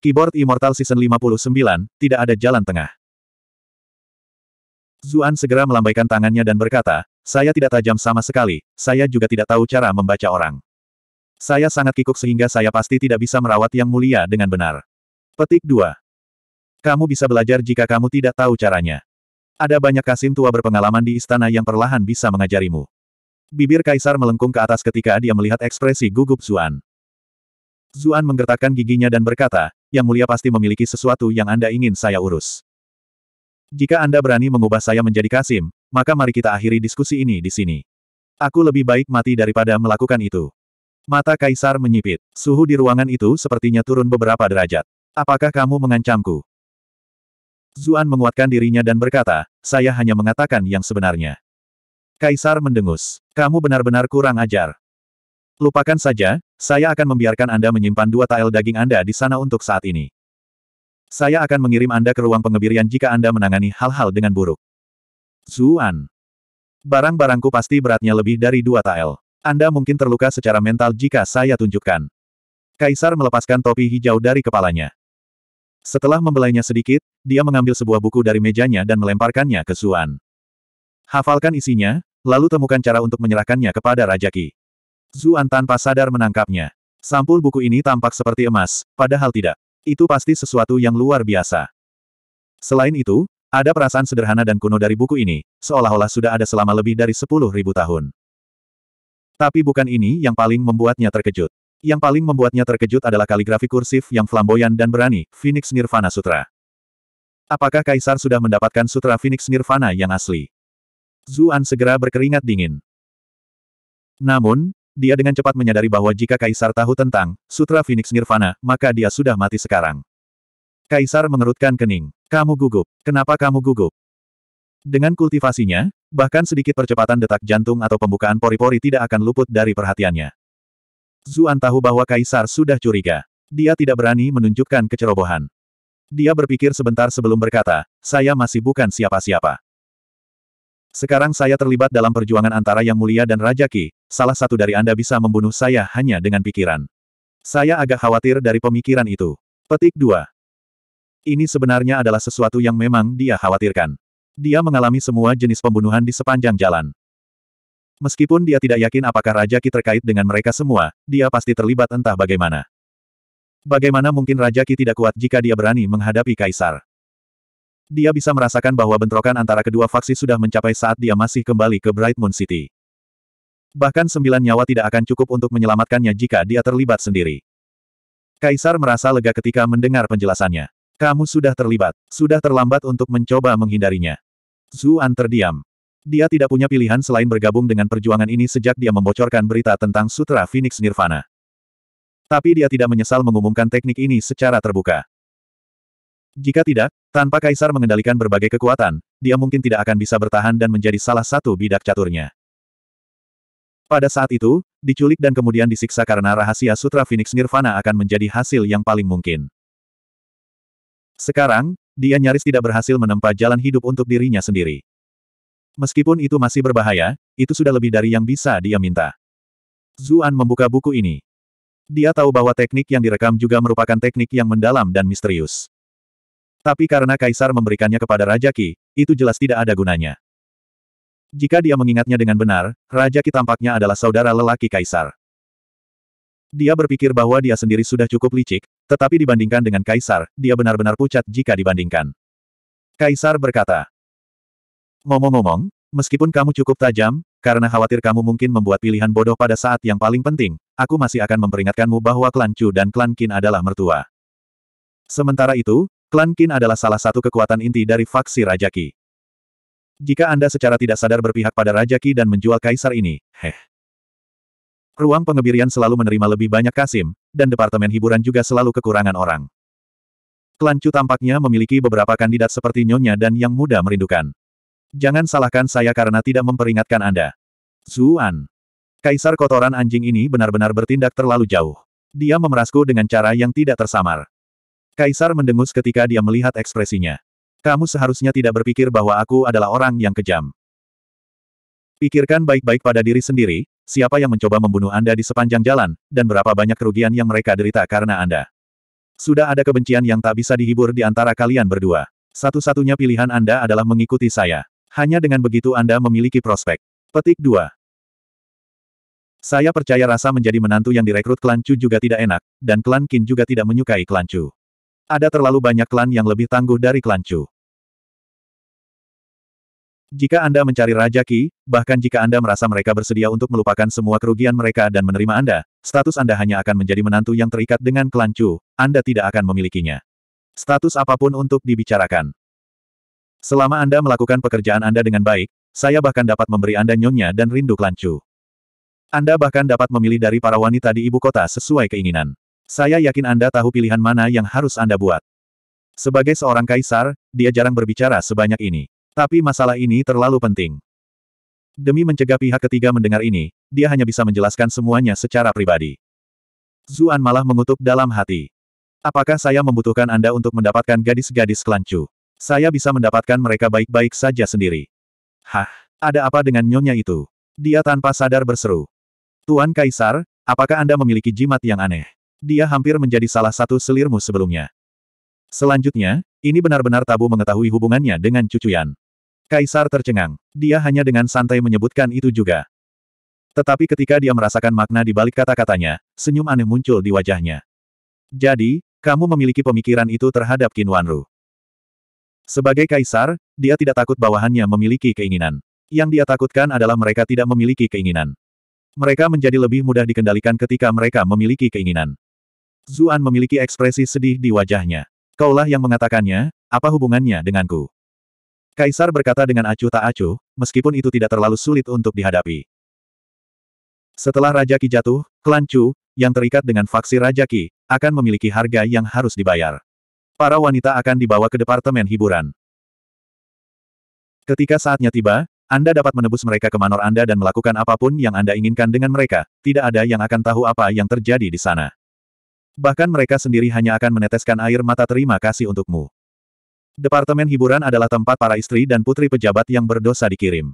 Keyboard Immortal Season 59, tidak ada jalan tengah. Zuan segera melambaikan tangannya dan berkata, saya tidak tajam sama sekali, saya juga tidak tahu cara membaca orang. Saya sangat kikuk sehingga saya pasti tidak bisa merawat yang mulia dengan benar. Petik 2. Kamu bisa belajar jika kamu tidak tahu caranya. Ada banyak kasim tua berpengalaman di istana yang perlahan bisa mengajarimu. Bibir kaisar melengkung ke atas ketika dia melihat ekspresi gugup Zuan. Zuan menggertakkan giginya dan berkata, yang Mulia pasti memiliki sesuatu yang Anda ingin saya urus. Jika Anda berani mengubah saya menjadi Kasim, maka mari kita akhiri diskusi ini di sini. Aku lebih baik mati daripada melakukan itu. Mata Kaisar menyipit. Suhu di ruangan itu sepertinya turun beberapa derajat. Apakah kamu mengancamku? Zuan menguatkan dirinya dan berkata, saya hanya mengatakan yang sebenarnya. Kaisar mendengus. Kamu benar-benar kurang ajar. Lupakan saja, saya akan membiarkan Anda menyimpan dua tael daging Anda di sana untuk saat ini. Saya akan mengirim Anda ke ruang pengebirian jika Anda menangani hal-hal dengan buruk. Zuan. Barang-barangku pasti beratnya lebih dari dua tael. Anda mungkin terluka secara mental jika saya tunjukkan. Kaisar melepaskan topi hijau dari kepalanya. Setelah membelainya sedikit, dia mengambil sebuah buku dari mejanya dan melemparkannya ke Zuan. Hafalkan isinya, lalu temukan cara untuk menyerahkannya kepada Raja Ki. Zuan tanpa sadar menangkapnya. Sampul buku ini tampak seperti emas, padahal tidak. Itu pasti sesuatu yang luar biasa. Selain itu, ada perasaan sederhana dan kuno dari buku ini, seolah-olah sudah ada selama lebih dari sepuluh ribu tahun. Tapi bukan ini yang paling membuatnya terkejut. Yang paling membuatnya terkejut adalah kaligrafi kursif yang flamboyan dan berani, Phoenix Nirvana Sutra. Apakah Kaisar sudah mendapatkan sutra Phoenix Nirvana yang asli? Zuan segera berkeringat dingin. Namun, dia dengan cepat menyadari bahwa jika Kaisar tahu tentang Sutra Phoenix Nirvana, maka dia sudah mati sekarang. Kaisar mengerutkan kening. Kamu gugup. Kenapa kamu gugup? Dengan kultivasinya, bahkan sedikit percepatan detak jantung atau pembukaan pori-pori tidak akan luput dari perhatiannya. Zuan tahu bahwa Kaisar sudah curiga. Dia tidak berani menunjukkan kecerobohan. Dia berpikir sebentar sebelum berkata, saya masih bukan siapa-siapa. Sekarang saya terlibat dalam perjuangan antara Yang Mulia dan Raja Ki, salah satu dari Anda bisa membunuh saya hanya dengan pikiran. Saya agak khawatir dari pemikiran itu. Petik 2. Ini sebenarnya adalah sesuatu yang memang dia khawatirkan. Dia mengalami semua jenis pembunuhan di sepanjang jalan. Meskipun dia tidak yakin apakah Raja Ki terkait dengan mereka semua, dia pasti terlibat entah bagaimana. Bagaimana mungkin Raja Ki tidak kuat jika dia berani menghadapi Kaisar? Dia bisa merasakan bahwa bentrokan antara kedua faksi sudah mencapai saat dia masih kembali ke Bright Moon City. Bahkan sembilan nyawa tidak akan cukup untuk menyelamatkannya jika dia terlibat sendiri. Kaisar merasa lega ketika mendengar penjelasannya. Kamu sudah terlibat, sudah terlambat untuk mencoba menghindarinya. Zuan terdiam. Dia tidak punya pilihan selain bergabung dengan perjuangan ini sejak dia membocorkan berita tentang Sutra Phoenix Nirvana. Tapi dia tidak menyesal mengumumkan teknik ini secara terbuka. Jika tidak, tanpa kaisar mengendalikan berbagai kekuatan, dia mungkin tidak akan bisa bertahan dan menjadi salah satu bidak caturnya. Pada saat itu, diculik dan kemudian disiksa karena rahasia Sutra Phoenix Nirvana akan menjadi hasil yang paling mungkin. Sekarang, dia nyaris tidak berhasil menempa jalan hidup untuk dirinya sendiri. Meskipun itu masih berbahaya, itu sudah lebih dari yang bisa dia minta. Zuan membuka buku ini. Dia tahu bahwa teknik yang direkam juga merupakan teknik yang mendalam dan misterius. Tapi karena kaisar memberikannya kepada Raja Ki, itu jelas tidak ada gunanya. Jika dia mengingatnya dengan benar, Raja Ki tampaknya adalah saudara lelaki kaisar. Dia berpikir bahwa dia sendiri sudah cukup licik, tetapi dibandingkan dengan kaisar, dia benar-benar pucat jika dibandingkan. Kaisar berkata, Ngomong-ngomong, meskipun kamu cukup tajam, karena khawatir kamu mungkin membuat pilihan bodoh pada saat yang paling penting, aku masih akan memperingatkanmu bahwa klan Chu dan klan Qin adalah mertua. Sementara itu, Klan Qin adalah salah satu kekuatan inti dari faksi Rajaki. Jika Anda secara tidak sadar berpihak pada Rajaki dan menjual kaisar ini, heh. Ruang pengebirian selalu menerima lebih banyak kasim, dan Departemen Hiburan juga selalu kekurangan orang. Klan Chu tampaknya memiliki beberapa kandidat seperti Nyonya dan yang muda merindukan. Jangan salahkan saya karena tidak memperingatkan Anda. Zuan. Kaisar kotoran anjing ini benar-benar bertindak terlalu jauh. Dia memerasku dengan cara yang tidak tersamar. Kaisar mendengus ketika dia melihat ekspresinya. Kamu seharusnya tidak berpikir bahwa aku adalah orang yang kejam. Pikirkan baik-baik pada diri sendiri, siapa yang mencoba membunuh Anda di sepanjang jalan, dan berapa banyak kerugian yang mereka derita karena Anda. Sudah ada kebencian yang tak bisa dihibur di antara kalian berdua. Satu-satunya pilihan Anda adalah mengikuti saya. Hanya dengan begitu Anda memiliki prospek. Petik 2. Saya percaya rasa menjadi menantu yang direkrut klan Chu juga tidak enak, dan klan Qin juga tidak menyukai klan Chu. Ada terlalu banyak klan yang lebih tangguh dari klan Chu. Jika Anda mencari Raja Ki, bahkan jika Anda merasa mereka bersedia untuk melupakan semua kerugian mereka dan menerima Anda, status Anda hanya akan menjadi menantu yang terikat dengan klan Chu, Anda tidak akan memilikinya. Status apapun untuk dibicarakan. Selama Anda melakukan pekerjaan Anda dengan baik, saya bahkan dapat memberi Anda nyonya dan rindu klan Chu. Anda bahkan dapat memilih dari para wanita di ibu kota sesuai keinginan. Saya yakin Anda tahu pilihan mana yang harus Anda buat. Sebagai seorang kaisar, dia jarang berbicara sebanyak ini. Tapi masalah ini terlalu penting. Demi mencegah pihak ketiga mendengar ini, dia hanya bisa menjelaskan semuanya secara pribadi. Zuan malah mengutuk dalam hati. Apakah saya membutuhkan Anda untuk mendapatkan gadis-gadis kelancu? Saya bisa mendapatkan mereka baik-baik saja sendiri. Hah, ada apa dengan nyonya itu? Dia tanpa sadar berseru. Tuan Kaisar, apakah Anda memiliki jimat yang aneh? Dia hampir menjadi salah satu selirmu sebelumnya. Selanjutnya, ini benar-benar tabu mengetahui hubungannya dengan cucuyan. Kaisar tercengang. Dia hanya dengan santai menyebutkan itu juga. Tetapi ketika dia merasakan makna di balik kata-katanya, senyum aneh muncul di wajahnya. Jadi, kamu memiliki pemikiran itu terhadap Qin Wanru. Sebagai kaisar, dia tidak takut bawahannya memiliki keinginan. Yang dia takutkan adalah mereka tidak memiliki keinginan. Mereka menjadi lebih mudah dikendalikan ketika mereka memiliki keinginan. Zuan memiliki ekspresi sedih di wajahnya. Kaulah yang mengatakannya, apa hubungannya denganku? Kaisar berkata dengan acuh tak acuh, meskipun itu tidak terlalu sulit untuk dihadapi. Setelah Raja Ki jatuh, klan Chu, yang terikat dengan faksi Raja Ki, akan memiliki harga yang harus dibayar. Para wanita akan dibawa ke Departemen Hiburan. Ketika saatnya tiba, Anda dapat menebus mereka ke manor Anda dan melakukan apapun yang Anda inginkan dengan mereka, tidak ada yang akan tahu apa yang terjadi di sana bahkan mereka sendiri hanya akan meneteskan air mata terima kasih untukmu. Departemen hiburan adalah tempat para istri dan putri pejabat yang berdosa dikirim.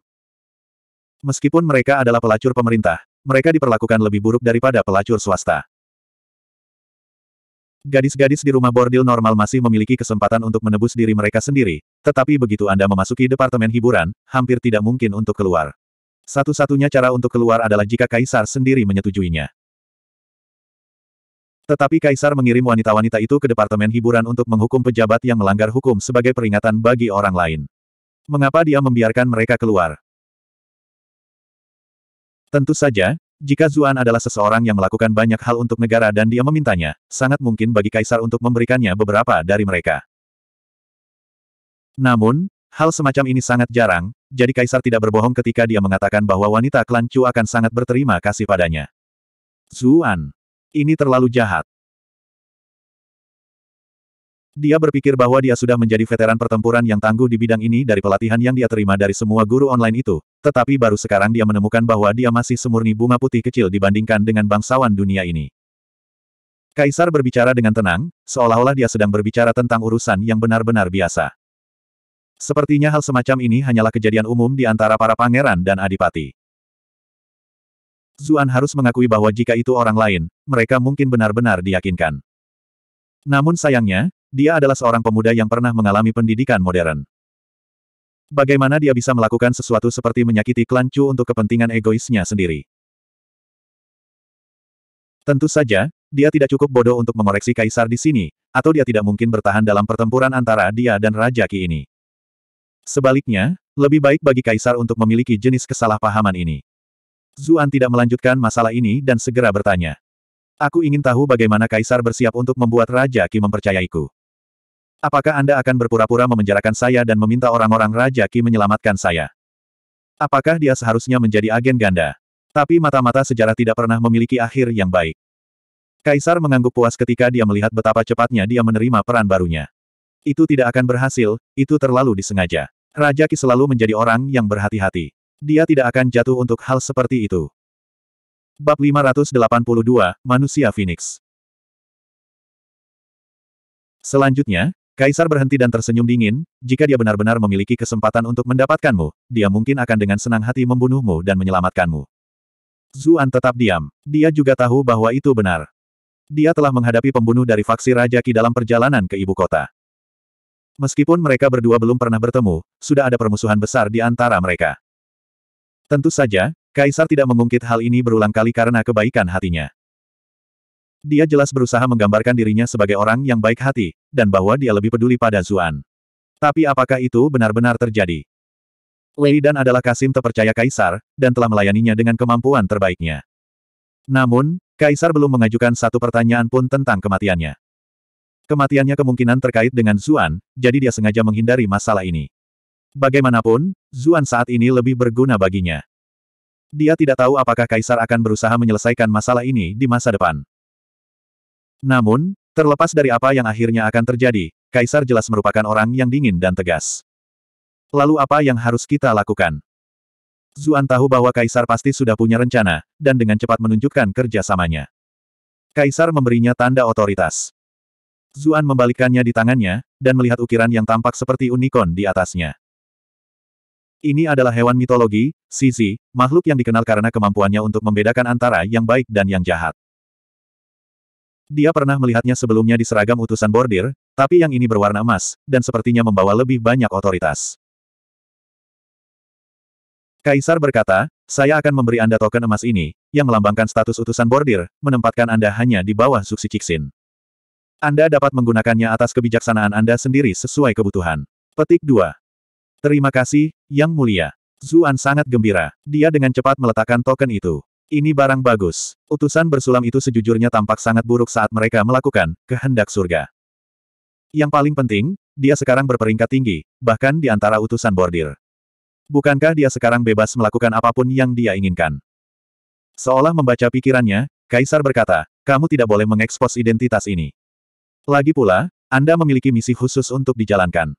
Meskipun mereka adalah pelacur pemerintah, mereka diperlakukan lebih buruk daripada pelacur swasta. Gadis-gadis di rumah bordil normal masih memiliki kesempatan untuk menebus diri mereka sendiri, tetapi begitu Anda memasuki departemen hiburan, hampir tidak mungkin untuk keluar. Satu-satunya cara untuk keluar adalah jika kaisar sendiri menyetujuinya. Tetapi Kaisar mengirim wanita-wanita itu ke Departemen Hiburan untuk menghukum pejabat yang melanggar hukum sebagai peringatan bagi orang lain. Mengapa dia membiarkan mereka keluar? Tentu saja, jika Zuan adalah seseorang yang melakukan banyak hal untuk negara dan dia memintanya, sangat mungkin bagi Kaisar untuk memberikannya beberapa dari mereka. Namun, hal semacam ini sangat jarang, jadi Kaisar tidak berbohong ketika dia mengatakan bahwa wanita klan Chu akan sangat berterima kasih padanya. Zuan ini terlalu jahat. Dia berpikir bahwa dia sudah menjadi veteran pertempuran yang tangguh di bidang ini dari pelatihan yang dia terima dari semua guru online itu, tetapi baru sekarang dia menemukan bahwa dia masih semurni bunga putih kecil dibandingkan dengan bangsawan dunia ini. Kaisar berbicara dengan tenang, seolah-olah dia sedang berbicara tentang urusan yang benar-benar biasa. Sepertinya hal semacam ini hanyalah kejadian umum di antara para pangeran dan adipati. Zuan harus mengakui bahwa jika itu orang lain, mereka mungkin benar-benar diyakinkan. Namun sayangnya, dia adalah seorang pemuda yang pernah mengalami pendidikan modern. Bagaimana dia bisa melakukan sesuatu seperti menyakiti klan Chu untuk kepentingan egoisnya sendiri? Tentu saja, dia tidak cukup bodoh untuk mengoreksi kaisar di sini, atau dia tidak mungkin bertahan dalam pertempuran antara dia dan Raja Ki ini. Sebaliknya, lebih baik bagi kaisar untuk memiliki jenis kesalahpahaman ini. Zuan tidak melanjutkan masalah ini dan segera bertanya. Aku ingin tahu bagaimana Kaisar bersiap untuk membuat Raja Ki mempercayaiku. Apakah Anda akan berpura-pura memenjarakan saya dan meminta orang-orang Raja Ki menyelamatkan saya? Apakah dia seharusnya menjadi agen ganda? Tapi mata-mata sejarah tidak pernah memiliki akhir yang baik. Kaisar mengangguk puas ketika dia melihat betapa cepatnya dia menerima peran barunya. Itu tidak akan berhasil, itu terlalu disengaja. Raja Ki selalu menjadi orang yang berhati-hati. Dia tidak akan jatuh untuk hal seperti itu. Bab 582, Manusia Phoenix Selanjutnya, Kaisar berhenti dan tersenyum dingin, jika dia benar-benar memiliki kesempatan untuk mendapatkanmu, dia mungkin akan dengan senang hati membunuhmu dan menyelamatkanmu. Zuan tetap diam. Dia juga tahu bahwa itu benar. Dia telah menghadapi pembunuh dari faksi Raja Ki dalam perjalanan ke ibu kota. Meskipun mereka berdua belum pernah bertemu, sudah ada permusuhan besar di antara mereka. Tentu saja, Kaisar tidak mengungkit hal ini berulang kali karena kebaikan hatinya. Dia jelas berusaha menggambarkan dirinya sebagai orang yang baik hati, dan bahwa dia lebih peduli pada Zuan. Tapi apakah itu benar-benar terjadi? Lei Dan adalah Kasim terpercaya Kaisar, dan telah melayaninya dengan kemampuan terbaiknya. Namun, Kaisar belum mengajukan satu pertanyaan pun tentang kematiannya. Kematiannya kemungkinan terkait dengan Zuan, jadi dia sengaja menghindari masalah ini. Bagaimanapun, Zuan saat ini lebih berguna baginya. Dia tidak tahu apakah Kaisar akan berusaha menyelesaikan masalah ini di masa depan. Namun, terlepas dari apa yang akhirnya akan terjadi, Kaisar jelas merupakan orang yang dingin dan tegas. Lalu apa yang harus kita lakukan? Zuan tahu bahwa Kaisar pasti sudah punya rencana, dan dengan cepat menunjukkan kerjasamanya. Kaisar memberinya tanda otoritas. Zuan membalikkannya di tangannya, dan melihat ukiran yang tampak seperti unicorn di atasnya. Ini adalah hewan mitologi, Sisi, makhluk yang dikenal karena kemampuannya untuk membedakan antara yang baik dan yang jahat. Dia pernah melihatnya sebelumnya di seragam utusan bordir, tapi yang ini berwarna emas, dan sepertinya membawa lebih banyak otoritas. Kaisar berkata, saya akan memberi Anda token emas ini, yang melambangkan status utusan bordir, menempatkan Anda hanya di bawah Suksi Ciksin. Anda dapat menggunakannya atas kebijaksanaan Anda sendiri sesuai kebutuhan. Petik 2. Terima kasih, Yang Mulia. Zuan sangat gembira. Dia dengan cepat meletakkan token itu. Ini barang bagus. Utusan bersulam itu sejujurnya tampak sangat buruk saat mereka melakukan kehendak surga. Yang paling penting, dia sekarang berperingkat tinggi, bahkan di antara utusan bordir. Bukankah dia sekarang bebas melakukan apapun yang dia inginkan? Seolah membaca pikirannya, Kaisar berkata, kamu tidak boleh mengekspos identitas ini. Lagi pula, Anda memiliki misi khusus untuk dijalankan.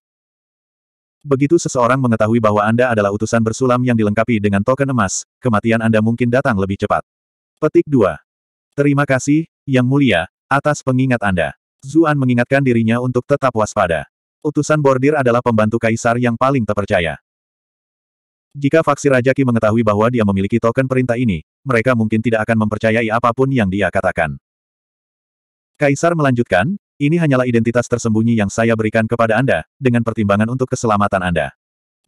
Begitu seseorang mengetahui bahwa Anda adalah utusan bersulam yang dilengkapi dengan token emas, kematian Anda mungkin datang lebih cepat. Petik 2. Terima kasih, Yang Mulia, atas pengingat Anda. Zuan mengingatkan dirinya untuk tetap waspada. Utusan bordir adalah pembantu kaisar yang paling terpercaya. Jika faksi Raja mengetahui bahwa dia memiliki token perintah ini, mereka mungkin tidak akan mempercayai apapun yang dia katakan. Kaisar melanjutkan, ini hanyalah identitas tersembunyi yang saya berikan kepada Anda, dengan pertimbangan untuk keselamatan Anda.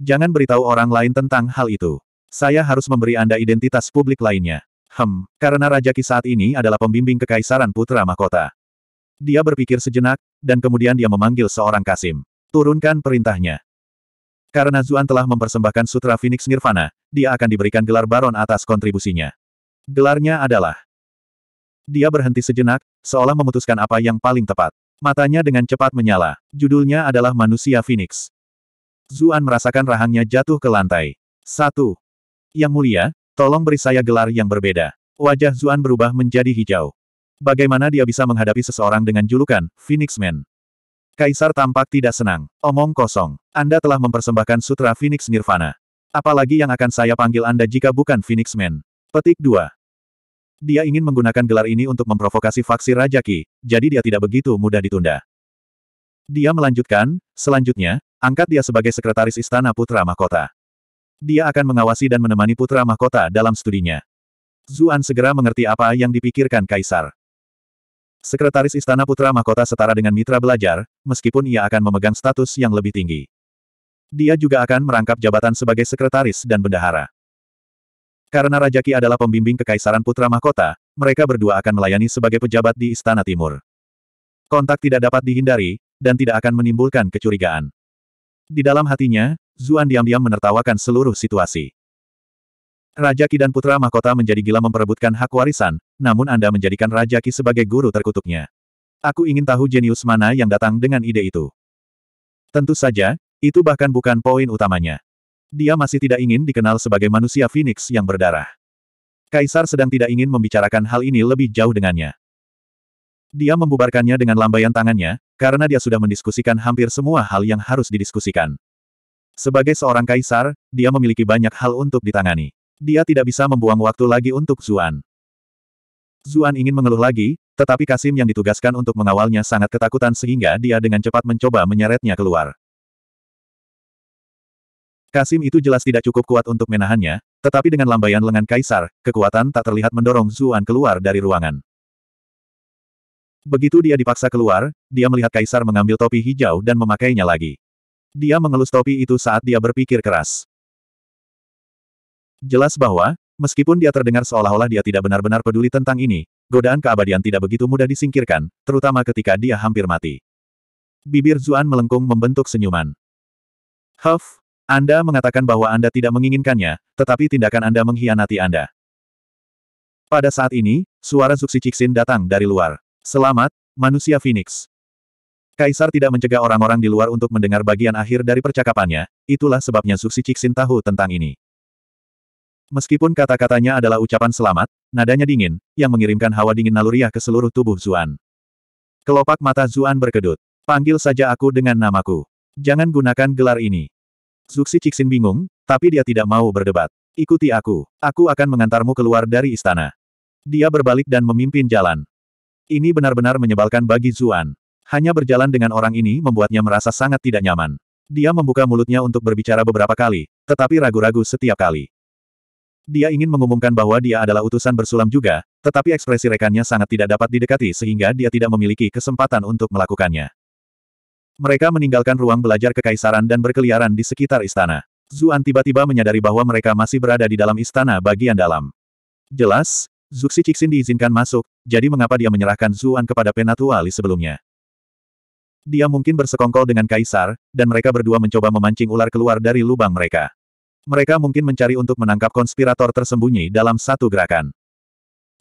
Jangan beritahu orang lain tentang hal itu. Saya harus memberi Anda identitas publik lainnya. Hem, karena Raja Ki saat ini adalah pembimbing kekaisaran Putra Mahkota. Dia berpikir sejenak, dan kemudian dia memanggil seorang Kasim. Turunkan perintahnya. Karena Zuan telah mempersembahkan Sutra Phoenix Nirvana, dia akan diberikan gelar Baron atas kontribusinya. Gelarnya adalah dia berhenti sejenak, seolah memutuskan apa yang paling tepat. Matanya dengan cepat menyala. Judulnya adalah Manusia Phoenix. Zuan merasakan rahangnya jatuh ke lantai. Satu. Yang mulia, tolong beri saya gelar yang berbeda. Wajah Zuan berubah menjadi hijau. Bagaimana dia bisa menghadapi seseorang dengan julukan, Phoenix Man? Kaisar tampak tidak senang. Omong kosong. Anda telah mempersembahkan Sutra Phoenix Nirvana. Apalagi yang akan saya panggil Anda jika bukan Phoenix Man. Petik 2. Dia ingin menggunakan gelar ini untuk memprovokasi faksi Raja Ki, jadi dia tidak begitu mudah ditunda. Dia melanjutkan, selanjutnya, angkat dia sebagai sekretaris istana Putra Mahkota. Dia akan mengawasi dan menemani Putra Mahkota dalam studinya. Zuan segera mengerti apa yang dipikirkan Kaisar. Sekretaris Istana Putra Mahkota setara dengan mitra belajar, meskipun ia akan memegang status yang lebih tinggi. Dia juga akan merangkap jabatan sebagai sekretaris dan bendahara. Karena Raja Ki adalah pembimbing kekaisaran putra mahkota, mereka berdua akan melayani sebagai pejabat di Istana Timur. Kontak tidak dapat dihindari, dan tidak akan menimbulkan kecurigaan. Di dalam hatinya, Zuan diam-diam menertawakan seluruh situasi. Raja Ki dan putra mahkota menjadi gila memperebutkan hak warisan, namun Anda menjadikan Raja Ki sebagai guru terkutuknya. Aku ingin tahu jenius mana yang datang dengan ide itu. Tentu saja, itu bahkan bukan poin utamanya. Dia masih tidak ingin dikenal sebagai manusia Phoenix yang berdarah. Kaisar sedang tidak ingin membicarakan hal ini lebih jauh dengannya. Dia membubarkannya dengan lambaian tangannya, karena dia sudah mendiskusikan hampir semua hal yang harus didiskusikan. Sebagai seorang kaisar, dia memiliki banyak hal untuk ditangani. Dia tidak bisa membuang waktu lagi untuk Zuan. Zuan ingin mengeluh lagi, tetapi Kasim yang ditugaskan untuk mengawalnya sangat ketakutan sehingga dia dengan cepat mencoba menyeretnya keluar. Kasim itu jelas tidak cukup kuat untuk menahannya, tetapi dengan lambaian lengan kaisar, kekuatan tak terlihat mendorong Zuan keluar dari ruangan. Begitu dia dipaksa keluar, dia melihat kaisar mengambil topi hijau dan memakainya lagi. Dia mengelus topi itu saat dia berpikir keras. Jelas bahwa, meskipun dia terdengar seolah-olah dia tidak benar-benar peduli tentang ini, godaan keabadian tidak begitu mudah disingkirkan, terutama ketika dia hampir mati. Bibir Zuan melengkung membentuk senyuman. Huff, anda mengatakan bahwa Anda tidak menginginkannya, tetapi tindakan Anda mengkhianati Anda. Pada saat ini, suara Zuxi Cixin datang dari luar. Selamat, manusia Phoenix. Kaisar tidak mencegah orang-orang di luar untuk mendengar bagian akhir dari percakapannya, itulah sebabnya Zuxi Cixin tahu tentang ini. Meskipun kata-katanya adalah ucapan selamat, nadanya dingin, yang mengirimkan hawa dingin naluriah ke seluruh tubuh Zuan. Kelopak mata Zuan berkedut. Panggil saja aku dengan namaku. Jangan gunakan gelar ini. Zuxi Cixin bingung, tapi dia tidak mau berdebat. Ikuti aku. Aku akan mengantarmu keluar dari istana. Dia berbalik dan memimpin jalan. Ini benar-benar menyebalkan bagi Zuan. Hanya berjalan dengan orang ini membuatnya merasa sangat tidak nyaman. Dia membuka mulutnya untuk berbicara beberapa kali, tetapi ragu-ragu setiap kali. Dia ingin mengumumkan bahwa dia adalah utusan bersulam juga, tetapi ekspresi rekannya sangat tidak dapat didekati sehingga dia tidak memiliki kesempatan untuk melakukannya. Mereka meninggalkan ruang belajar kekaisaran dan berkeliaran di sekitar istana. Zuan tiba-tiba menyadari bahwa mereka masih berada di dalam istana bagian dalam. Jelas, Zuxi Cixin diizinkan masuk, jadi mengapa dia menyerahkan Zuan kepada penatua Li sebelumnya? Dia mungkin bersekongkol dengan Kaisar, dan mereka berdua mencoba memancing ular keluar dari lubang mereka. Mereka mungkin mencari untuk menangkap konspirator tersembunyi dalam satu gerakan.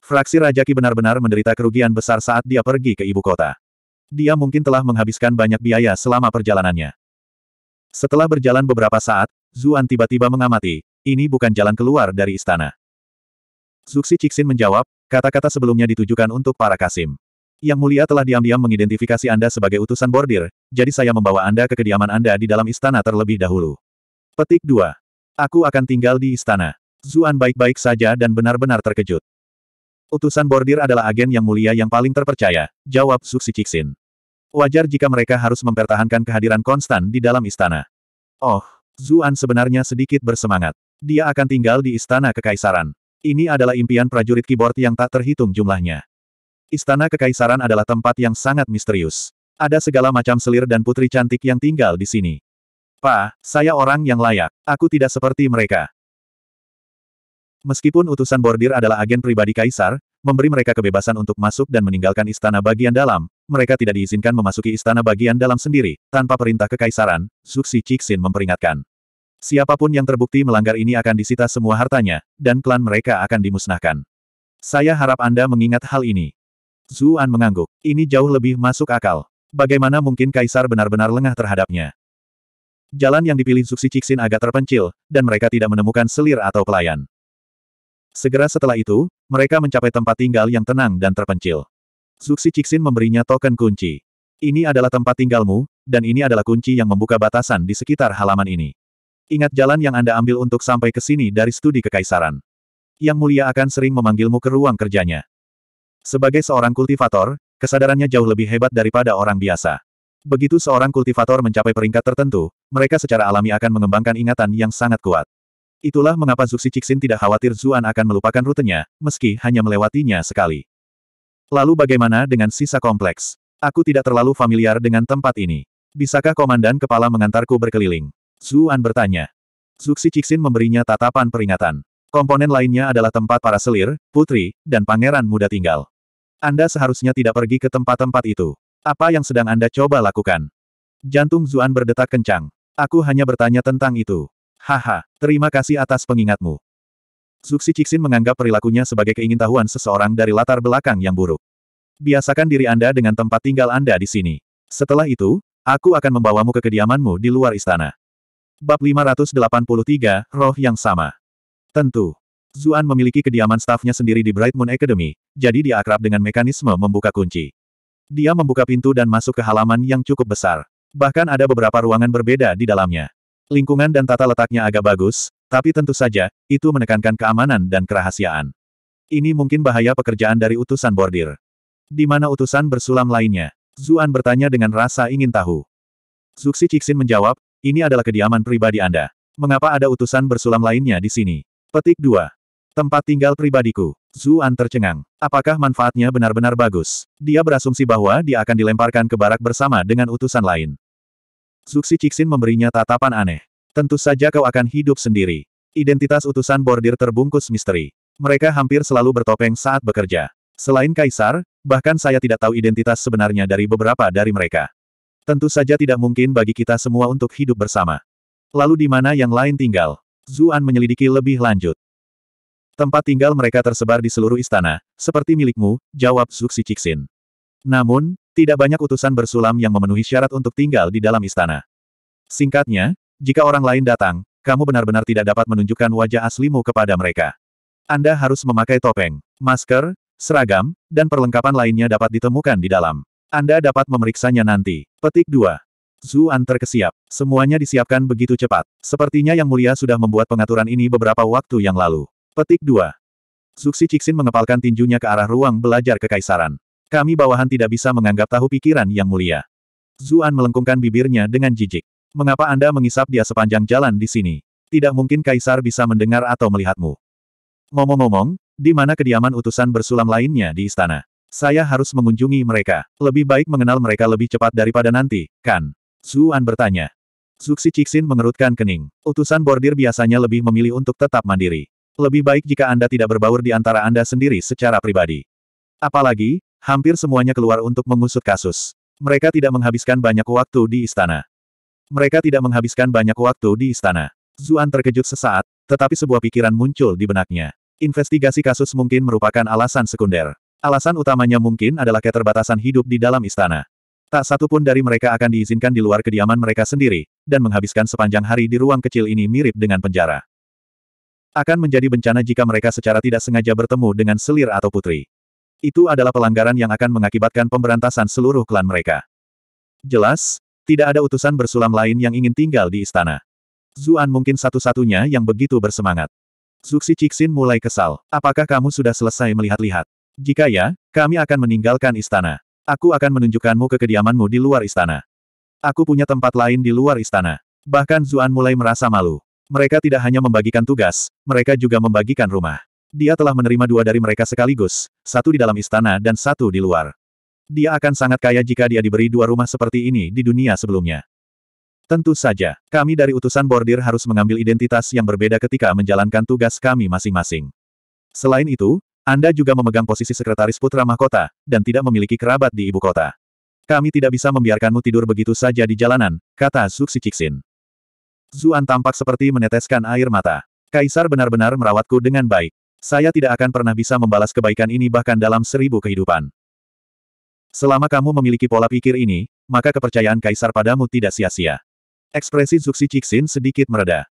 Fraksi Raja benar-benar menderita kerugian besar saat dia pergi ke ibu kota. Dia mungkin telah menghabiskan banyak biaya selama perjalanannya. Setelah berjalan beberapa saat, Zuan tiba-tiba mengamati, ini bukan jalan keluar dari istana. Zuxi Cixin menjawab, kata-kata sebelumnya ditujukan untuk para Kasim. Yang mulia telah diam-diam mengidentifikasi Anda sebagai utusan bordir, jadi saya membawa Anda ke kediaman Anda di dalam istana terlebih dahulu. Petik 2. Aku akan tinggal di istana. Zuan baik-baik saja dan benar-benar terkejut. Utusan bordir adalah agen yang mulia yang paling terpercaya, jawab Suksi Cixin. Wajar jika mereka harus mempertahankan kehadiran konstan di dalam istana. Oh, Zuan sebenarnya sedikit bersemangat. Dia akan tinggal di istana kekaisaran. Ini adalah impian prajurit keyboard yang tak terhitung jumlahnya. Istana kekaisaran adalah tempat yang sangat misterius. Ada segala macam selir dan putri cantik yang tinggal di sini. Pa, saya orang yang layak. Aku tidak seperti mereka. Meskipun utusan bordir adalah agen pribadi kaisar, memberi mereka kebebasan untuk masuk dan meninggalkan istana bagian dalam, mereka tidak diizinkan memasuki istana bagian dalam sendiri, tanpa perintah kekaisaran, Zuxi Cixin memperingatkan. Siapapun yang terbukti melanggar ini akan disita semua hartanya, dan klan mereka akan dimusnahkan. Saya harap Anda mengingat hal ini. Zuan mengangguk. Ini jauh lebih masuk akal. Bagaimana mungkin Kaisar benar-benar lengah terhadapnya? Jalan yang dipilih Zuxi Cixin agak terpencil, dan mereka tidak menemukan selir atau pelayan. Segera setelah itu, mereka mencapai tempat tinggal yang tenang dan terpencil. Zuxi Cixin memberinya token kunci. Ini adalah tempat tinggalmu, dan ini adalah kunci yang membuka batasan di sekitar halaman ini. Ingat jalan yang Anda ambil untuk sampai ke sini dari studi kekaisaran. Yang mulia akan sering memanggilmu ke ruang kerjanya. Sebagai seorang kultivator, kesadarannya jauh lebih hebat daripada orang biasa. Begitu seorang kultivator mencapai peringkat tertentu, mereka secara alami akan mengembangkan ingatan yang sangat kuat. Itulah mengapa Zuxi Cixin tidak khawatir Zuan akan melupakan rutenya, meski hanya melewatinya sekali. Lalu bagaimana dengan sisa kompleks? Aku tidak terlalu familiar dengan tempat ini. Bisakah komandan kepala mengantarku berkeliling? Zuan bertanya. Zuxi Cixin memberinya tatapan peringatan. Komponen lainnya adalah tempat para selir, putri, dan pangeran muda tinggal. Anda seharusnya tidak pergi ke tempat-tempat itu. Apa yang sedang Anda coba lakukan? Jantung Zuan berdetak kencang. Aku hanya bertanya tentang itu. Haha, terima kasih atas pengingatmu. Zuxi Cixin menganggap perilakunya sebagai keingintahuan seseorang dari latar belakang yang buruk. Biasakan diri Anda dengan tempat tinggal Anda di sini. Setelah itu, aku akan membawamu ke kediamanmu di luar istana. Bab 583, Roh yang sama. Tentu. Zuan memiliki kediaman stafnya sendiri di Bright Moon Academy, jadi dia akrab dengan mekanisme membuka kunci. Dia membuka pintu dan masuk ke halaman yang cukup besar. Bahkan ada beberapa ruangan berbeda di dalamnya. Lingkungan dan tata letaknya agak bagus, tapi tentu saja, itu menekankan keamanan dan kerahasiaan. Ini mungkin bahaya pekerjaan dari utusan bordir. Di mana utusan bersulam lainnya? Zuan bertanya dengan rasa ingin tahu. Zuxi Cixin menjawab, ini adalah kediaman pribadi Anda. Mengapa ada utusan bersulam lainnya di sini? Petik 2. Tempat tinggal pribadiku. Zuan tercengang. Apakah manfaatnya benar-benar bagus? Dia berasumsi bahwa dia akan dilemparkan ke barak bersama dengan utusan lain. Zuxi Cixin memberinya tatapan aneh. Tentu saja kau akan hidup sendiri. Identitas utusan bordir terbungkus misteri. Mereka hampir selalu bertopeng saat bekerja. Selain Kaisar, bahkan saya tidak tahu identitas sebenarnya dari beberapa dari mereka. Tentu saja tidak mungkin bagi kita semua untuk hidup bersama. Lalu di mana yang lain tinggal? Zuan menyelidiki lebih lanjut. Tempat tinggal mereka tersebar di seluruh istana, seperti milikmu, jawab Zuxi Cixin. Namun, tidak banyak utusan bersulam yang memenuhi syarat untuk tinggal di dalam istana. Singkatnya, jika orang lain datang, kamu benar-benar tidak dapat menunjukkan wajah aslimu kepada mereka. Anda harus memakai topeng, masker, seragam, dan perlengkapan lainnya dapat ditemukan di dalam. Anda dapat memeriksanya nanti. Petik 2. Zuan terkesiap. Semuanya disiapkan begitu cepat. Sepertinya Yang Mulia sudah membuat pengaturan ini beberapa waktu yang lalu. Petik 2. Zuxi Cixin mengepalkan tinjunya ke arah ruang belajar kekaisaran. Kami bawahan tidak bisa menganggap tahu pikiran yang mulia. Zuan melengkungkan bibirnya dengan jijik. Mengapa Anda mengisap dia sepanjang jalan di sini? Tidak mungkin Kaisar bisa mendengar atau melihatmu. Ngomong-ngomong, di mana kediaman utusan bersulam lainnya di istana? Saya harus mengunjungi mereka. Lebih baik mengenal mereka lebih cepat daripada nanti, kan? Zuan bertanya. Zuxi Cixin mengerutkan kening. Utusan bordir biasanya lebih memilih untuk tetap mandiri. Lebih baik jika Anda tidak berbaur di antara Anda sendiri secara pribadi. Apalagi, Hampir semuanya keluar untuk mengusut kasus. Mereka tidak menghabiskan banyak waktu di istana. Mereka tidak menghabiskan banyak waktu di istana. Zuan terkejut sesaat, tetapi sebuah pikiran muncul di benaknya. Investigasi kasus mungkin merupakan alasan sekunder. Alasan utamanya mungkin adalah keterbatasan hidup di dalam istana. Tak satu pun dari mereka akan diizinkan di luar kediaman mereka sendiri, dan menghabiskan sepanjang hari di ruang kecil ini mirip dengan penjara. Akan menjadi bencana jika mereka secara tidak sengaja bertemu dengan selir atau putri. Itu adalah pelanggaran yang akan mengakibatkan pemberantasan seluruh klan mereka. Jelas, tidak ada utusan bersulam lain yang ingin tinggal di istana. Zuan mungkin satu-satunya yang begitu bersemangat. Zuxi Cixin mulai kesal. Apakah kamu sudah selesai melihat-lihat? Jika ya, kami akan meninggalkan istana. Aku akan menunjukkanmu ke kediamanmu di luar istana. Aku punya tempat lain di luar istana. Bahkan Zuan mulai merasa malu. Mereka tidak hanya membagikan tugas, mereka juga membagikan rumah. Dia telah menerima dua dari mereka sekaligus, satu di dalam istana dan satu di luar. Dia akan sangat kaya jika dia diberi dua rumah seperti ini di dunia sebelumnya. Tentu saja, kami dari utusan bordir harus mengambil identitas yang berbeda ketika menjalankan tugas kami masing-masing. Selain itu, Anda juga memegang posisi sekretaris putra mahkota, dan tidak memiliki kerabat di ibu kota. Kami tidak bisa membiarkanmu tidur begitu saja di jalanan, kata Zuxi Cixin. Zuan tampak seperti meneteskan air mata. Kaisar benar-benar merawatku dengan baik. Saya tidak akan pernah bisa membalas kebaikan ini bahkan dalam seribu kehidupan. Selama kamu memiliki pola pikir ini, maka kepercayaan kaisar padamu tidak sia-sia. Ekspresi Zuxi Cixin sedikit mereda.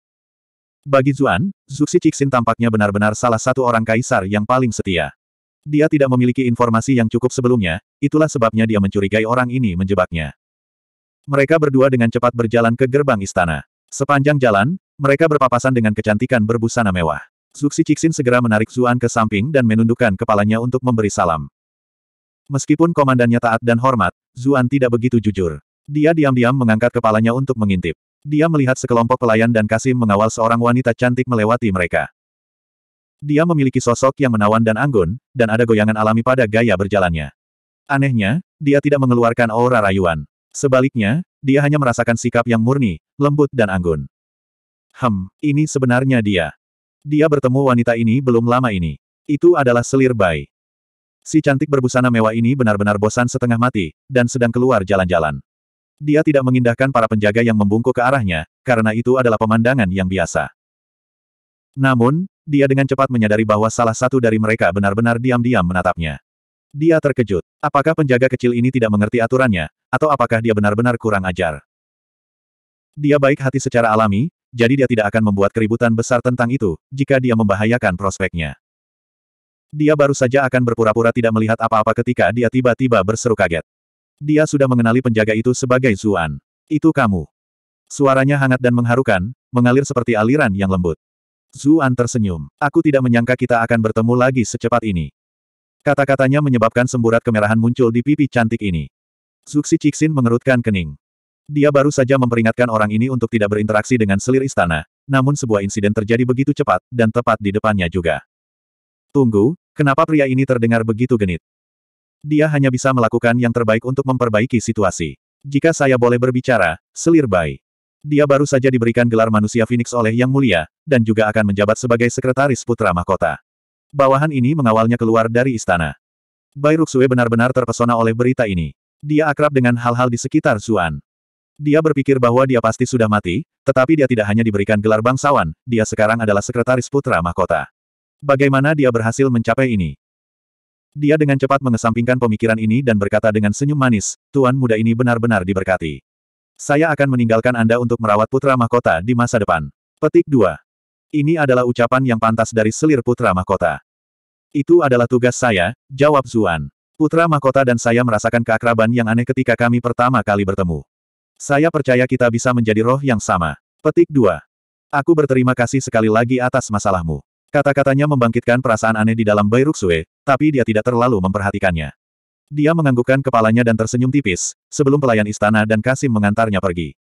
Bagi Zuan, Zuxi Cixin tampaknya benar-benar salah satu orang kaisar yang paling setia. Dia tidak memiliki informasi yang cukup sebelumnya, itulah sebabnya dia mencurigai orang ini menjebaknya. Mereka berdua dengan cepat berjalan ke gerbang istana. Sepanjang jalan, mereka berpapasan dengan kecantikan berbusana mewah. Zuxi Qixin segera menarik Zuan ke samping dan menundukkan kepalanya untuk memberi salam. Meskipun komandannya taat dan hormat, Zuan tidak begitu jujur. Dia diam-diam mengangkat kepalanya untuk mengintip. Dia melihat sekelompok pelayan dan Kasim mengawal seorang wanita cantik melewati mereka. Dia memiliki sosok yang menawan dan anggun, dan ada goyangan alami pada gaya berjalannya. Anehnya, dia tidak mengeluarkan aura rayuan. Sebaliknya, dia hanya merasakan sikap yang murni, lembut dan anggun. Hem, ini sebenarnya dia. Dia bertemu wanita ini belum lama ini. Itu adalah Selir bayi. Si cantik berbusana mewah ini benar-benar bosan setengah mati, dan sedang keluar jalan-jalan. Dia tidak mengindahkan para penjaga yang membungkuk ke arahnya, karena itu adalah pemandangan yang biasa. Namun, dia dengan cepat menyadari bahwa salah satu dari mereka benar-benar diam-diam menatapnya. Dia terkejut. Apakah penjaga kecil ini tidak mengerti aturannya, atau apakah dia benar-benar kurang ajar? Dia baik hati secara alami, jadi dia tidak akan membuat keributan besar tentang itu, jika dia membahayakan prospeknya. Dia baru saja akan berpura-pura tidak melihat apa-apa ketika dia tiba-tiba berseru kaget. Dia sudah mengenali penjaga itu sebagai Zuan. Itu kamu. Suaranya hangat dan mengharukan, mengalir seperti aliran yang lembut. Zuan tersenyum. Aku tidak menyangka kita akan bertemu lagi secepat ini. Kata-katanya menyebabkan semburat kemerahan muncul di pipi cantik ini. Zuxi Cixin mengerutkan kening. Dia baru saja memperingatkan orang ini untuk tidak berinteraksi dengan selir istana, namun sebuah insiden terjadi begitu cepat, dan tepat di depannya juga. Tunggu, kenapa pria ini terdengar begitu genit? Dia hanya bisa melakukan yang terbaik untuk memperbaiki situasi. Jika saya boleh berbicara, selir Bai. Dia baru saja diberikan gelar manusia Phoenix oleh Yang Mulia, dan juga akan menjabat sebagai sekretaris putra mahkota. Bawahan ini mengawalnya keluar dari istana. Bai Ruxue benar-benar terpesona oleh berita ini. Dia akrab dengan hal-hal di sekitar Zuan. Dia berpikir bahwa dia pasti sudah mati, tetapi dia tidak hanya diberikan gelar bangsawan, dia sekarang adalah sekretaris putra mahkota. Bagaimana dia berhasil mencapai ini? Dia dengan cepat mengesampingkan pemikiran ini dan berkata dengan senyum manis, Tuan muda ini benar-benar diberkati. Saya akan meninggalkan Anda untuk merawat putra mahkota di masa depan. Petik 2. Ini adalah ucapan yang pantas dari selir putra mahkota. Itu adalah tugas saya, jawab Zuan. Putra mahkota dan saya merasakan keakraban yang aneh ketika kami pertama kali bertemu. Saya percaya kita bisa menjadi roh yang sama. Petik 2. Aku berterima kasih sekali lagi atas masalahmu. Kata-katanya membangkitkan perasaan aneh di dalam Bai Ruxue, tapi dia tidak terlalu memperhatikannya. Dia menganggukkan kepalanya dan tersenyum tipis, sebelum pelayan istana dan Kasim mengantarnya pergi.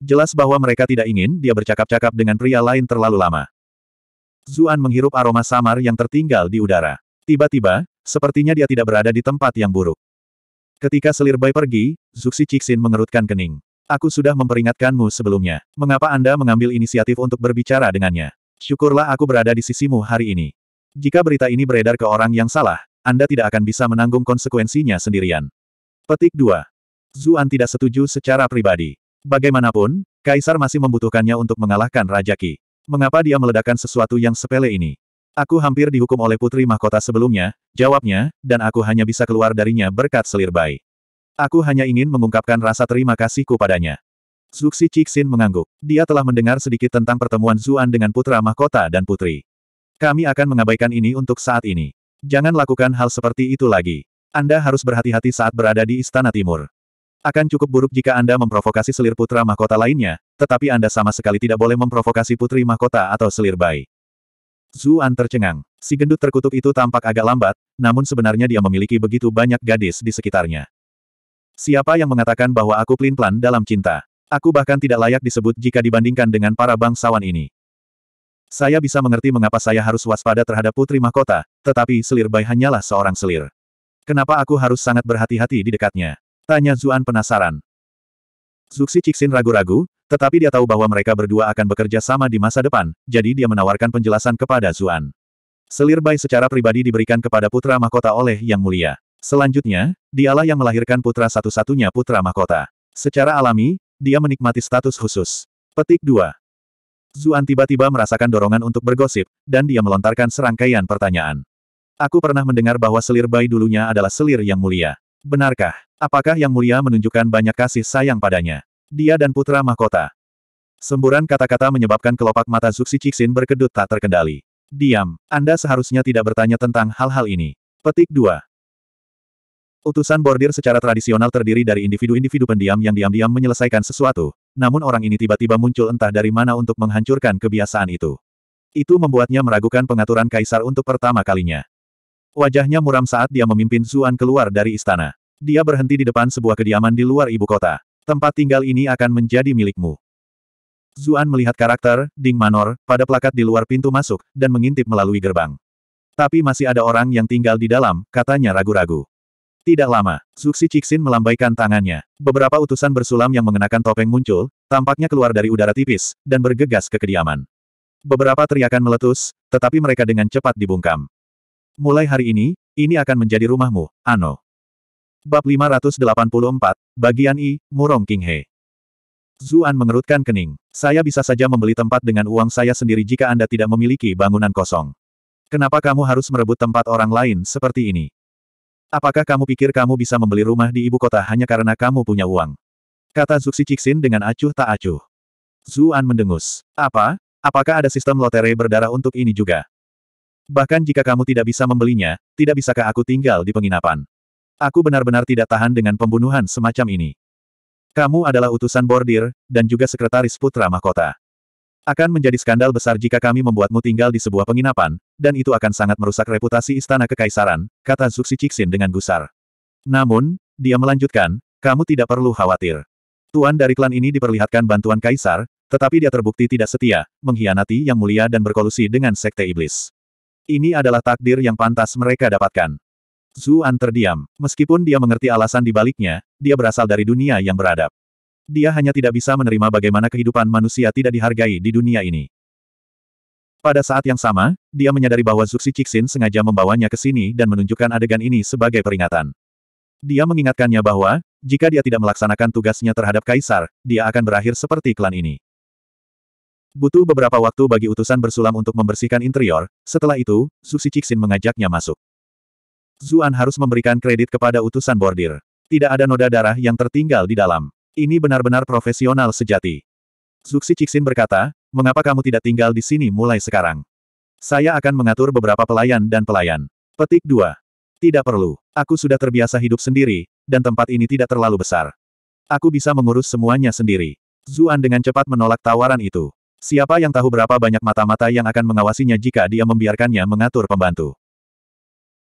Jelas bahwa mereka tidak ingin dia bercakap-cakap dengan pria lain terlalu lama. Zuan menghirup aroma samar yang tertinggal di udara. Tiba-tiba, sepertinya dia tidak berada di tempat yang buruk. Ketika selir Bai pergi, Zuxi Cixin mengerutkan kening. Aku sudah memperingatkanmu sebelumnya. Mengapa Anda mengambil inisiatif untuk berbicara dengannya? Syukurlah aku berada di sisimu hari ini. Jika berita ini beredar ke orang yang salah, Anda tidak akan bisa menanggung konsekuensinya sendirian. Petik 2. Zuan tidak setuju secara pribadi. Bagaimanapun, Kaisar masih membutuhkannya untuk mengalahkan Raja Ki. Mengapa dia meledakkan sesuatu yang sepele ini? Aku hampir dihukum oleh putri mahkota sebelumnya, jawabnya, dan aku hanya bisa keluar darinya berkat selir selirbai. Aku hanya ingin mengungkapkan rasa terima kasihku padanya. Zuxi Cixin mengangguk. Dia telah mendengar sedikit tentang pertemuan Zuan dengan putra mahkota dan putri. Kami akan mengabaikan ini untuk saat ini. Jangan lakukan hal seperti itu lagi. Anda harus berhati-hati saat berada di Istana Timur. Akan cukup buruk jika Anda memprovokasi selir putra mahkota lainnya, tetapi Anda sama sekali tidak boleh memprovokasi putri mahkota atau selir bayi. Zuan tercengang. Si gendut terkutuk itu tampak agak lambat, namun sebenarnya dia memiliki begitu banyak gadis di sekitarnya. Siapa yang mengatakan bahwa aku pelin plan dalam cinta? Aku bahkan tidak layak disebut jika dibandingkan dengan para bangsawan ini. Saya bisa mengerti mengapa saya harus waspada terhadap putri mahkota, tetapi selir Bai hanyalah seorang selir. Kenapa aku harus sangat berhati-hati di dekatnya? Tanya Zuan penasaran. Zuxi Cixin ragu-ragu, tetapi dia tahu bahwa mereka berdua akan bekerja sama di masa depan, jadi dia menawarkan penjelasan kepada Zuan. Selir Bai secara pribadi diberikan kepada putra mahkota oleh Yang Mulia. Selanjutnya, dialah yang melahirkan putra satu-satunya putra mahkota. Secara alami, dia menikmati status khusus. Petik 2. Zuan tiba-tiba merasakan dorongan untuk bergosip, dan dia melontarkan serangkaian pertanyaan. Aku pernah mendengar bahwa selir bayi dulunya adalah selir yang mulia. Benarkah? Apakah yang mulia menunjukkan banyak kasih sayang padanya? Dia dan putra mahkota. Semburan kata-kata menyebabkan kelopak mata Zuxi Cixin berkedut tak terkendali. Diam, Anda seharusnya tidak bertanya tentang hal-hal ini. Petik 2. Utusan bordir secara tradisional terdiri dari individu-individu pendiam yang diam-diam menyelesaikan sesuatu, namun orang ini tiba-tiba muncul entah dari mana untuk menghancurkan kebiasaan itu. Itu membuatnya meragukan pengaturan kaisar untuk pertama kalinya. Wajahnya muram saat dia memimpin Zuan keluar dari istana. Dia berhenti di depan sebuah kediaman di luar ibu kota. Tempat tinggal ini akan menjadi milikmu. Zuan melihat karakter, Ding Manor, pada plakat di luar pintu masuk, dan mengintip melalui gerbang. Tapi masih ada orang yang tinggal di dalam, katanya ragu-ragu. Tidak lama, Zuxi Cixin melambaikan tangannya. Beberapa utusan bersulam yang mengenakan topeng muncul, tampaknya keluar dari udara tipis, dan bergegas ke kediaman. Beberapa teriakan meletus, tetapi mereka dengan cepat dibungkam. Mulai hari ini, ini akan menjadi rumahmu, Ano. Bab 584, Bagian I, Murong King He. Zuan mengerutkan kening. Saya bisa saja membeli tempat dengan uang saya sendiri jika Anda tidak memiliki bangunan kosong. Kenapa kamu harus merebut tempat orang lain seperti ini? Apakah kamu pikir kamu bisa membeli rumah di ibu kota hanya karena kamu punya uang? Kata Zuxi Cixin dengan acuh tak acuh. Zuan mendengus. Apa? Apakah ada sistem lotere berdarah untuk ini juga? Bahkan jika kamu tidak bisa membelinya, tidak bisakah aku tinggal di penginapan? Aku benar-benar tidak tahan dengan pembunuhan semacam ini. Kamu adalah utusan bordir, dan juga sekretaris putra mahkota. Akan menjadi skandal besar jika kami membuatmu tinggal di sebuah penginapan, dan itu akan sangat merusak reputasi istana kekaisaran, kata Zuxi Cixin dengan gusar. Namun, dia melanjutkan, kamu tidak perlu khawatir. Tuan dari klan ini diperlihatkan bantuan kaisar, tetapi dia terbukti tidak setia, mengkhianati yang mulia dan berkolusi dengan sekte iblis. Ini adalah takdir yang pantas mereka dapatkan. Zuan terdiam. Meskipun dia mengerti alasan dibaliknya, dia berasal dari dunia yang beradab. Dia hanya tidak bisa menerima bagaimana kehidupan manusia tidak dihargai di dunia ini. Pada saat yang sama, dia menyadari bahwa Zuxi Cixin sengaja membawanya ke sini dan menunjukkan adegan ini sebagai peringatan. Dia mengingatkannya bahwa, jika dia tidak melaksanakan tugasnya terhadap Kaisar, dia akan berakhir seperti klan ini. Butuh beberapa waktu bagi utusan bersulam untuk membersihkan interior, setelah itu, Susi Cixin mengajaknya masuk. Zuan harus memberikan kredit kepada utusan bordir. Tidak ada noda darah yang tertinggal di dalam. Ini benar-benar profesional sejati. Zuxi Cixin berkata, mengapa kamu tidak tinggal di sini mulai sekarang? Saya akan mengatur beberapa pelayan dan pelayan. Petik 2. Tidak perlu. Aku sudah terbiasa hidup sendiri, dan tempat ini tidak terlalu besar. Aku bisa mengurus semuanya sendiri. Zuan dengan cepat menolak tawaran itu. Siapa yang tahu berapa banyak mata-mata yang akan mengawasinya jika dia membiarkannya mengatur pembantu.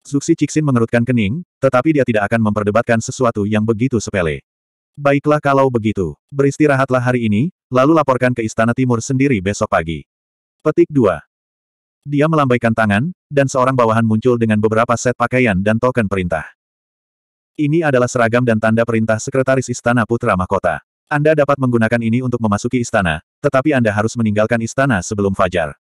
Zuxi Cixin mengerutkan kening, tetapi dia tidak akan memperdebatkan sesuatu yang begitu sepele. Baiklah kalau begitu, beristirahatlah hari ini, lalu laporkan ke Istana Timur sendiri besok pagi. Petik 2. Dia melambaikan tangan, dan seorang bawahan muncul dengan beberapa set pakaian dan token perintah. Ini adalah seragam dan tanda perintah Sekretaris Istana Putra Mahkota. Anda dapat menggunakan ini untuk memasuki istana, tetapi Anda harus meninggalkan istana sebelum fajar.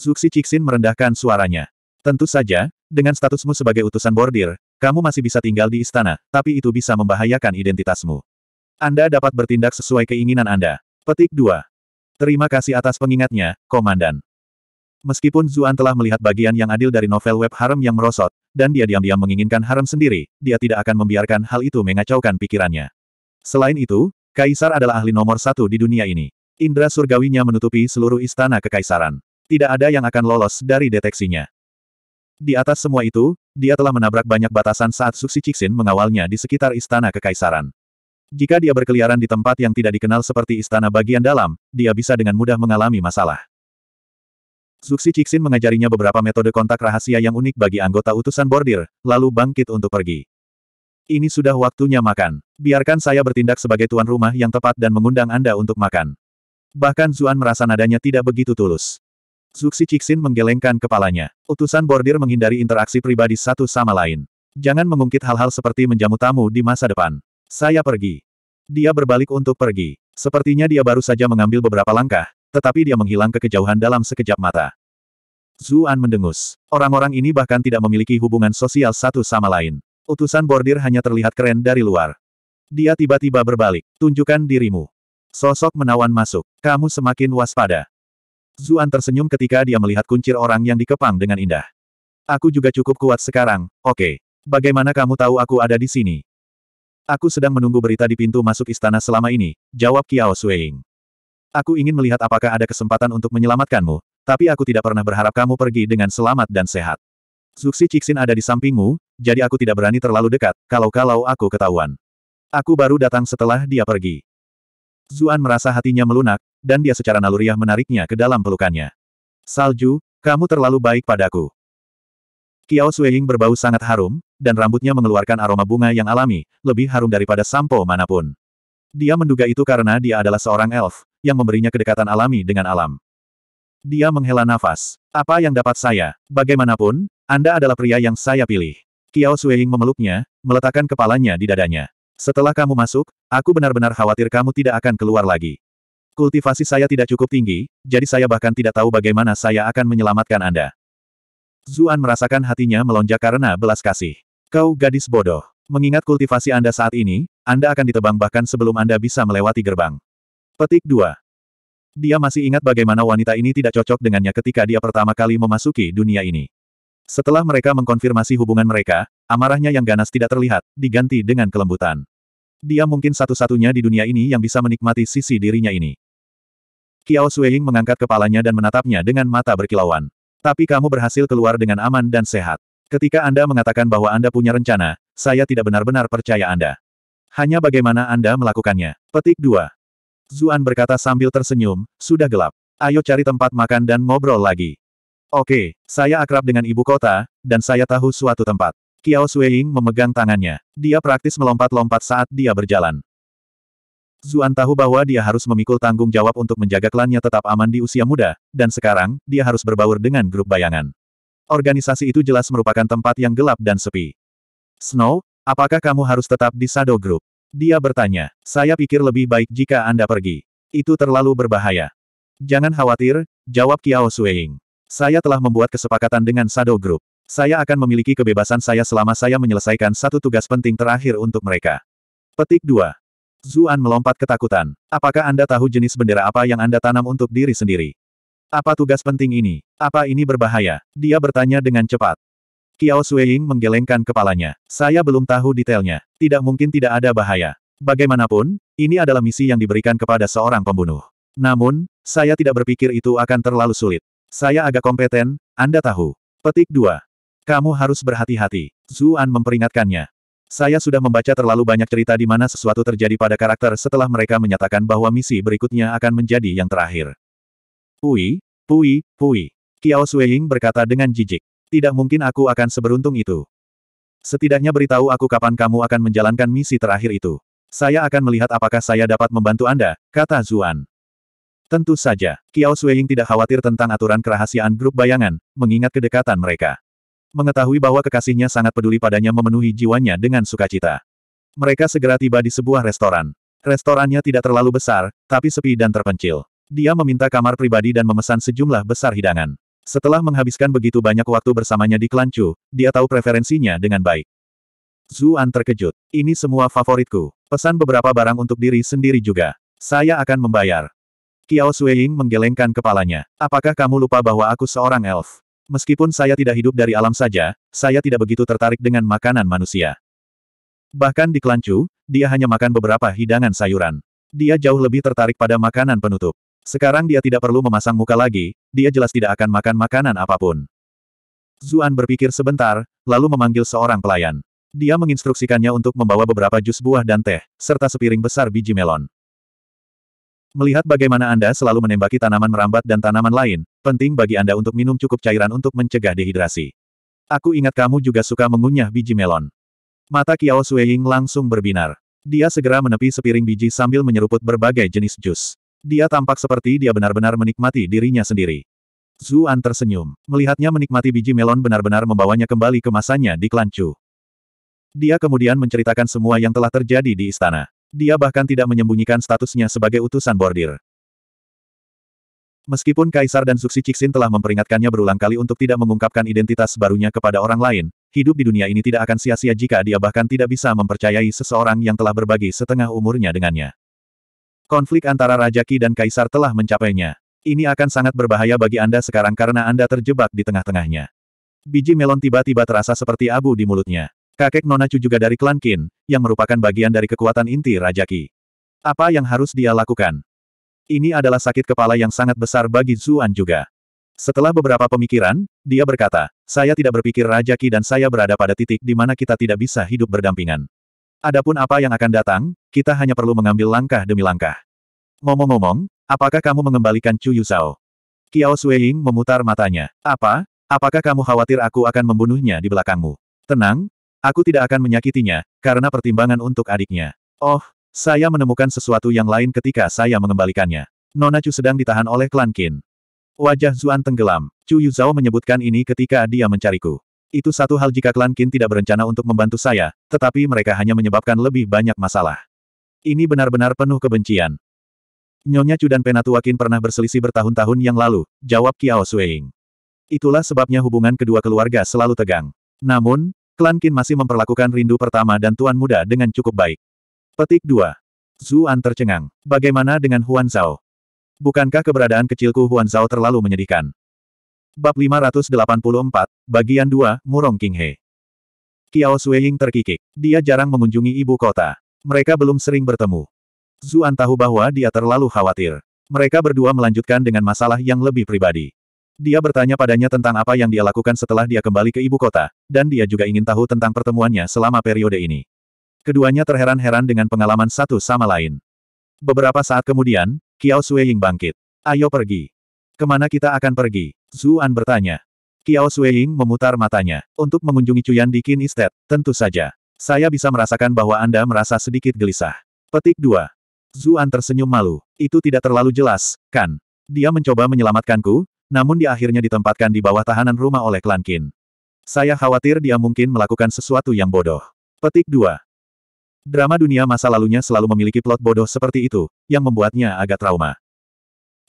Zuxi Cixin merendahkan suaranya. Tentu saja, dengan statusmu sebagai utusan bordir, kamu masih bisa tinggal di istana, tapi itu bisa membahayakan identitasmu. Anda dapat bertindak sesuai keinginan Anda. Petik 2. Terima kasih atas pengingatnya, Komandan. Meskipun Zuan telah melihat bagian yang adil dari novel web harem yang merosot, dan dia diam-diam menginginkan harem sendiri, dia tidak akan membiarkan hal itu mengacaukan pikirannya. Selain itu, Kaisar adalah ahli nomor satu di dunia ini. Indra surgawinya menutupi seluruh istana kekaisaran. Tidak ada yang akan lolos dari deteksinya. Di atas semua itu, dia telah menabrak banyak batasan saat Suksi Cixin mengawalnya di sekitar istana kekaisaran. Jika dia berkeliaran di tempat yang tidak dikenal seperti istana bagian dalam, dia bisa dengan mudah mengalami masalah. Zuxi Cixin mengajarinya beberapa metode kontak rahasia yang unik bagi anggota utusan bordir, lalu bangkit untuk pergi. Ini sudah waktunya makan. Biarkan saya bertindak sebagai tuan rumah yang tepat dan mengundang Anda untuk makan. Bahkan Zuan merasa nadanya tidak begitu tulus. Zuxi Cixin menggelengkan kepalanya. Utusan bordir menghindari interaksi pribadi satu sama lain. Jangan mengungkit hal-hal seperti menjamu tamu di masa depan. Saya pergi. Dia berbalik untuk pergi. Sepertinya dia baru saja mengambil beberapa langkah, tetapi dia menghilang ke kejauhan dalam sekejap mata. Zuan mendengus. Orang-orang ini bahkan tidak memiliki hubungan sosial satu sama lain. Utusan bordir hanya terlihat keren dari luar. Dia tiba-tiba berbalik. Tunjukkan dirimu. Sosok menawan masuk. Kamu semakin waspada. Zuan tersenyum ketika dia melihat kuncir orang yang dikepang dengan indah. Aku juga cukup kuat sekarang, oke. Okay. Bagaimana kamu tahu aku ada di sini? Aku sedang menunggu berita di pintu masuk istana selama ini, jawab Kiao Suying. Aku ingin melihat apakah ada kesempatan untuk menyelamatkanmu, tapi aku tidak pernah berharap kamu pergi dengan selamat dan sehat. Zuxi Cixin ada di sampingmu, jadi aku tidak berani terlalu dekat, kalau-kalau aku ketahuan. Aku baru datang setelah dia pergi. Zuan merasa hatinya melunak, dan dia secara naluriah menariknya ke dalam pelukannya. Salju, kamu terlalu baik padaku. Kiao Suying berbau sangat harum, dan rambutnya mengeluarkan aroma bunga yang alami, lebih harum daripada sampo manapun. Dia menduga itu karena dia adalah seorang elf, yang memberinya kedekatan alami dengan alam. Dia menghela nafas. Apa yang dapat saya? Bagaimanapun, Anda adalah pria yang saya pilih. Kiao Sueying memeluknya, meletakkan kepalanya di dadanya. Setelah kamu masuk, aku benar-benar khawatir kamu tidak akan keluar lagi. Kultivasi saya tidak cukup tinggi, jadi saya bahkan tidak tahu bagaimana saya akan menyelamatkan Anda. Zuan merasakan hatinya melonjak karena belas kasih. Kau gadis bodoh. Mengingat kultivasi Anda saat ini, Anda akan ditebang bahkan sebelum Anda bisa melewati gerbang. Petik 2. Dia masih ingat bagaimana wanita ini tidak cocok dengannya ketika dia pertama kali memasuki dunia ini. Setelah mereka mengkonfirmasi hubungan mereka, amarahnya yang ganas tidak terlihat, diganti dengan kelembutan. Dia mungkin satu-satunya di dunia ini yang bisa menikmati sisi dirinya ini. Kiao Sueying mengangkat kepalanya dan menatapnya dengan mata berkilauan. Tapi kamu berhasil keluar dengan aman dan sehat. Ketika Anda mengatakan bahwa Anda punya rencana, saya tidak benar-benar percaya Anda. Hanya bagaimana Anda melakukannya. Petik 2. Zuan berkata sambil tersenyum, sudah gelap. Ayo cari tempat makan dan ngobrol lagi. Oke, saya akrab dengan ibu kota, dan saya tahu suatu tempat. Kiao Sueying memegang tangannya. Dia praktis melompat-lompat saat dia berjalan. Zuan tahu bahwa dia harus memikul tanggung jawab untuk menjaga klannya tetap aman di usia muda, dan sekarang, dia harus berbaur dengan grup bayangan. Organisasi itu jelas merupakan tempat yang gelap dan sepi. Snow, apakah kamu harus tetap di Shadow Group? Dia bertanya. Saya pikir lebih baik jika Anda pergi. Itu terlalu berbahaya. Jangan khawatir, jawab Kiao Sueying. Saya telah membuat kesepakatan dengan Shadow Group. Saya akan memiliki kebebasan saya selama saya menyelesaikan satu tugas penting terakhir untuk mereka. Petik 2. Zuan melompat ketakutan. Apakah Anda tahu jenis bendera apa yang Anda tanam untuk diri sendiri? Apa tugas penting ini? Apa ini berbahaya? Dia bertanya dengan cepat. Kiao Sueying menggelengkan kepalanya. Saya belum tahu detailnya. Tidak mungkin tidak ada bahaya. Bagaimanapun, ini adalah misi yang diberikan kepada seorang pembunuh. Namun, saya tidak berpikir itu akan terlalu sulit. Saya agak kompeten, Anda tahu. Petik 2. Kamu harus berhati-hati. Zuan memperingatkannya. Saya sudah membaca terlalu banyak cerita di mana sesuatu terjadi pada karakter setelah mereka menyatakan bahwa misi berikutnya akan menjadi yang terakhir. Pui, pui, pui. Kiao Sueying berkata dengan jijik. Tidak mungkin aku akan seberuntung itu. Setidaknya beritahu aku kapan kamu akan menjalankan misi terakhir itu. Saya akan melihat apakah saya dapat membantu Anda, kata Zuan. Tentu saja, Kiao Sueying tidak khawatir tentang aturan kerahasiaan grup bayangan, mengingat kedekatan mereka. Mengetahui bahwa kekasihnya sangat peduli padanya memenuhi jiwanya dengan sukacita. Mereka segera tiba di sebuah restoran. Restorannya tidak terlalu besar, tapi sepi dan terpencil. Dia meminta kamar pribadi dan memesan sejumlah besar hidangan. Setelah menghabiskan begitu banyak waktu bersamanya di Klancu, dia tahu preferensinya dengan baik. Zuan terkejut. Ini semua favoritku. Pesan beberapa barang untuk diri sendiri juga. Saya akan membayar. Kiao Sueying menggelengkan kepalanya. Apakah kamu lupa bahwa aku seorang elf? Meskipun saya tidak hidup dari alam saja, saya tidak begitu tertarik dengan makanan manusia. Bahkan di Klancu, dia hanya makan beberapa hidangan sayuran. Dia jauh lebih tertarik pada makanan penutup. Sekarang dia tidak perlu memasang muka lagi, dia jelas tidak akan makan makanan apapun. Zuan berpikir sebentar, lalu memanggil seorang pelayan. Dia menginstruksikannya untuk membawa beberapa jus buah dan teh, serta sepiring besar biji melon. Melihat bagaimana Anda selalu menembaki tanaman merambat dan tanaman lain, penting bagi Anda untuk minum cukup cairan untuk mencegah dehidrasi. Aku ingat kamu juga suka mengunyah biji melon. Mata Kiao Sueying langsung berbinar. Dia segera menepi sepiring biji sambil menyeruput berbagai jenis jus. Dia tampak seperti dia benar-benar menikmati dirinya sendiri. Zuan tersenyum. Melihatnya menikmati biji melon benar-benar membawanya kembali ke masanya di Klancu. Dia kemudian menceritakan semua yang telah terjadi di istana. Dia bahkan tidak menyembunyikan statusnya sebagai utusan bordir. Meskipun Kaisar dan Suksi Cixin telah memperingatkannya berulang kali untuk tidak mengungkapkan identitas barunya kepada orang lain, hidup di dunia ini tidak akan sia-sia jika dia bahkan tidak bisa mempercayai seseorang yang telah berbagi setengah umurnya dengannya. Konflik antara Raja Ki dan Kaisar telah mencapainya. Ini akan sangat berbahaya bagi Anda sekarang karena Anda terjebak di tengah-tengahnya. Biji melon tiba-tiba terasa seperti abu di mulutnya. Kakek Nonacu juga dari klan Qin, yang merupakan bagian dari kekuatan inti Raja Ki. Apa yang harus dia lakukan? Ini adalah sakit kepala yang sangat besar bagi Zuan juga. Setelah beberapa pemikiran, dia berkata, saya tidak berpikir Raja Ki dan saya berada pada titik di mana kita tidak bisa hidup berdampingan. Adapun apa yang akan datang, kita hanya perlu mengambil langkah demi langkah. Ngomong-ngomong, apakah kamu mengembalikan Chu Yusao? Kiao Sueying memutar matanya. Apa? Apakah kamu khawatir aku akan membunuhnya di belakangmu? Tenang, aku tidak akan menyakitinya, karena pertimbangan untuk adiknya. Oh, saya menemukan sesuatu yang lain ketika saya mengembalikannya. Nona Chu sedang ditahan oleh klan Qin. Wajah Zuan tenggelam. Chu Yuzhao menyebutkan ini ketika dia mencariku. Itu satu hal jika klan Qin tidak berencana untuk membantu saya, tetapi mereka hanya menyebabkan lebih banyak masalah. Ini benar-benar penuh kebencian. Nyonya Chu dan Penatua Qin pernah berselisih bertahun-tahun yang lalu, jawab Kiao Sueing. Itulah sebabnya hubungan kedua keluarga selalu tegang. Namun, klan Qin masih memperlakukan rindu pertama dan tuan muda dengan cukup baik. Petik 2. Zuan tercengang. Bagaimana dengan Huan Zhao? Bukankah keberadaan kecilku Huan Zhao terlalu menyedihkan? Bab 584, Bagian 2, Murong Kinghe. Kiao Sueying terkikik. Dia jarang mengunjungi ibu kota. Mereka belum sering bertemu. Zuan tahu bahwa dia terlalu khawatir. Mereka berdua melanjutkan dengan masalah yang lebih pribadi. Dia bertanya padanya tentang apa yang dia lakukan setelah dia kembali ke ibu kota, dan dia juga ingin tahu tentang pertemuannya selama periode ini. Keduanya terheran-heran dengan pengalaman satu sama lain. Beberapa saat kemudian, Kiao Sueying bangkit. Ayo pergi. Kemana kita akan pergi? Zuan bertanya. Kiao Sueying memutar matanya. Untuk mengunjungi Cuyan di Qin Estate, tentu saja. Saya bisa merasakan bahwa Anda merasa sedikit gelisah. Petik 2. Zuan tersenyum malu. Itu tidak terlalu jelas, kan? Dia mencoba menyelamatkanku, namun di akhirnya ditempatkan di bawah tahanan rumah oleh klan Kin. Saya khawatir dia mungkin melakukan sesuatu yang bodoh. Petik 2. Drama dunia masa lalunya selalu memiliki plot bodoh seperti itu, yang membuatnya agak trauma.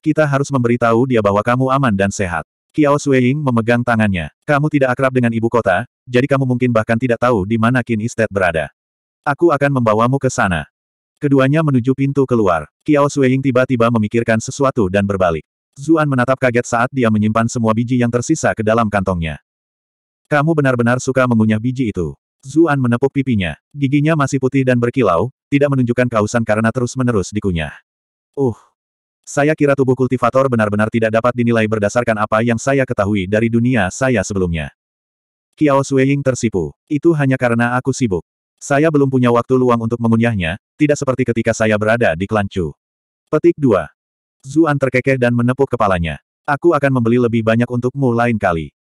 Kita harus memberitahu dia bahwa kamu aman dan sehat. Kiao Sueying memegang tangannya. Kamu tidak akrab dengan ibu kota, jadi kamu mungkin bahkan tidak tahu di mana Qin Estate berada. Aku akan membawamu ke sana. Keduanya menuju pintu keluar. Kiao Sueying tiba-tiba memikirkan sesuatu dan berbalik. Zuan menatap kaget saat dia menyimpan semua biji yang tersisa ke dalam kantongnya. Kamu benar-benar suka mengunyah biji itu. Zuan menepuk pipinya. Giginya masih putih dan berkilau, tidak menunjukkan kausan karena terus-menerus dikunyah. Uh, saya kira tubuh kultivator benar-benar tidak dapat dinilai berdasarkan apa yang saya ketahui dari dunia saya sebelumnya. Kiao Sueying tersipu. Itu hanya karena aku sibuk. Saya belum punya waktu luang untuk mengunyahnya, tidak seperti ketika saya berada di Kelancu. Petik 2. Zuan terkekeh dan menepuk kepalanya. Aku akan membeli lebih banyak untukmu lain kali.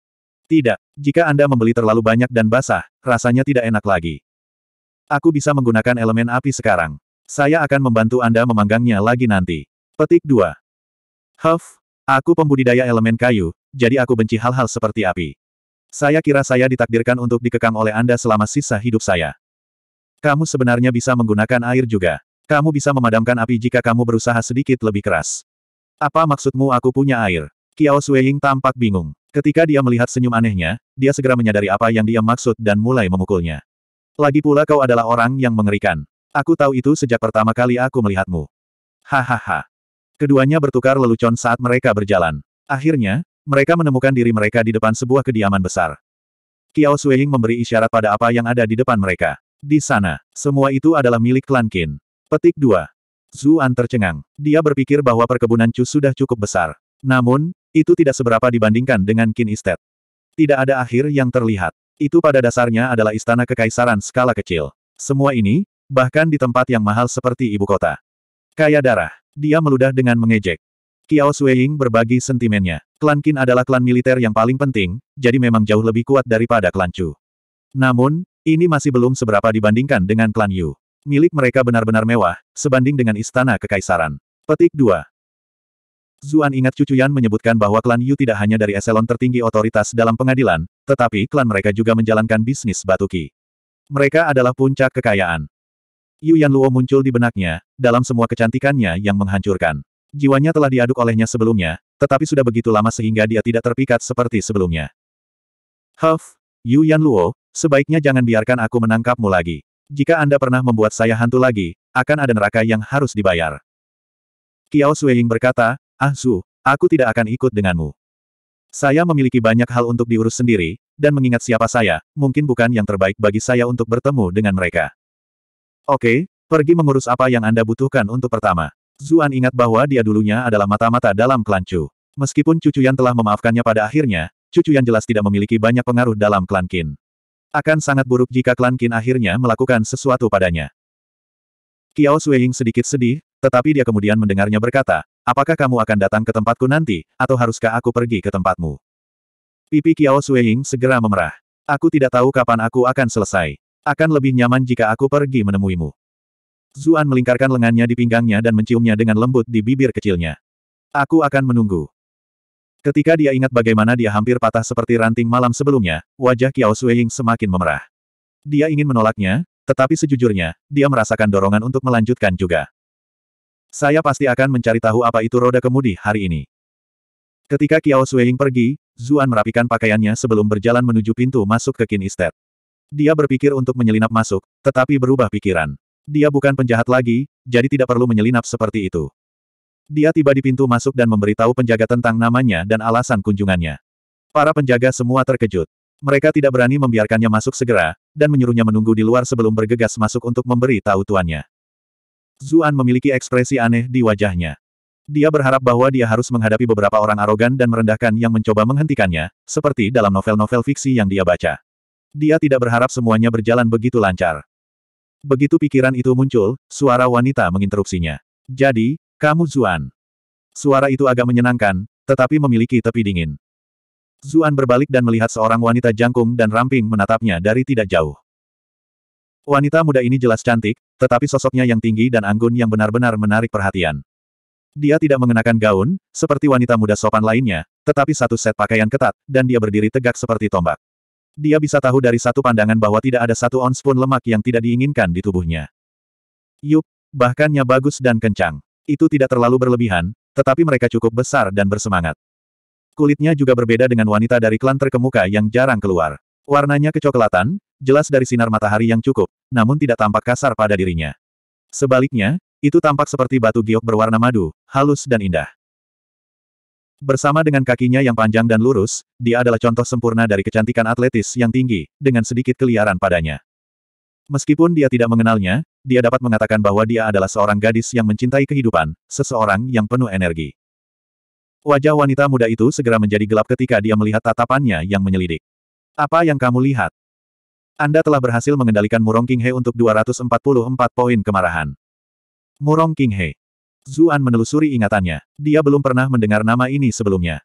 Tidak, jika Anda membeli terlalu banyak dan basah, rasanya tidak enak lagi. Aku bisa menggunakan elemen api sekarang. Saya akan membantu Anda memanggangnya lagi nanti. Petik 2. Huff, aku pembudidaya elemen kayu, jadi aku benci hal-hal seperti api. Saya kira saya ditakdirkan untuk dikekang oleh Anda selama sisa hidup saya. Kamu sebenarnya bisa menggunakan air juga. Kamu bisa memadamkan api jika kamu berusaha sedikit lebih keras. Apa maksudmu aku punya air? Kiao Sueying tampak bingung. Ketika dia melihat senyum anehnya, dia segera menyadari apa yang dia maksud dan mulai memukulnya. Lagi pula kau adalah orang yang mengerikan. Aku tahu itu sejak pertama kali aku melihatmu. Hahaha. Keduanya bertukar lelucon saat mereka berjalan. Akhirnya, mereka menemukan diri mereka di depan sebuah kediaman besar. Kiao Sueying memberi isyarat pada apa yang ada di depan mereka. Di sana, semua itu adalah milik klan Qin. Petik 2. Zuan tercengang. Dia berpikir bahwa perkebunan Chu sudah cukup besar. Namun, itu tidak seberapa dibandingkan dengan Qin Estate. Tidak ada akhir yang terlihat. Itu pada dasarnya adalah istana kekaisaran skala kecil. Semua ini, bahkan di tempat yang mahal seperti ibu kota. Kaya darah. Dia meludah dengan mengejek. Kiao Sueying berbagi sentimennya. Klan Qin adalah klan militer yang paling penting, jadi memang jauh lebih kuat daripada klan Chu. Namun, ini masih belum seberapa dibandingkan dengan klan Yu. Milik mereka benar-benar mewah, sebanding dengan istana kekaisaran. Petik 2. Zuan ingat Cucu Yan menyebutkan bahwa klan Yu tidak hanya dari eselon tertinggi otoritas dalam pengadilan, tetapi klan mereka juga menjalankan bisnis batu ki. Mereka adalah puncak kekayaan. Yu Yan Luo muncul di benaknya, dalam semua kecantikannya yang menghancurkan. Jiwanya telah diaduk olehnya sebelumnya, tetapi sudah begitu lama sehingga dia tidak terpikat seperti sebelumnya. Huff, Yu Yan Luo, sebaiknya jangan biarkan aku menangkapmu lagi. Jika Anda pernah membuat saya hantu lagi, akan ada neraka yang harus dibayar. Kiao Sueying berkata, Ah Su, aku tidak akan ikut denganmu. Saya memiliki banyak hal untuk diurus sendiri, dan mengingat siapa saya, mungkin bukan yang terbaik bagi saya untuk bertemu dengan mereka. Oke, pergi mengurus apa yang Anda butuhkan untuk pertama. Zuan ingat bahwa dia dulunya adalah mata-mata dalam klan Chu. Meskipun yang telah memaafkannya pada akhirnya, cucu yang jelas tidak memiliki banyak pengaruh dalam klan Qin. Akan sangat buruk jika klan Qin akhirnya melakukan sesuatu padanya. Kiao Sueying sedikit sedih, tetapi dia kemudian mendengarnya berkata, apakah kamu akan datang ke tempatku nanti, atau haruskah aku pergi ke tempatmu? Pipi Kiao Sueying segera memerah. Aku tidak tahu kapan aku akan selesai. Akan lebih nyaman jika aku pergi menemuimu. Zuan melingkarkan lengannya di pinggangnya dan menciumnya dengan lembut di bibir kecilnya. Aku akan menunggu. Ketika dia ingat bagaimana dia hampir patah seperti ranting malam sebelumnya, wajah Kiao Suying semakin memerah. Dia ingin menolaknya, tetapi sejujurnya, dia merasakan dorongan untuk melanjutkan juga. Saya pasti akan mencari tahu apa itu roda kemudi hari ini. Ketika Kiao Suying pergi, Zuan merapikan pakaiannya sebelum berjalan menuju pintu masuk ke Kin Estate. Dia berpikir untuk menyelinap masuk, tetapi berubah pikiran. Dia bukan penjahat lagi, jadi tidak perlu menyelinap seperti itu. Dia tiba di pintu masuk dan memberitahu penjaga tentang namanya dan alasan kunjungannya. Para penjaga semua terkejut. Mereka tidak berani membiarkannya masuk segera, dan menyuruhnya menunggu di luar sebelum bergegas masuk untuk memberi tahu tuannya. Zuan memiliki ekspresi aneh di wajahnya. Dia berharap bahwa dia harus menghadapi beberapa orang arogan dan merendahkan yang mencoba menghentikannya, seperti dalam novel-novel fiksi yang dia baca. Dia tidak berharap semuanya berjalan begitu lancar. Begitu pikiran itu muncul, suara wanita menginterupsinya. Jadi, kamu Zuan. Suara itu agak menyenangkan, tetapi memiliki tepi dingin. Zuan berbalik dan melihat seorang wanita jangkung dan ramping menatapnya dari tidak jauh. Wanita muda ini jelas cantik, tetapi sosoknya yang tinggi dan anggun yang benar-benar menarik perhatian. Dia tidak mengenakan gaun, seperti wanita muda sopan lainnya, tetapi satu set pakaian ketat, dan dia berdiri tegak seperti tombak. Dia bisa tahu dari satu pandangan bahwa tidak ada satu ons pun lemak yang tidak diinginkan di tubuhnya. Yup, bahkannya bagus dan kencang. Itu tidak terlalu berlebihan, tetapi mereka cukup besar dan bersemangat. Kulitnya juga berbeda dengan wanita dari klan terkemuka yang jarang keluar. Warnanya kecoklatan, jelas dari sinar matahari yang cukup, namun tidak tampak kasar pada dirinya. Sebaliknya, itu tampak seperti batu giok berwarna madu, halus dan indah. Bersama dengan kakinya yang panjang dan lurus, dia adalah contoh sempurna dari kecantikan atletis yang tinggi, dengan sedikit keliaran padanya. Meskipun dia tidak mengenalnya, dia dapat mengatakan bahwa dia adalah seorang gadis yang mencintai kehidupan, seseorang yang penuh energi. Wajah wanita muda itu segera menjadi gelap ketika dia melihat tatapannya yang menyelidik. Apa yang kamu lihat? Anda telah berhasil mengendalikan Murong King He untuk 244 poin kemarahan. Murong King He, Zuan menelusuri ingatannya. Dia belum pernah mendengar nama ini sebelumnya.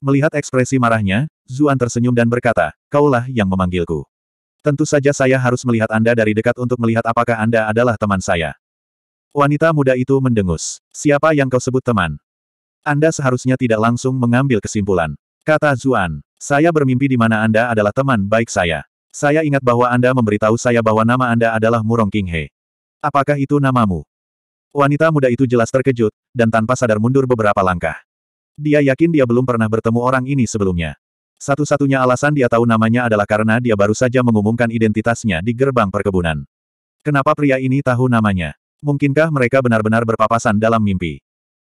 Melihat ekspresi marahnya, Zuan tersenyum dan berkata, Kaulah yang memanggilku. Tentu saja saya harus melihat Anda dari dekat untuk melihat apakah Anda adalah teman saya. Wanita muda itu mendengus. Siapa yang kau sebut teman? Anda seharusnya tidak langsung mengambil kesimpulan. Kata Zuan, saya bermimpi di mana Anda adalah teman baik saya. Saya ingat bahwa Anda memberitahu saya bahwa nama Anda adalah Murong Kinghe. Apakah itu namamu? Wanita muda itu jelas terkejut, dan tanpa sadar mundur beberapa langkah. Dia yakin dia belum pernah bertemu orang ini sebelumnya. Satu-satunya alasan dia tahu namanya adalah karena dia baru saja mengumumkan identitasnya di gerbang perkebunan. Kenapa pria ini tahu namanya? Mungkinkah mereka benar-benar berpapasan dalam mimpi?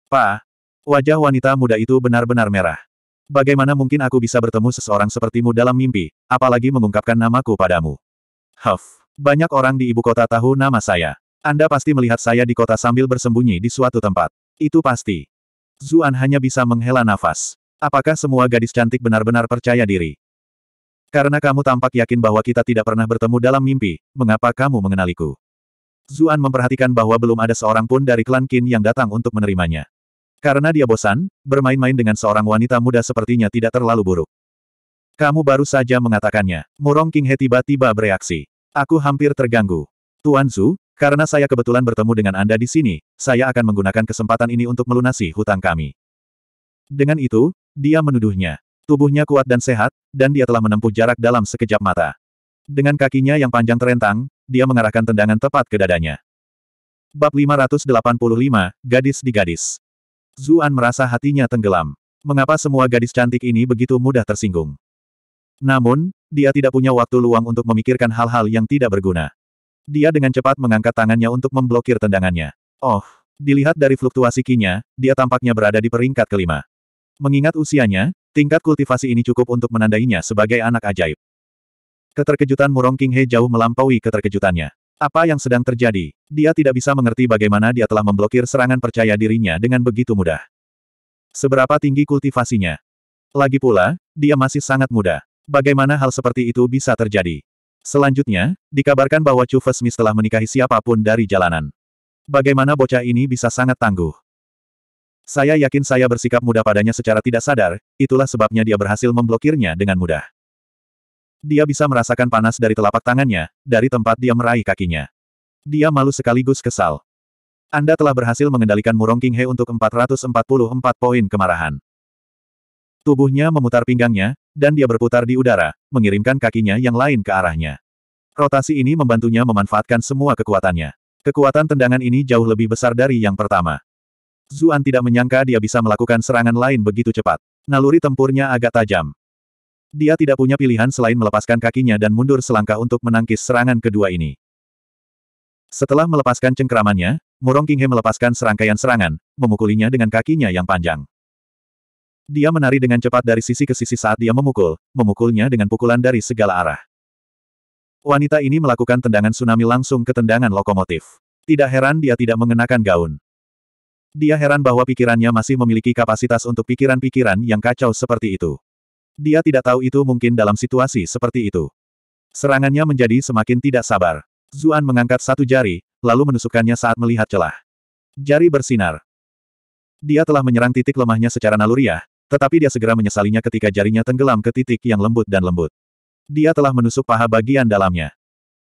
Pa, wajah wanita muda itu benar-benar merah. Bagaimana mungkin aku bisa bertemu seseorang sepertimu dalam mimpi, apalagi mengungkapkan namaku padamu? Huff, banyak orang di ibu kota tahu nama saya. Anda pasti melihat saya di kota sambil bersembunyi di suatu tempat. Itu pasti. Zuan hanya bisa menghela nafas. Apakah semua gadis cantik benar-benar percaya diri? Karena kamu tampak yakin bahwa kita tidak pernah bertemu dalam mimpi, mengapa kamu mengenaliku? Zuan memperhatikan bahwa belum ada seorang pun dari klan Qin yang datang untuk menerimanya. Karena dia bosan, bermain-main dengan seorang wanita muda sepertinya tidak terlalu buruk. Kamu baru saja mengatakannya. Murong King He tiba-tiba bereaksi. Aku hampir terganggu. Tuan Zhu, karena saya kebetulan bertemu dengan Anda di sini, saya akan menggunakan kesempatan ini untuk melunasi hutang kami. Dengan itu, dia menuduhnya. Tubuhnya kuat dan sehat, dan dia telah menempuh jarak dalam sekejap mata. Dengan kakinya yang panjang terentang, dia mengarahkan tendangan tepat ke dadanya. Bab 585, Gadis di Gadis. Zuan merasa hatinya tenggelam. Mengapa semua gadis cantik ini begitu mudah tersinggung? Namun, dia tidak punya waktu luang untuk memikirkan hal-hal yang tidak berguna. Dia dengan cepat mengangkat tangannya untuk memblokir tendangannya. Oh, dilihat dari fluktuasi kinya, dia tampaknya berada di peringkat kelima. Mengingat usianya, tingkat kultivasi ini cukup untuk menandainya sebagai anak ajaib. Keterkejutan Murong King He jauh melampaui keterkejutannya. Apa yang sedang terjadi? Dia tidak bisa mengerti bagaimana dia telah memblokir serangan percaya dirinya dengan begitu mudah. Seberapa tinggi kultivasinya? Lagi pula, dia masih sangat muda. Bagaimana hal seperti itu bisa terjadi? Selanjutnya, dikabarkan bahwa Chu Fesmis telah menikahi siapapun dari jalanan. Bagaimana bocah ini bisa sangat tangguh? Saya yakin saya bersikap mudah padanya secara tidak sadar, itulah sebabnya dia berhasil memblokirnya dengan mudah. Dia bisa merasakan panas dari telapak tangannya, dari tempat dia meraih kakinya. Dia malu sekaligus kesal. Anda telah berhasil mengendalikan Murong King He untuk 444 poin kemarahan. Tubuhnya memutar pinggangnya, dan dia berputar di udara, mengirimkan kakinya yang lain ke arahnya. Rotasi ini membantunya memanfaatkan semua kekuatannya. Kekuatan tendangan ini jauh lebih besar dari yang pertama. Zuan tidak menyangka dia bisa melakukan serangan lain begitu cepat. Naluri tempurnya agak tajam. Dia tidak punya pilihan selain melepaskan kakinya dan mundur selangkah untuk menangkis serangan kedua ini. Setelah melepaskan cengkeramannya, Murong Kinghe melepaskan serangkaian serangan, memukulinya dengan kakinya yang panjang. Dia menari dengan cepat dari sisi ke sisi saat dia memukul, memukulnya dengan pukulan dari segala arah. Wanita ini melakukan tendangan tsunami langsung ke tendangan lokomotif. Tidak heran dia tidak mengenakan gaun. Dia heran bahwa pikirannya masih memiliki kapasitas untuk pikiran-pikiran yang kacau seperti itu. Dia tidak tahu itu mungkin dalam situasi seperti itu. Serangannya menjadi semakin tidak sabar. Zuan mengangkat satu jari, lalu menusukkannya saat melihat celah. Jari bersinar. Dia telah menyerang titik lemahnya secara naluriah, tetapi dia segera menyesalinya ketika jarinya tenggelam ke titik yang lembut dan lembut. Dia telah menusuk paha bagian dalamnya.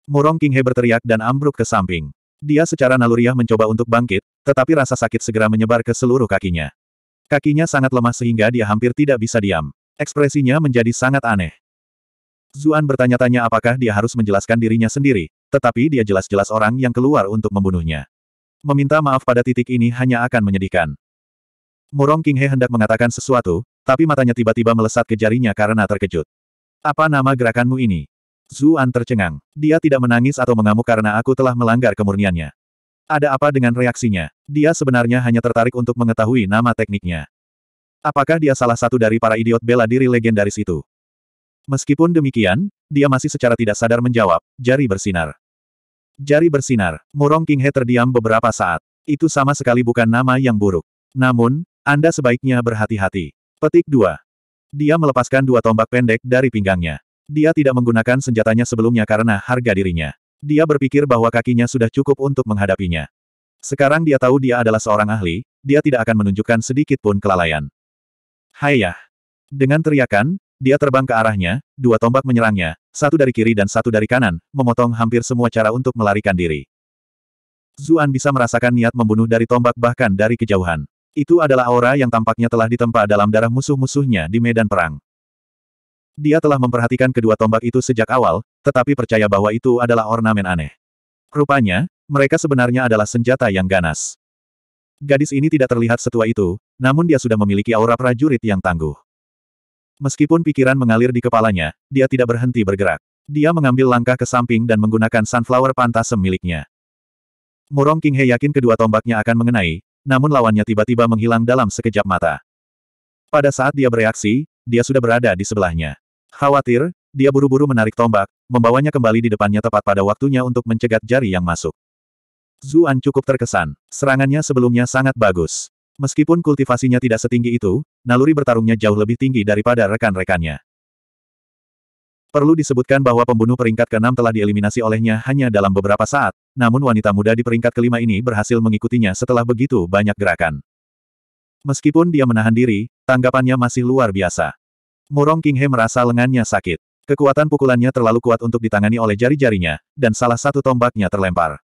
Murong King He berteriak dan ambruk ke samping. Dia secara naluriah mencoba untuk bangkit, tetapi rasa sakit segera menyebar ke seluruh kakinya. Kakinya sangat lemah sehingga dia hampir tidak bisa diam. Ekspresinya menjadi sangat aneh. Zuan bertanya-tanya apakah dia harus menjelaskan dirinya sendiri, tetapi dia jelas-jelas orang yang keluar untuk membunuhnya. Meminta maaf pada titik ini hanya akan menyedihkan. Murong He hendak mengatakan sesuatu, tapi matanya tiba-tiba melesat ke jarinya karena terkejut. Apa nama gerakanmu ini? Zuan tercengang. Dia tidak menangis atau mengamuk karena aku telah melanggar kemurniannya. Ada apa dengan reaksinya? Dia sebenarnya hanya tertarik untuk mengetahui nama tekniknya. Apakah dia salah satu dari para idiot bela diri legendaris itu? Meskipun demikian, dia masih secara tidak sadar menjawab, jari bersinar. Jari bersinar, Murong He terdiam beberapa saat. Itu sama sekali bukan nama yang buruk. Namun, anda sebaiknya berhati-hati. Petik 2. Dia melepaskan dua tombak pendek dari pinggangnya. Dia tidak menggunakan senjatanya sebelumnya karena harga dirinya. Dia berpikir bahwa kakinya sudah cukup untuk menghadapinya. Sekarang dia tahu dia adalah seorang ahli, dia tidak akan menunjukkan sedikit pun kelalaian. Hayah! Dengan teriakan, dia terbang ke arahnya, dua tombak menyerangnya, satu dari kiri dan satu dari kanan, memotong hampir semua cara untuk melarikan diri. Zuan bisa merasakan niat membunuh dari tombak bahkan dari kejauhan. Itu adalah aura yang tampaknya telah ditempa dalam darah musuh-musuhnya di medan perang. Dia telah memperhatikan kedua tombak itu sejak awal, tetapi percaya bahwa itu adalah ornamen aneh. Rupanya, mereka sebenarnya adalah senjata yang ganas. Gadis ini tidak terlihat setua itu, namun dia sudah memiliki aura prajurit yang tangguh. Meskipun pikiran mengalir di kepalanya, dia tidak berhenti bergerak. Dia mengambil langkah ke samping dan menggunakan sunflower pantas miliknya. Murong King He yakin kedua tombaknya akan mengenai, namun lawannya tiba-tiba menghilang dalam sekejap mata. Pada saat dia bereaksi, dia sudah berada di sebelahnya. Khawatir, dia buru-buru menarik tombak, membawanya kembali di depannya tepat pada waktunya untuk mencegat jari yang masuk. Zuan cukup terkesan. Serangannya sebelumnya sangat bagus. Meskipun kultivasinya tidak setinggi itu, naluri bertarungnya jauh lebih tinggi daripada rekan-rekannya. Perlu disebutkan bahwa pembunuh peringkat ke-6 telah dieliminasi olehnya hanya dalam beberapa saat, namun wanita muda di peringkat kelima ini berhasil mengikutinya setelah begitu banyak gerakan. Meskipun dia menahan diri, tanggapannya masih luar biasa. Murong King He merasa lengannya sakit. Kekuatan pukulannya terlalu kuat untuk ditangani oleh jari-jarinya, dan salah satu tombaknya terlempar.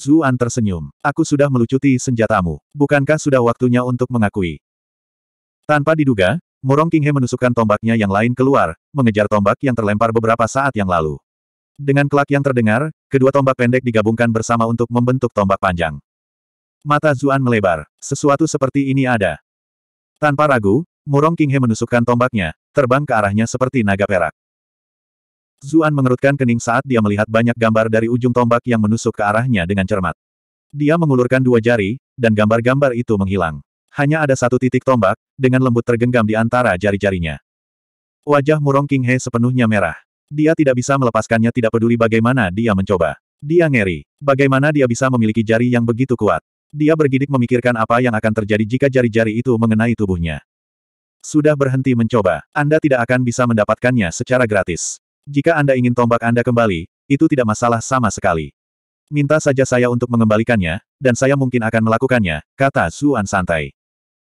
Zuan tersenyum. Aku sudah melucuti senjatamu. Bukankah sudah waktunya untuk mengakui? Tanpa diduga, Murong He menusukkan tombaknya yang lain keluar, mengejar tombak yang terlempar beberapa saat yang lalu. Dengan kelak yang terdengar, kedua tombak pendek digabungkan bersama untuk membentuk tombak panjang. Mata Zuan melebar. Sesuatu seperti ini ada. Tanpa ragu, Murong He menusukkan tombaknya, terbang ke arahnya seperti naga perak. Zuan mengerutkan kening saat dia melihat banyak gambar dari ujung tombak yang menusuk ke arahnya dengan cermat. Dia mengulurkan dua jari, dan gambar-gambar itu menghilang. Hanya ada satu titik tombak, dengan lembut tergenggam di antara jari-jarinya. Wajah murong King He sepenuhnya merah. Dia tidak bisa melepaskannya tidak peduli bagaimana dia mencoba. Dia ngeri. Bagaimana dia bisa memiliki jari yang begitu kuat. Dia bergidik memikirkan apa yang akan terjadi jika jari-jari itu mengenai tubuhnya. Sudah berhenti mencoba, Anda tidak akan bisa mendapatkannya secara gratis. Jika Anda ingin tombak Anda kembali, itu tidak masalah sama sekali. Minta saja saya untuk mengembalikannya, dan saya mungkin akan melakukannya, kata Zuan santai.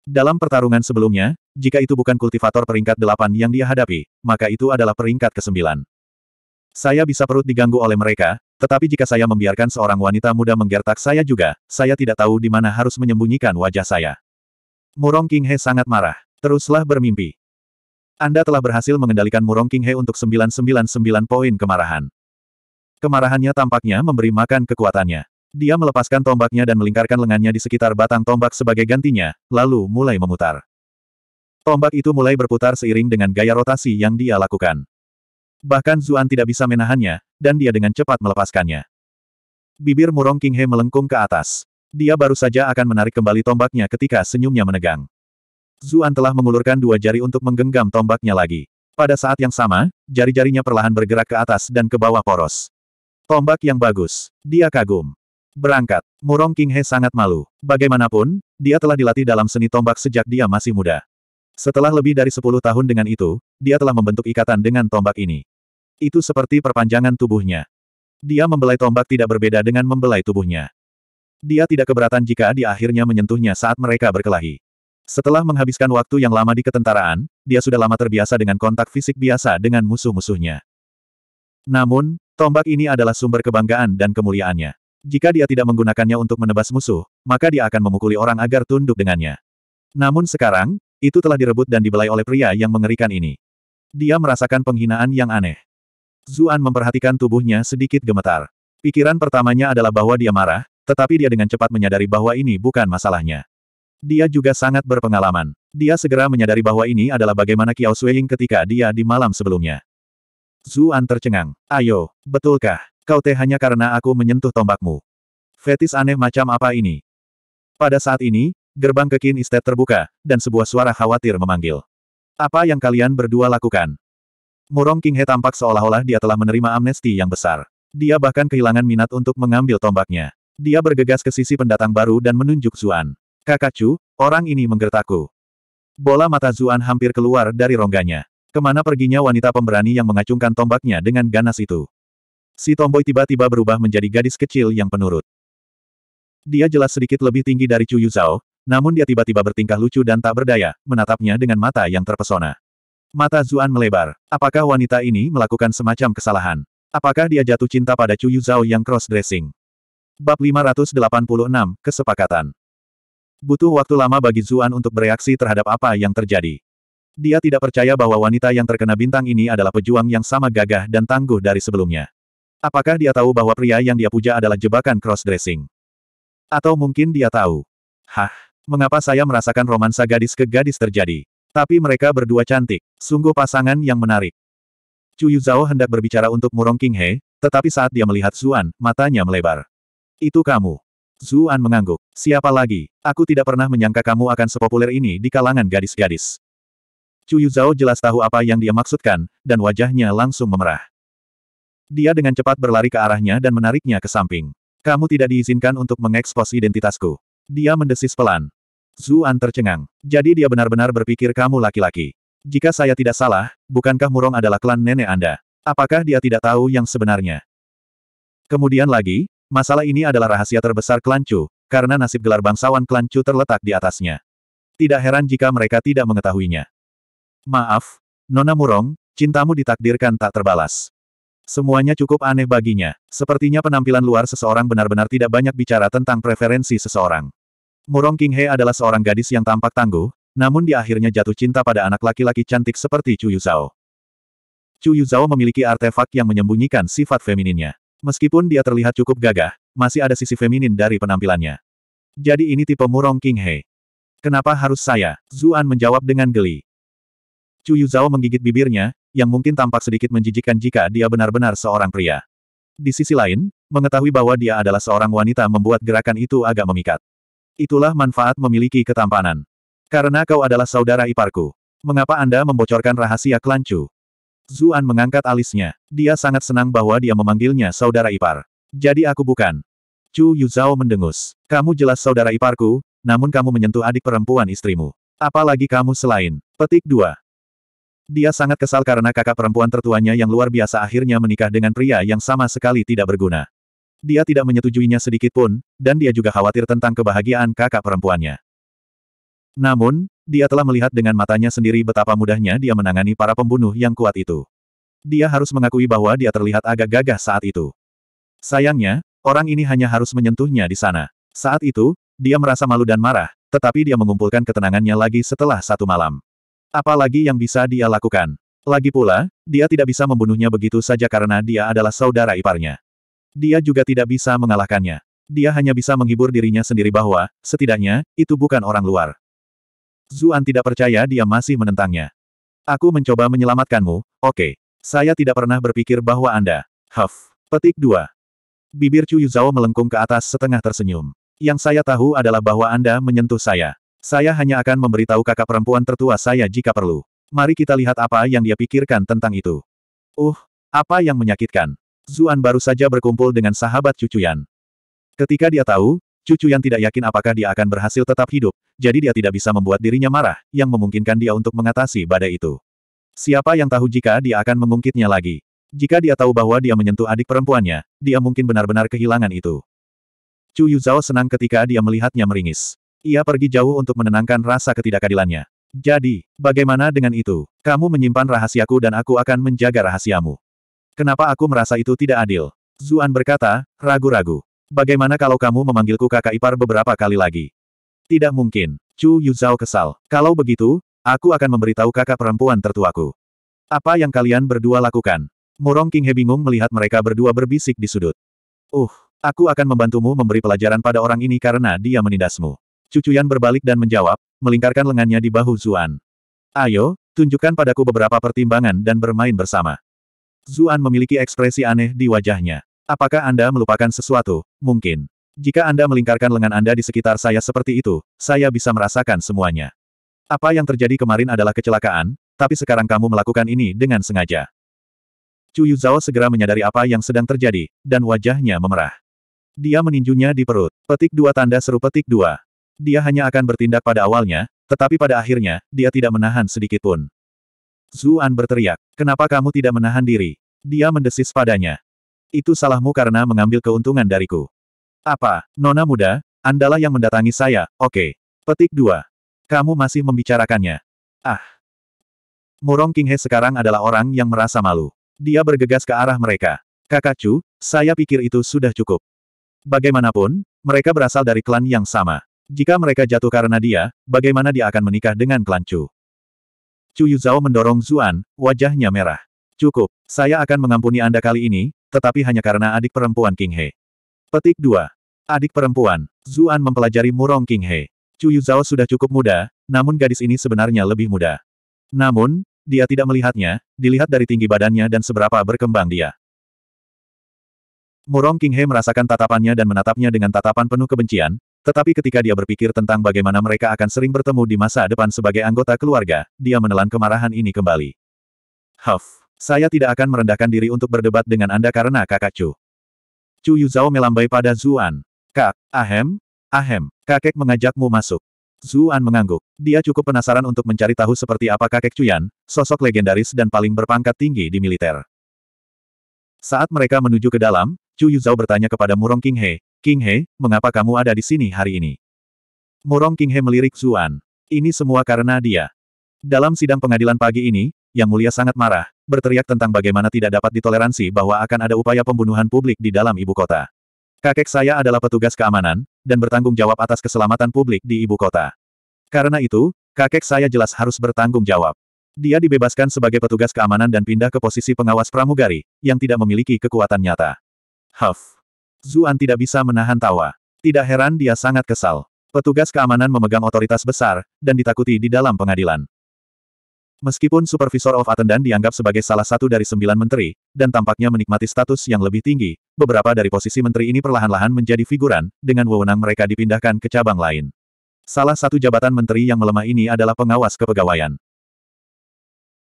Dalam pertarungan sebelumnya, jika itu bukan kultivator peringkat delapan yang dia hadapi, maka itu adalah peringkat kesembilan. Saya bisa perut diganggu oleh mereka, tetapi jika saya membiarkan seorang wanita muda menggertak saya juga, saya tidak tahu di mana harus menyembunyikan wajah saya. Murong King He sangat marah. Teruslah bermimpi. Anda telah berhasil mengendalikan Murong King He untuk 999 poin kemarahan. Kemarahannya tampaknya memberi makan kekuatannya. Dia melepaskan tombaknya dan melingkarkan lengannya di sekitar batang tombak sebagai gantinya, lalu mulai memutar. Tombak itu mulai berputar seiring dengan gaya rotasi yang dia lakukan. Bahkan Zuan tidak bisa menahannya, dan dia dengan cepat melepaskannya. Bibir Murong King He melengkung ke atas. Dia baru saja akan menarik kembali tombaknya ketika senyumnya menegang. Zuan telah mengulurkan dua jari untuk menggenggam tombaknya lagi. Pada saat yang sama, jari-jarinya perlahan bergerak ke atas dan ke bawah poros. Tombak yang bagus. Dia kagum. Berangkat. Murong King He sangat malu. Bagaimanapun, dia telah dilatih dalam seni tombak sejak dia masih muda. Setelah lebih dari 10 tahun dengan itu, dia telah membentuk ikatan dengan tombak ini. Itu seperti perpanjangan tubuhnya. Dia membelai tombak tidak berbeda dengan membelai tubuhnya. Dia tidak keberatan jika dia akhirnya menyentuhnya saat mereka berkelahi. Setelah menghabiskan waktu yang lama di ketentaraan, dia sudah lama terbiasa dengan kontak fisik biasa dengan musuh-musuhnya. Namun, tombak ini adalah sumber kebanggaan dan kemuliaannya. Jika dia tidak menggunakannya untuk menebas musuh, maka dia akan memukuli orang agar tunduk dengannya. Namun sekarang, itu telah direbut dan dibelai oleh pria yang mengerikan ini. Dia merasakan penghinaan yang aneh. Zuan memperhatikan tubuhnya sedikit gemetar. Pikiran pertamanya adalah bahwa dia marah, tetapi dia dengan cepat menyadari bahwa ini bukan masalahnya. Dia juga sangat berpengalaman. Dia segera menyadari bahwa ini adalah bagaimana Kiao Suying ketika dia di malam sebelumnya. Zuan tercengang. Ayo, betulkah? Kau teh hanya karena aku menyentuh tombakmu. Fetis aneh macam apa ini? Pada saat ini, gerbang kekin Kin terbuka, dan sebuah suara khawatir memanggil. Apa yang kalian berdua lakukan? Murong King He tampak seolah-olah dia telah menerima amnesti yang besar. Dia bahkan kehilangan minat untuk mengambil tombaknya. Dia bergegas ke sisi pendatang baru dan menunjuk Zuan. Kakak Chu, orang ini menggertaku. Bola mata Zuan hampir keluar dari rongganya. Kemana perginya wanita pemberani yang mengacungkan tombaknya dengan ganas itu? Si tomboy tiba-tiba berubah menjadi gadis kecil yang penurut. Dia jelas sedikit lebih tinggi dari Chu Yuzhao, namun dia tiba-tiba bertingkah lucu dan tak berdaya, menatapnya dengan mata yang terpesona. Mata Zuan melebar. Apakah wanita ini melakukan semacam kesalahan? Apakah dia jatuh cinta pada Chu Yuzhao yang cross-dressing? Bab 586, Kesepakatan Butuh waktu lama bagi Zuan untuk bereaksi terhadap apa yang terjadi. Dia tidak percaya bahwa wanita yang terkena bintang ini adalah pejuang yang sama gagah dan tangguh dari sebelumnya. Apakah dia tahu bahwa pria yang dia puja adalah jebakan cross-dressing? Atau mungkin dia tahu? Hah, mengapa saya merasakan romansa gadis ke gadis terjadi? Tapi mereka berdua cantik, sungguh pasangan yang menarik. Chu Yuzhao hendak berbicara untuk murong King He, tetapi saat dia melihat Zuan, matanya melebar. Itu kamu. Zuan mengangguk. Siapa lagi? Aku tidak pernah menyangka kamu akan sepopuler ini di kalangan gadis-gadis. Chu Yuzhao jelas tahu apa yang dia maksudkan, dan wajahnya langsung memerah. Dia dengan cepat berlari ke arahnya dan menariknya ke samping. Kamu tidak diizinkan untuk mengekspos identitasku. Dia mendesis pelan. Zuan tercengang. Jadi dia benar-benar berpikir kamu laki-laki. Jika saya tidak salah, bukankah Murong adalah klan nenek Anda? Apakah dia tidak tahu yang sebenarnya? Kemudian lagi, masalah ini adalah rahasia terbesar klan Chu, karena nasib gelar bangsawan klan Chu terletak di atasnya. Tidak heran jika mereka tidak mengetahuinya. Maaf, Nona Murong, cintamu ditakdirkan tak terbalas. Semuanya cukup aneh baginya. Sepertinya penampilan luar seseorang benar-benar tidak banyak bicara tentang preferensi seseorang. Murong King He adalah seorang gadis yang tampak tangguh, namun di akhirnya jatuh cinta pada anak laki-laki cantik seperti Chu Zhao. Chu Zhao memiliki artefak yang menyembunyikan sifat femininnya. Meskipun dia terlihat cukup gagah, masih ada sisi feminin dari penampilannya. Jadi ini tipe Murong King He. Kenapa harus saya? Zuan menjawab dengan geli. Chu Zhao menggigit bibirnya, yang mungkin tampak sedikit menjijikkan jika dia benar-benar seorang pria. Di sisi lain, mengetahui bahwa dia adalah seorang wanita membuat gerakan itu agak memikat. Itulah manfaat memiliki ketampanan. Karena kau adalah saudara iparku. Mengapa Anda membocorkan rahasia kelancu? Zuan mengangkat alisnya. Dia sangat senang bahwa dia memanggilnya saudara ipar. Jadi aku bukan. Chu Yuzhao mendengus. Kamu jelas saudara iparku, namun kamu menyentuh adik perempuan istrimu. Apalagi kamu selain. Petik 2. Dia sangat kesal karena kakak perempuan tertuanya yang luar biasa akhirnya menikah dengan pria yang sama sekali tidak berguna. Dia tidak menyetujuinya sedikit pun, dan dia juga khawatir tentang kebahagiaan kakak perempuannya. Namun, dia telah melihat dengan matanya sendiri betapa mudahnya dia menangani para pembunuh yang kuat itu. Dia harus mengakui bahwa dia terlihat agak gagah saat itu. Sayangnya, orang ini hanya harus menyentuhnya di sana. Saat itu, dia merasa malu dan marah, tetapi dia mengumpulkan ketenangannya lagi setelah satu malam. Apa lagi yang bisa dia lakukan? Lagi pula, dia tidak bisa membunuhnya begitu saja karena dia adalah saudara iparnya. Dia juga tidak bisa mengalahkannya. Dia hanya bisa menghibur dirinya sendiri bahwa, setidaknya, itu bukan orang luar. Zuan tidak percaya dia masih menentangnya. Aku mencoba menyelamatkanmu, oke. Okay. Saya tidak pernah berpikir bahwa Anda. Huff. Petik 2. Bibir Chu Yuzhao melengkung ke atas setengah tersenyum. Yang saya tahu adalah bahwa Anda menyentuh saya. Saya hanya akan memberitahu kakak perempuan tertua saya jika perlu. Mari kita lihat apa yang dia pikirkan tentang itu. Uh, apa yang menyakitkan? Zuan baru saja berkumpul dengan sahabat cucuyan. Ketika dia tahu, cucuyan tidak yakin apakah dia akan berhasil tetap hidup, jadi dia tidak bisa membuat dirinya marah, yang memungkinkan dia untuk mengatasi badai itu. Siapa yang tahu jika dia akan mengungkitnya lagi? Jika dia tahu bahwa dia menyentuh adik perempuannya, dia mungkin benar-benar kehilangan itu. Chu Yuzhao senang ketika dia melihatnya meringis. Ia pergi jauh untuk menenangkan rasa ketidakadilannya. Jadi, bagaimana dengan itu? Kamu menyimpan rahasiaku dan aku akan menjaga rahasiamu. Kenapa aku merasa itu tidak adil? Zuan berkata, ragu-ragu. Bagaimana kalau kamu memanggilku kakak ipar beberapa kali lagi? Tidak mungkin. Chu Yuzhao kesal. Kalau begitu, aku akan memberitahu kakak perempuan tertuaku. Apa yang kalian berdua lakukan? Murong King He bingung melihat mereka berdua berbisik di sudut. Uh, aku akan membantumu memberi pelajaran pada orang ini karena dia menindasmu. Cucuyan berbalik dan menjawab, melingkarkan lengannya di bahu Zuan. Ayo, tunjukkan padaku beberapa pertimbangan dan bermain bersama. Zuan memiliki ekspresi aneh di wajahnya. Apakah Anda melupakan sesuatu? Mungkin. Jika Anda melingkarkan lengan Anda di sekitar saya seperti itu, saya bisa merasakan semuanya. Apa yang terjadi kemarin adalah kecelakaan, tapi sekarang kamu melakukan ini dengan sengaja. Chu Yuzhao segera menyadari apa yang sedang terjadi, dan wajahnya memerah. Dia meninjunya di perut. Petik dua tanda seru petik dua. Dia hanya akan bertindak pada awalnya, tetapi pada akhirnya, dia tidak menahan sedikit pun. Zuan berteriak, kenapa kamu tidak menahan diri? Dia mendesis padanya. Itu salahmu karena mengambil keuntungan dariku. Apa, nona muda, andalah yang mendatangi saya, oke. Okay. Petik 2. Kamu masih membicarakannya. Ah. Murong Kinghe sekarang adalah orang yang merasa malu. Dia bergegas ke arah mereka. Kakak Chu, saya pikir itu sudah cukup. Bagaimanapun, mereka berasal dari klan yang sama. Jika mereka jatuh karena dia, bagaimana dia akan menikah dengan klan Chu? Chu Yuzhao mendorong Zuan, wajahnya merah. Cukup, saya akan mengampuni Anda kali ini, tetapi hanya karena adik perempuan King He. Petik 2. Adik perempuan, Zuan mempelajari murong King He. Chu Yuzhao sudah cukup muda, namun gadis ini sebenarnya lebih muda. Namun, dia tidak melihatnya, dilihat dari tinggi badannya dan seberapa berkembang dia. Murong King He merasakan tatapannya dan menatapnya dengan tatapan penuh kebencian, tetapi ketika dia berpikir tentang bagaimana mereka akan sering bertemu di masa depan sebagai anggota keluarga, dia menelan kemarahan ini kembali. Huff, saya tidak akan merendahkan diri untuk berdebat dengan Anda karena kakak Chu. Chu Yuzhao melambai pada Zuan. Kak, ahem, ahem, kakek mengajakmu masuk. Zuan mengangguk. Dia cukup penasaran untuk mencari tahu seperti apa kakek Cuyan, sosok legendaris dan paling berpangkat tinggi di militer. Saat mereka menuju ke dalam, Chu Yuzhao bertanya kepada Murong King He, King He, mengapa kamu ada di sini hari ini? Murong King He melirik Zuan. Ini semua karena dia. Dalam sidang pengadilan pagi ini, Yang Mulia sangat marah, berteriak tentang bagaimana tidak dapat ditoleransi bahwa akan ada upaya pembunuhan publik di dalam ibu kota. Kakek saya adalah petugas keamanan, dan bertanggung jawab atas keselamatan publik di ibu kota. Karena itu, kakek saya jelas harus bertanggung jawab. Dia dibebaskan sebagai petugas keamanan dan pindah ke posisi pengawas pramugari, yang tidak memiliki kekuatan nyata. Huff. Zuan tidak bisa menahan tawa. Tidak heran dia sangat kesal. Petugas keamanan memegang otoritas besar, dan ditakuti di dalam pengadilan. Meskipun Supervisor of Attendant dianggap sebagai salah satu dari sembilan menteri, dan tampaknya menikmati status yang lebih tinggi, beberapa dari posisi menteri ini perlahan-lahan menjadi figuran, dengan wewenang mereka dipindahkan ke cabang lain. Salah satu jabatan menteri yang melemah ini adalah pengawas kepegawaian.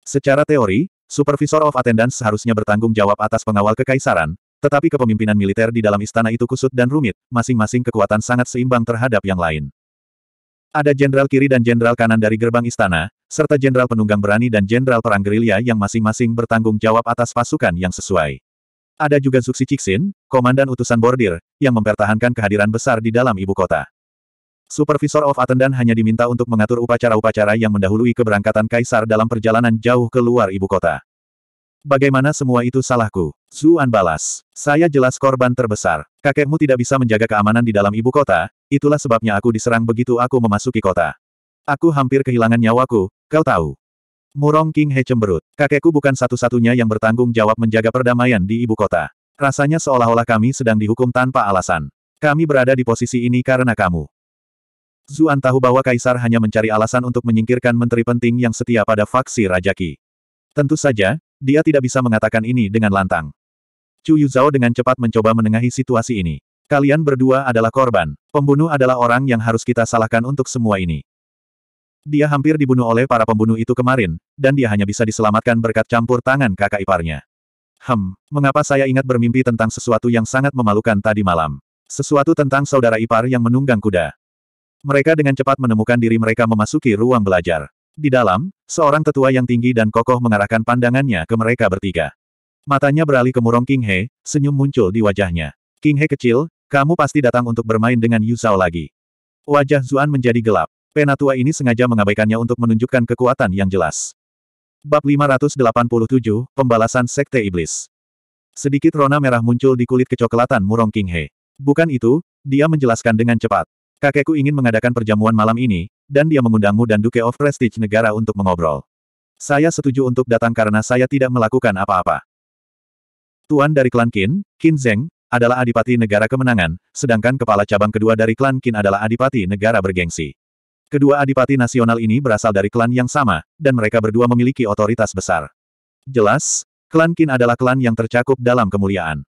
Secara teori, Supervisor of Attendance seharusnya bertanggung jawab atas pengawal kekaisaran, tetapi kepemimpinan militer di dalam istana itu kusut dan rumit, masing-masing kekuatan sangat seimbang terhadap yang lain. Ada jenderal kiri dan jenderal kanan dari gerbang istana, serta jenderal penunggang berani dan jenderal perang gerilya yang masing-masing bertanggung jawab atas pasukan yang sesuai. Ada juga Zuxi Cixin, komandan utusan bordir, yang mempertahankan kehadiran besar di dalam ibu kota. Supervisor of Attendant hanya diminta untuk mengatur upacara-upacara yang mendahului keberangkatan kaisar dalam perjalanan jauh ke luar ibu kota. Bagaimana semua itu salahku? Zuan balas. Saya jelas korban terbesar. Kakekmu tidak bisa menjaga keamanan di dalam ibu kota, itulah sebabnya aku diserang begitu aku memasuki kota. Aku hampir kehilangan nyawaku, kau tahu. Murong King He cemberut. Kakekku bukan satu-satunya yang bertanggung jawab menjaga perdamaian di ibu kota. Rasanya seolah-olah kami sedang dihukum tanpa alasan. Kami berada di posisi ini karena kamu. Zuan tahu bahwa Kaisar hanya mencari alasan untuk menyingkirkan menteri penting yang setia pada faksi Rajaki. Tentu saja, dia tidak bisa mengatakan ini dengan lantang. Chu Yuzhao dengan cepat mencoba menengahi situasi ini. Kalian berdua adalah korban. Pembunuh adalah orang yang harus kita salahkan untuk semua ini. Dia hampir dibunuh oleh para pembunuh itu kemarin, dan dia hanya bisa diselamatkan berkat campur tangan kakak iparnya. Hem, mengapa saya ingat bermimpi tentang sesuatu yang sangat memalukan tadi malam? Sesuatu tentang saudara ipar yang menunggang kuda. Mereka dengan cepat menemukan diri mereka memasuki ruang belajar. Di dalam, seorang tetua yang tinggi dan kokoh mengarahkan pandangannya ke mereka bertiga. Matanya beralih ke murong King He, senyum muncul di wajahnya. King He kecil, kamu pasti datang untuk bermain dengan Yu Zhao lagi. Wajah Zuan menjadi gelap. Penatua ini sengaja mengabaikannya untuk menunjukkan kekuatan yang jelas. Bab 587, Pembalasan Sekte Iblis. Sedikit rona merah muncul di kulit kecoklatan murong King He. Bukan itu, dia menjelaskan dengan cepat. Kakekku ingin mengadakan perjamuan malam ini, dan dia mengundangmu dan Duke of Prestige negara untuk mengobrol. Saya setuju untuk datang karena saya tidak melakukan apa-apa. Tuan dari klan Qin, Qin Zheng, adalah adipati negara kemenangan, sedangkan kepala cabang kedua dari klan Qin adalah adipati negara bergengsi. Kedua adipati nasional ini berasal dari klan yang sama, dan mereka berdua memiliki otoritas besar. Jelas, klan Qin adalah klan yang tercakup dalam kemuliaan.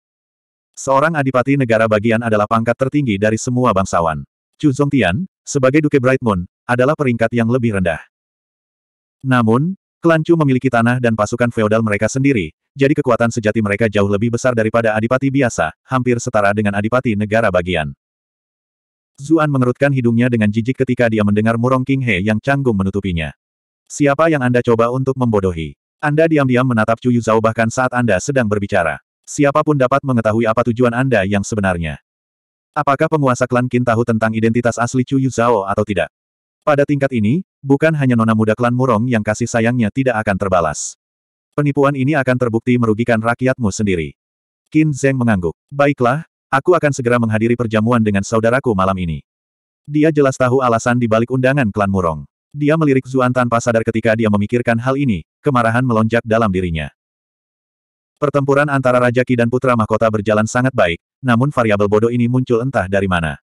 Seorang adipati negara bagian adalah pangkat tertinggi dari semua bangsawan. Chu Zongtian, sebagai Duke Bright Moon, adalah peringkat yang lebih rendah. Namun, klan Chu memiliki tanah dan pasukan feodal mereka sendiri, jadi kekuatan sejati mereka jauh lebih besar daripada adipati biasa, hampir setara dengan adipati negara bagian. Zuan mengerutkan hidungnya dengan jijik ketika dia mendengar murong King He yang canggung menutupinya. Siapa yang Anda coba untuk membodohi? Anda diam-diam menatap Chu Yuzhao bahkan saat Anda sedang berbicara. Siapapun dapat mengetahui apa tujuan Anda yang sebenarnya. Apakah penguasa klan Qin tahu tentang identitas asli Chu Yu Zhao atau tidak? Pada tingkat ini, bukan hanya nona muda klan Murong yang kasih sayangnya tidak akan terbalas. Penipuan ini akan terbukti merugikan rakyatmu sendiri. Qin Zheng mengangguk. Baiklah, aku akan segera menghadiri perjamuan dengan saudaraku malam ini. Dia jelas tahu alasan di balik undangan klan Murong. Dia melirik Zuan tanpa sadar ketika dia memikirkan hal ini, kemarahan melonjak dalam dirinya. Pertempuran antara Raja Ki dan Putra Mahkota berjalan sangat baik, namun variabel bodoh ini muncul entah dari mana.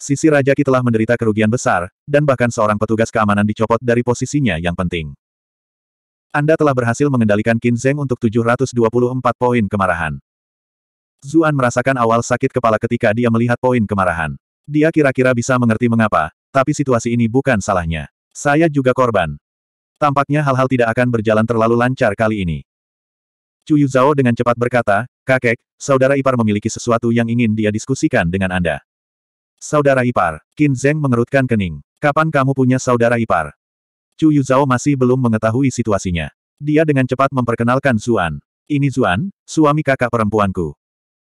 Sisi Raja Ki telah menderita kerugian besar, dan bahkan seorang petugas keamanan dicopot dari posisinya yang penting. Anda telah berhasil mengendalikan Qin Zheng untuk 724 poin kemarahan. Zuan merasakan awal sakit kepala ketika dia melihat poin kemarahan. Dia kira-kira bisa mengerti mengapa, tapi situasi ini bukan salahnya. Saya juga korban. Tampaknya hal-hal tidak akan berjalan terlalu lancar kali ini. Chu Zhao dengan cepat berkata, Kakek, saudara ipar memiliki sesuatu yang ingin dia diskusikan dengan Anda. Saudara ipar, Qin Zheng mengerutkan kening. Kapan kamu punya saudara ipar? Chu Yu Zhao masih belum mengetahui situasinya. Dia dengan cepat memperkenalkan Zuan. Ini Zuan, suami kakak perempuanku.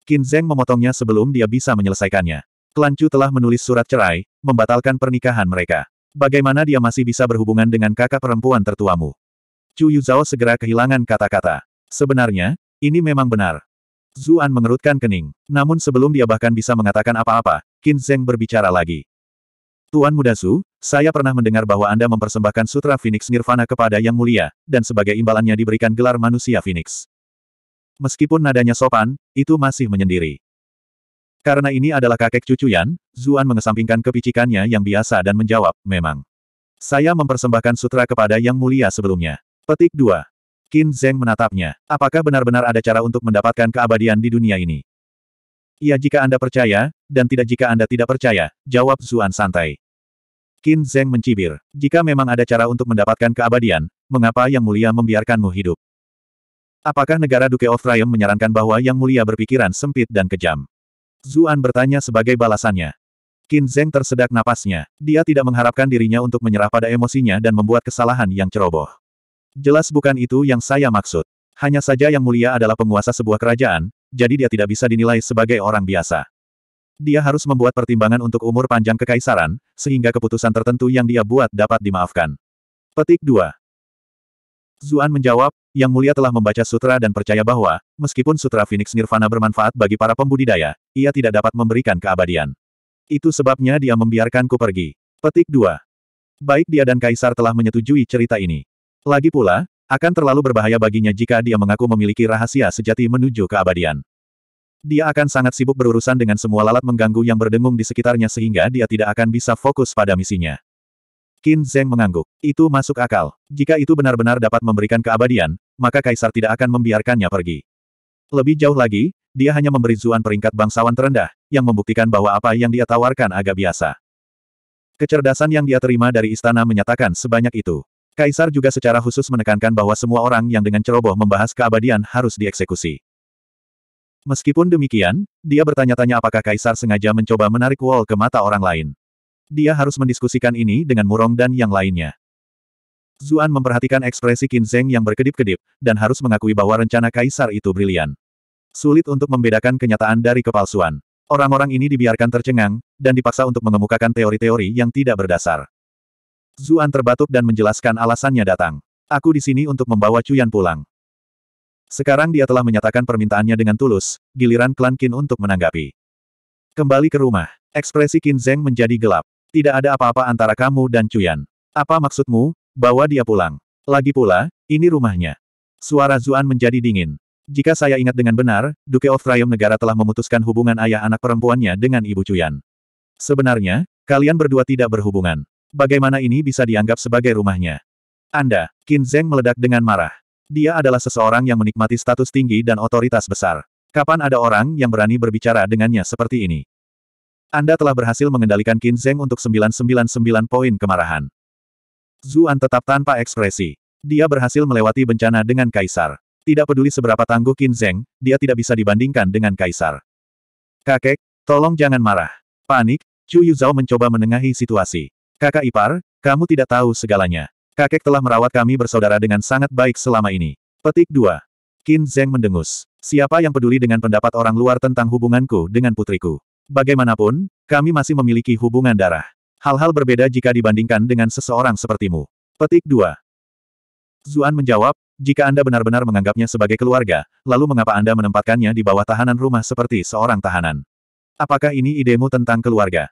Qin Zheng memotongnya sebelum dia bisa menyelesaikannya. Klan Chu telah menulis surat cerai, membatalkan pernikahan mereka. Bagaimana dia masih bisa berhubungan dengan kakak perempuan tertuamu? Chu Yu Zhao segera kehilangan kata-kata. Sebenarnya, ini memang benar. Zuan mengerutkan kening. Namun sebelum dia bahkan bisa mengatakan apa-apa, Qin Zheng berbicara lagi. Tuan Muda Su, saya pernah mendengar bahwa Anda mempersembahkan Sutra Phoenix Nirvana kepada Yang Mulia, dan sebagai imbalannya diberikan gelar manusia Phoenix. Meskipun nadanya sopan, itu masih menyendiri. Karena ini adalah kakek cucu Yan, Zuan mengesampingkan kepicikannya yang biasa dan menjawab, memang. Saya mempersembahkan sutra kepada Yang Mulia sebelumnya. Petik 2. Qin Zheng menatapnya. Apakah benar-benar ada cara untuk mendapatkan keabadian di dunia ini? Iya jika Anda percaya, dan tidak jika Anda tidak percaya, jawab Zuan santai. Qin Zheng mencibir. Jika memang ada cara untuk mendapatkan keabadian, mengapa Yang Mulia membiarkanmu hidup? Apakah negara Duke of Triumph menyarankan bahwa Yang Mulia berpikiran sempit dan kejam? Zuan bertanya sebagai balasannya. Qin Zheng tersedak napasnya. Dia tidak mengharapkan dirinya untuk menyerah pada emosinya dan membuat kesalahan yang ceroboh. Jelas bukan itu yang saya maksud. Hanya saja yang mulia adalah penguasa sebuah kerajaan, jadi dia tidak bisa dinilai sebagai orang biasa. Dia harus membuat pertimbangan untuk umur panjang kekaisaran, sehingga keputusan tertentu yang dia buat dapat dimaafkan. Petik 2. Zuan menjawab, Yang Mulia telah membaca sutra dan percaya bahwa, meskipun sutra Phoenix Nirvana bermanfaat bagi para pembudidaya, ia tidak dapat memberikan keabadian. Itu sebabnya dia membiarkanku pergi. Petik 2. Baik dia dan Kaisar telah menyetujui cerita ini. Lagi pula, akan terlalu berbahaya baginya jika dia mengaku memiliki rahasia sejati menuju keabadian. Dia akan sangat sibuk berurusan dengan semua lalat mengganggu yang berdengung di sekitarnya sehingga dia tidak akan bisa fokus pada misinya. Qin Zheng mengangguk. Itu masuk akal. Jika itu benar-benar dapat memberikan keabadian, maka Kaisar tidak akan membiarkannya pergi. Lebih jauh lagi, dia hanya memberi Zuan peringkat bangsawan terendah, yang membuktikan bahwa apa yang dia tawarkan agak biasa. Kecerdasan yang dia terima dari istana menyatakan sebanyak itu. Kaisar juga secara khusus menekankan bahwa semua orang yang dengan ceroboh membahas keabadian harus dieksekusi. Meskipun demikian, dia bertanya-tanya apakah Kaisar sengaja mencoba menarik Wall ke mata orang lain. Dia harus mendiskusikan ini dengan Murong dan yang lainnya. Zuan memperhatikan ekspresi Qin Zeng yang berkedip-kedip, dan harus mengakui bahwa rencana Kaisar itu brilian. Sulit untuk membedakan kenyataan dari kepalsuan. Orang-orang ini dibiarkan tercengang, dan dipaksa untuk mengemukakan teori-teori yang tidak berdasar. Zuan terbatuk dan menjelaskan alasannya datang. Aku di sini untuk membawa Cuyan pulang. Sekarang dia telah menyatakan permintaannya dengan tulus, giliran klan Qin untuk menanggapi. Kembali ke rumah. Ekspresi Qin Zeng menjadi gelap. Tidak ada apa-apa antara kamu dan Cuyan. Apa maksudmu, bawa dia pulang? Lagi pula, ini rumahnya. Suara Zuan menjadi dingin. Jika saya ingat dengan benar, Duke of Triumph Negara telah memutuskan hubungan ayah anak perempuannya dengan Ibu Cuyan. Sebenarnya, kalian berdua tidak berhubungan. Bagaimana ini bisa dianggap sebagai rumahnya? Anda, Qin Zheng meledak dengan marah. Dia adalah seseorang yang menikmati status tinggi dan otoritas besar. Kapan ada orang yang berani berbicara dengannya seperti ini? Anda telah berhasil mengendalikan Qin Zheng untuk 999 poin kemarahan. Zuan tetap tanpa ekspresi. Dia berhasil melewati bencana dengan Kaisar. Tidak peduli seberapa tangguh Qin Zheng, dia tidak bisa dibandingkan dengan Kaisar. Kakek, tolong jangan marah. Panik, Chu Yuzhao mencoba menengahi situasi. Kakak ipar, kamu tidak tahu segalanya. Kakek telah merawat kami bersaudara dengan sangat baik selama ini. Petik 2. Qin Zheng mendengus. Siapa yang peduli dengan pendapat orang luar tentang hubunganku dengan putriku? Bagaimanapun, kami masih memiliki hubungan darah. Hal-hal berbeda jika dibandingkan dengan seseorang sepertimu. Petik 2. Zuan menjawab, jika Anda benar-benar menganggapnya sebagai keluarga, lalu mengapa Anda menempatkannya di bawah tahanan rumah seperti seorang tahanan? Apakah ini idemu tentang keluarga?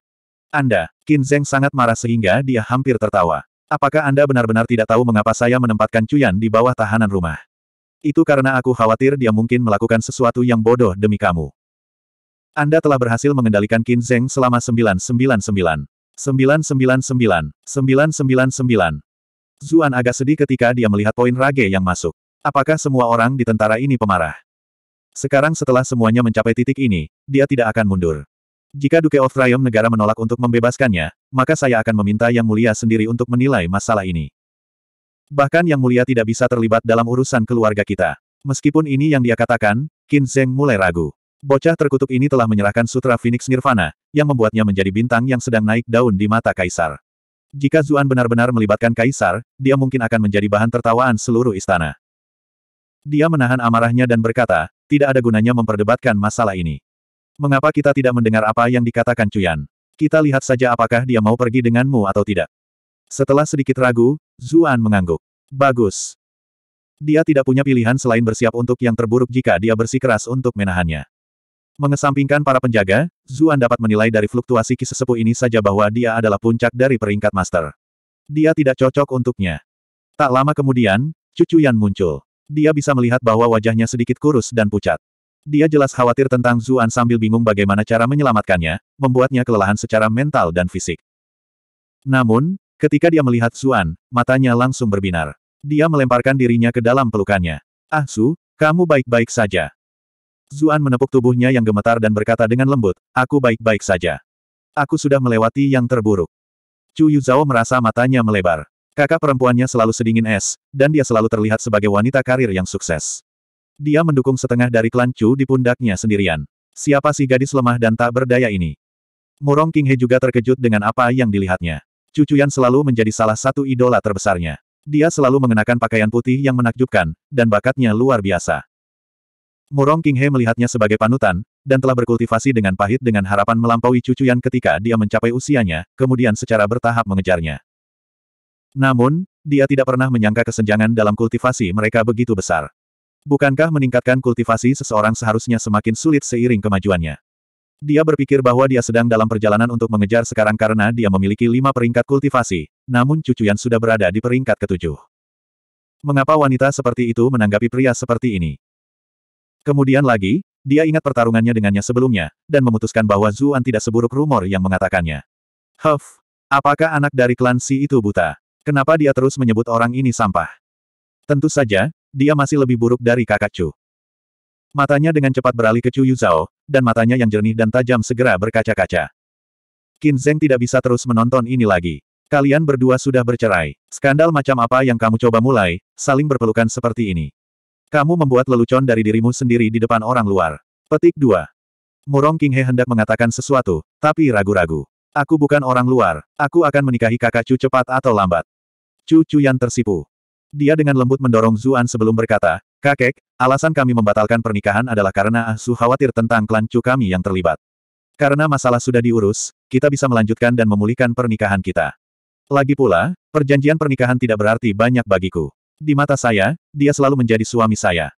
Anda, Qin Zeng sangat marah sehingga dia hampir tertawa. Apakah Anda benar-benar tidak tahu mengapa saya menempatkan Cuyan di bawah tahanan rumah? Itu karena aku khawatir dia mungkin melakukan sesuatu yang bodoh demi kamu. Anda telah berhasil mengendalikan Qin Zeng selama 999. 999. 999. Zuan agak sedih ketika dia melihat poin rage yang masuk. Apakah semua orang di tentara ini pemarah? Sekarang setelah semuanya mencapai titik ini, dia tidak akan mundur. Jika Duke of Triumph negara menolak untuk membebaskannya, maka saya akan meminta Yang Mulia sendiri untuk menilai masalah ini. Bahkan Yang Mulia tidak bisa terlibat dalam urusan keluarga kita. Meskipun ini yang dia katakan, Qin Zheng mulai ragu. Bocah terkutuk ini telah menyerahkan Sutra Phoenix Nirvana, yang membuatnya menjadi bintang yang sedang naik daun di mata Kaisar. Jika Zuan benar-benar melibatkan Kaisar, dia mungkin akan menjadi bahan tertawaan seluruh istana. Dia menahan amarahnya dan berkata, tidak ada gunanya memperdebatkan masalah ini. Mengapa kita tidak mendengar apa yang dikatakan Cuyan? Kita lihat saja apakah dia mau pergi denganmu atau tidak. Setelah sedikit ragu, Zuan mengangguk. Bagus. Dia tidak punya pilihan selain bersiap untuk yang terburuk jika dia bersikeras untuk menahannya. Mengesampingkan para penjaga, Zuan dapat menilai dari fluktuasi kisesepuh ini saja bahwa dia adalah puncak dari peringkat master. Dia tidak cocok untuknya. Tak lama kemudian, Cucuyan muncul. Dia bisa melihat bahwa wajahnya sedikit kurus dan pucat. Dia jelas khawatir tentang Zuan sambil bingung bagaimana cara menyelamatkannya, membuatnya kelelahan secara mental dan fisik. Namun, ketika dia melihat Zuan, matanya langsung berbinar. Dia melemparkan dirinya ke dalam pelukannya. Ah Su, kamu baik-baik saja. Zuan menepuk tubuhnya yang gemetar dan berkata dengan lembut, aku baik-baik saja. Aku sudah melewati yang terburuk. Chu Yuzhao merasa matanya melebar. Kakak perempuannya selalu sedingin es, dan dia selalu terlihat sebagai wanita karir yang sukses. Dia mendukung setengah dari klan Chu di pundaknya sendirian. Siapa si gadis lemah dan tak berdaya ini? Murong King He juga terkejut dengan apa yang dilihatnya. Cucuyan selalu menjadi salah satu idola terbesarnya. Dia selalu mengenakan pakaian putih yang menakjubkan, dan bakatnya luar biasa. Murong King He melihatnya sebagai panutan, dan telah berkultivasi dengan pahit dengan harapan melampaui cucuyan ketika dia mencapai usianya, kemudian secara bertahap mengejarnya. Namun, dia tidak pernah menyangka kesenjangan dalam kultivasi mereka begitu besar. Bukankah meningkatkan kultivasi seseorang seharusnya semakin sulit seiring kemajuannya? Dia berpikir bahwa dia sedang dalam perjalanan untuk mengejar sekarang karena dia memiliki lima peringkat kultivasi, namun cucu yang sudah berada di peringkat ketujuh. Mengapa wanita seperti itu menanggapi pria seperti ini? Kemudian lagi, dia ingat pertarungannya dengannya sebelumnya, dan memutuskan bahwa Zuan tidak seburuk rumor yang mengatakannya. Huff, apakah anak dari klan Si itu buta? Kenapa dia terus menyebut orang ini sampah? Tentu saja, dia masih lebih buruk dari kakak Chu. Matanya dengan cepat beralih ke Chu Yuzhao, dan matanya yang jernih dan tajam segera berkaca-kaca. Qin Zheng tidak bisa terus menonton ini lagi. Kalian berdua sudah bercerai. Skandal macam apa yang kamu coba mulai, saling berpelukan seperti ini. Kamu membuat lelucon dari dirimu sendiri di depan orang luar. Petik 2. Murong King He hendak mengatakan sesuatu, tapi ragu-ragu. Aku bukan orang luar, aku akan menikahi kakak Chu cepat atau lambat. Chu Chu yang tersipu. Dia dengan lembut mendorong Zuan sebelum berkata, Kakek, alasan kami membatalkan pernikahan adalah karena Ah Su khawatir tentang klan Chu kami yang terlibat. Karena masalah sudah diurus, kita bisa melanjutkan dan memulihkan pernikahan kita. Lagi pula, perjanjian pernikahan tidak berarti banyak bagiku. Di mata saya, dia selalu menjadi suami saya.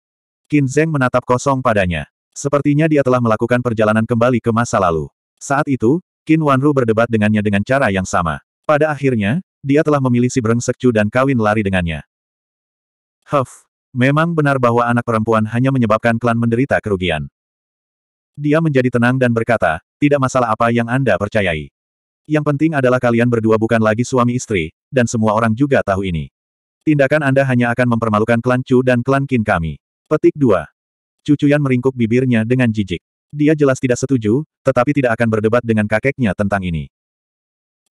Qin Zeng menatap kosong padanya. Sepertinya dia telah melakukan perjalanan kembali ke masa lalu. Saat itu, Qin Wanru berdebat dengannya dengan cara yang sama. Pada akhirnya, dia telah memilih si Breng Sekcu dan kawin lari dengannya. Huff, memang benar bahwa anak perempuan hanya menyebabkan klan menderita kerugian. Dia menjadi tenang dan berkata, tidak masalah apa yang Anda percayai. Yang penting adalah kalian berdua bukan lagi suami istri, dan semua orang juga tahu ini. Tindakan Anda hanya akan mempermalukan klan Chu dan klan Qin kami. Petik 2. Cucuyan meringkuk bibirnya dengan jijik. Dia jelas tidak setuju, tetapi tidak akan berdebat dengan kakeknya tentang ini.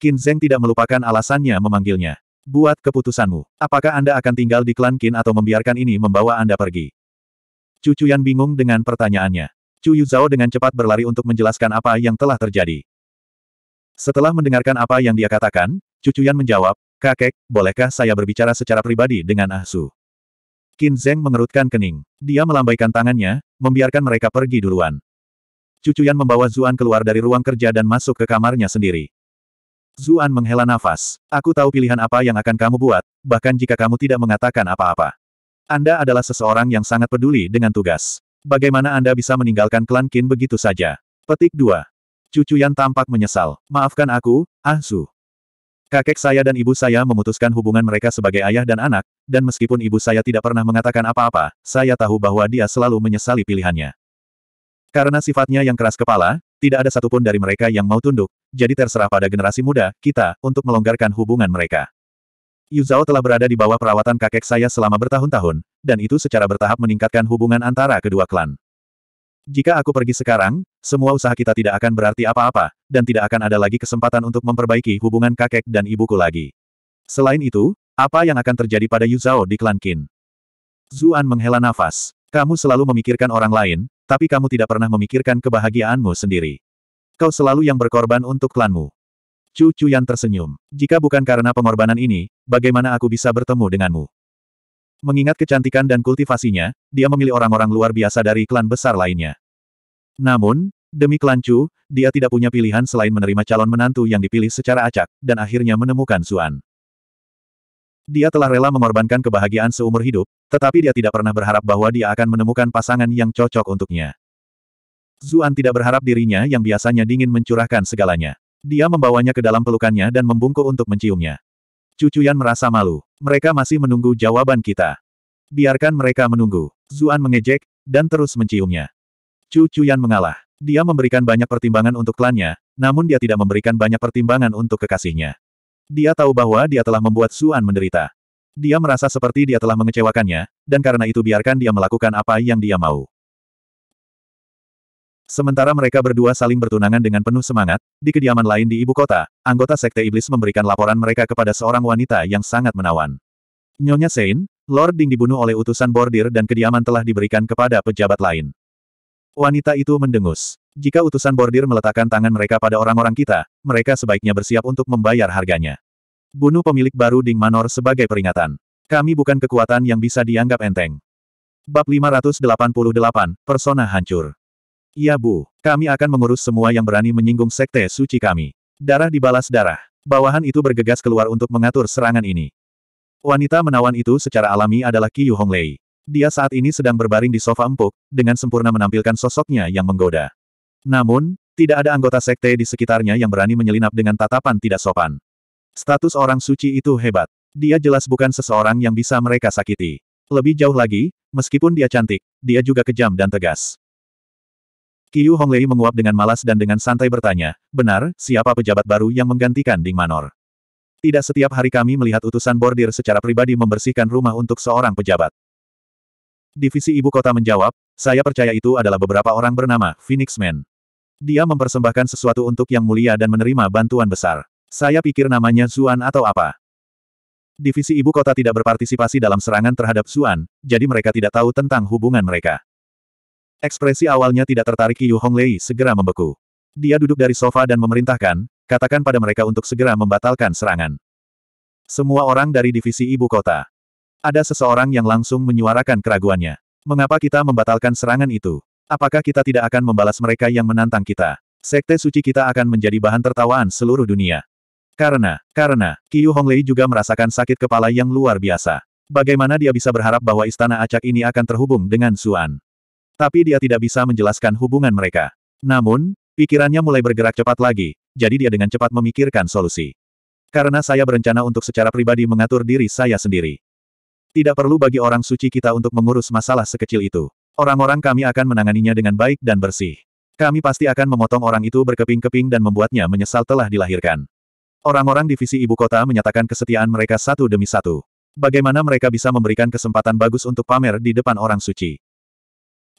Qin Zeng tidak melupakan alasannya memanggilnya. Buat keputusanmu. Apakah Anda akan tinggal di klan Qin atau membiarkan ini membawa Anda pergi? Cucu Yan bingung dengan pertanyaannya. Cu Yuzhao dengan cepat berlari untuk menjelaskan apa yang telah terjadi. Setelah mendengarkan apa yang dia katakan, Cucu Yan menjawab, Kakek, bolehkah saya berbicara secara pribadi dengan Ah Su? Qin Zeng mengerutkan kening. Dia melambaikan tangannya, membiarkan mereka pergi duluan. Cucu Yan membawa Zuan keluar dari ruang kerja dan masuk ke kamarnya sendiri. Zuan menghela nafas. Aku tahu pilihan apa yang akan kamu buat, bahkan jika kamu tidak mengatakan apa-apa. Anda adalah seseorang yang sangat peduli dengan tugas. Bagaimana Anda bisa meninggalkan klan Qin begitu saja? Petik 2. Cucu Yan tampak menyesal. Maafkan aku, Ah Zu. Kakek saya dan ibu saya memutuskan hubungan mereka sebagai ayah dan anak, dan meskipun ibu saya tidak pernah mengatakan apa-apa, saya tahu bahwa dia selalu menyesali pilihannya. Karena sifatnya yang keras kepala, tidak ada satupun dari mereka yang mau tunduk, jadi terserah pada generasi muda, kita, untuk melonggarkan hubungan mereka. Yu Zhao telah berada di bawah perawatan kakek saya selama bertahun-tahun, dan itu secara bertahap meningkatkan hubungan antara kedua klan. Jika aku pergi sekarang, semua usaha kita tidak akan berarti apa-apa, dan tidak akan ada lagi kesempatan untuk memperbaiki hubungan kakek dan ibuku lagi. Selain itu, apa yang akan terjadi pada Yu Zhao di klan Qin? Zuan menghela nafas. Kamu selalu memikirkan orang lain, tapi kamu tidak pernah memikirkan kebahagiaanmu sendiri. Kau selalu yang berkorban untuk klanmu. Chu yang tersenyum. Jika bukan karena pengorbanan ini, bagaimana aku bisa bertemu denganmu? Mengingat kecantikan dan kultivasinya, dia memilih orang-orang luar biasa dari klan besar lainnya. Namun, demi klan Chu, dia tidak punya pilihan selain menerima calon menantu yang dipilih secara acak, dan akhirnya menemukan Suan. Dia telah rela mengorbankan kebahagiaan seumur hidup, tetapi dia tidak pernah berharap bahwa dia akan menemukan pasangan yang cocok untuknya. Zuan tidak berharap dirinya yang biasanya dingin mencurahkan segalanya. Dia membawanya ke dalam pelukannya dan membungkuk untuk menciumnya. Cucuyan merasa malu. Mereka masih menunggu jawaban kita. Biarkan mereka menunggu. Zuan mengejek, dan terus menciumnya. Cucuyan mengalah. Dia memberikan banyak pertimbangan untuk klannya, namun dia tidak memberikan banyak pertimbangan untuk kekasihnya. Dia tahu bahwa dia telah membuat Zuan menderita. Dia merasa seperti dia telah mengecewakannya, dan karena itu biarkan dia melakukan apa yang dia mau. Sementara mereka berdua saling bertunangan dengan penuh semangat, di kediaman lain di ibu kota, anggota Sekte Iblis memberikan laporan mereka kepada seorang wanita yang sangat menawan. Nyonya Sein, Lord Ding dibunuh oleh utusan bordir dan kediaman telah diberikan kepada pejabat lain. Wanita itu mendengus. Jika utusan bordir meletakkan tangan mereka pada orang-orang kita, mereka sebaiknya bersiap untuk membayar harganya. Bunuh pemilik baru Ding Manor sebagai peringatan. Kami bukan kekuatan yang bisa dianggap enteng. Bab 588, Persona Hancur Iya Bu, kami akan mengurus semua yang berani menyinggung sekte suci kami. Darah dibalas darah. Bawahan itu bergegas keluar untuk mengatur serangan ini. Wanita menawan itu secara alami adalah Qiyu Honglei. Dia saat ini sedang berbaring di sofa empuk, dengan sempurna menampilkan sosoknya yang menggoda. Namun, tidak ada anggota sekte di sekitarnya yang berani menyelinap dengan tatapan tidak sopan. Status orang suci itu hebat. Dia jelas bukan seseorang yang bisa mereka sakiti. Lebih jauh lagi, meskipun dia cantik, dia juga kejam dan tegas. Qiu Honglei menguap dengan malas dan dengan santai bertanya, benar, siapa pejabat baru yang menggantikan Ding Manor? Tidak setiap hari kami melihat utusan bordir secara pribadi membersihkan rumah untuk seorang pejabat. Divisi Ibu Kota menjawab, saya percaya itu adalah beberapa orang bernama Phoenix Man. Dia mempersembahkan sesuatu untuk Yang Mulia dan menerima bantuan besar. Saya pikir namanya Zuan atau apa. Divisi Ibu Kota tidak berpartisipasi dalam serangan terhadap Zuan, jadi mereka tidak tahu tentang hubungan mereka. Ekspresi awalnya tidak tertarik Yu Honglei segera membeku. Dia duduk dari sofa dan memerintahkan, katakan pada mereka untuk segera membatalkan serangan. Semua orang dari divisi ibu kota. Ada seseorang yang langsung menyuarakan keraguannya. Mengapa kita membatalkan serangan itu? Apakah kita tidak akan membalas mereka yang menantang kita? Sekte suci kita akan menjadi bahan tertawaan seluruh dunia. Karena, karena, Qiu Honglei juga merasakan sakit kepala yang luar biasa. Bagaimana dia bisa berharap bahwa istana acak ini akan terhubung dengan Suan? Tapi dia tidak bisa menjelaskan hubungan mereka. Namun, pikirannya mulai bergerak cepat lagi, jadi dia dengan cepat memikirkan solusi. Karena saya berencana untuk secara pribadi mengatur diri saya sendiri. Tidak perlu bagi orang suci kita untuk mengurus masalah sekecil itu. Orang-orang kami akan menanganinya dengan baik dan bersih. Kami pasti akan memotong orang itu berkeping-keping dan membuatnya menyesal telah dilahirkan. Orang-orang divisi ibu kota menyatakan kesetiaan mereka satu demi satu. Bagaimana mereka bisa memberikan kesempatan bagus untuk pamer di depan orang suci?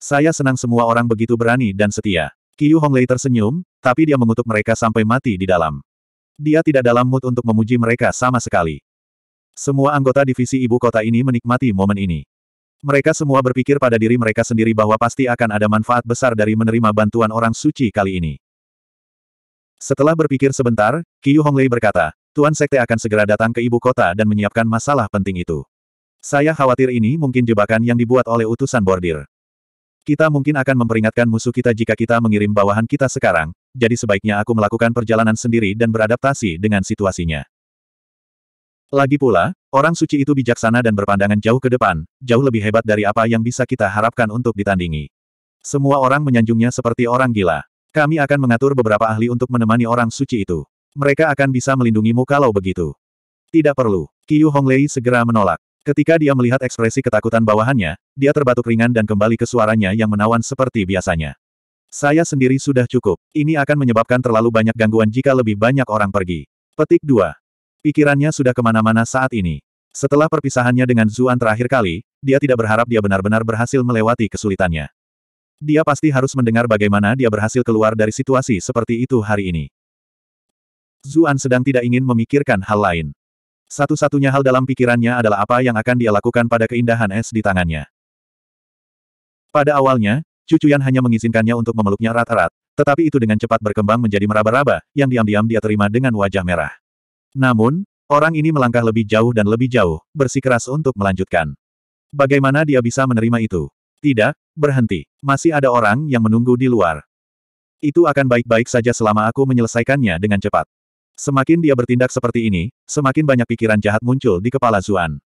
Saya senang semua orang begitu berani dan setia. Qiu Honglei tersenyum, tapi dia mengutuk mereka sampai mati di dalam. Dia tidak dalam mood untuk memuji mereka sama sekali. Semua anggota divisi ibu kota ini menikmati momen ini. Mereka semua berpikir pada diri mereka sendiri bahwa pasti akan ada manfaat besar dari menerima bantuan orang suci kali ini. Setelah berpikir sebentar, Qiu Honglei berkata, Tuan Sekte akan segera datang ke ibu kota dan menyiapkan masalah penting itu. Saya khawatir ini mungkin jebakan yang dibuat oleh utusan bordir. Kita mungkin akan memperingatkan musuh kita jika kita mengirim bawahan kita sekarang, jadi sebaiknya aku melakukan perjalanan sendiri dan beradaptasi dengan situasinya. Lagi pula, orang suci itu bijaksana dan berpandangan jauh ke depan, jauh lebih hebat dari apa yang bisa kita harapkan untuk ditandingi. Semua orang menyanjungnya seperti orang gila. Kami akan mengatur beberapa ahli untuk menemani orang suci itu. Mereka akan bisa melindungimu kalau begitu. Tidak perlu. Qiu Honglei segera menolak. Ketika dia melihat ekspresi ketakutan bawahannya, dia terbatuk ringan dan kembali ke suaranya yang menawan seperti biasanya. Saya sendiri sudah cukup. Ini akan menyebabkan terlalu banyak gangguan jika lebih banyak orang pergi. Petik 2. Pikirannya sudah kemana-mana saat ini. Setelah perpisahannya dengan Zuan terakhir kali, dia tidak berharap dia benar-benar berhasil melewati kesulitannya. Dia pasti harus mendengar bagaimana dia berhasil keluar dari situasi seperti itu hari ini. Zuan sedang tidak ingin memikirkan hal lain. Satu-satunya hal dalam pikirannya adalah apa yang akan dia lakukan pada keindahan es di tangannya. Pada awalnya, Cucuyan hanya mengizinkannya untuk memeluknya rata-rata, tetapi itu dengan cepat berkembang menjadi meraba-raba, yang diam-diam dia terima dengan wajah merah. Namun, orang ini melangkah lebih jauh dan lebih jauh, bersikeras untuk melanjutkan. Bagaimana dia bisa menerima itu? Tidak, berhenti. Masih ada orang yang menunggu di luar. Itu akan baik-baik saja selama aku menyelesaikannya dengan cepat. Semakin dia bertindak seperti ini, semakin banyak pikiran jahat muncul di kepala Zuan.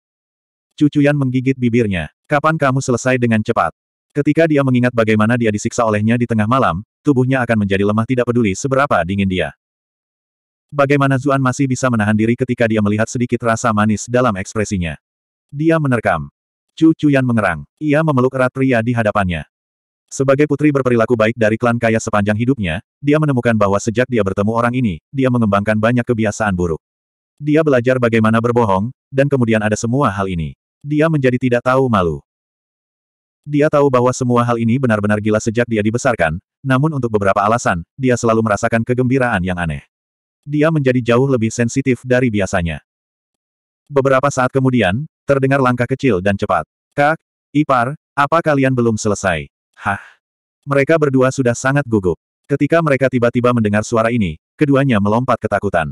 Cucuyan menggigit bibirnya. Kapan kamu selesai dengan cepat? Ketika dia mengingat bagaimana dia disiksa olehnya di tengah malam, tubuhnya akan menjadi lemah tidak peduli seberapa dingin dia. Bagaimana Zuan masih bisa menahan diri ketika dia melihat sedikit rasa manis dalam ekspresinya. Dia menerkam. Cucuyan mengerang. Ia memeluk erat pria di hadapannya. Sebagai putri berperilaku baik dari klan kaya sepanjang hidupnya, dia menemukan bahwa sejak dia bertemu orang ini, dia mengembangkan banyak kebiasaan buruk. Dia belajar bagaimana berbohong, dan kemudian ada semua hal ini. Dia menjadi tidak tahu malu. Dia tahu bahwa semua hal ini benar-benar gila sejak dia dibesarkan, namun untuk beberapa alasan, dia selalu merasakan kegembiraan yang aneh. Dia menjadi jauh lebih sensitif dari biasanya. Beberapa saat kemudian, terdengar langkah kecil dan cepat. Kak, Ipar, apa kalian belum selesai? Hah? Mereka berdua sudah sangat gugup. Ketika mereka tiba-tiba mendengar suara ini, keduanya melompat ketakutan.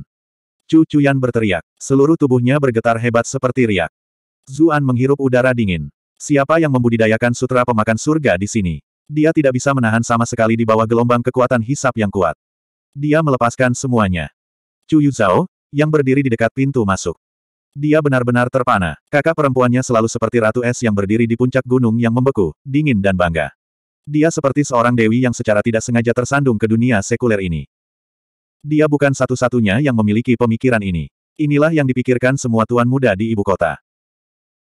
Chu Chuyan berteriak. Seluruh tubuhnya bergetar hebat seperti riak. Zuan menghirup udara dingin. Siapa yang membudidayakan sutra pemakan surga di sini? Dia tidak bisa menahan sama sekali di bawah gelombang kekuatan hisap yang kuat. Dia melepaskan semuanya. Chu Yuzhao, yang berdiri di dekat pintu masuk. Dia benar-benar terpana. Kakak perempuannya selalu seperti ratu es yang berdiri di puncak gunung yang membeku, dingin dan bangga. Dia seperti seorang dewi yang secara tidak sengaja tersandung ke dunia sekuler ini. Dia bukan satu-satunya yang memiliki pemikiran ini. Inilah yang dipikirkan semua tuan muda di ibu kota.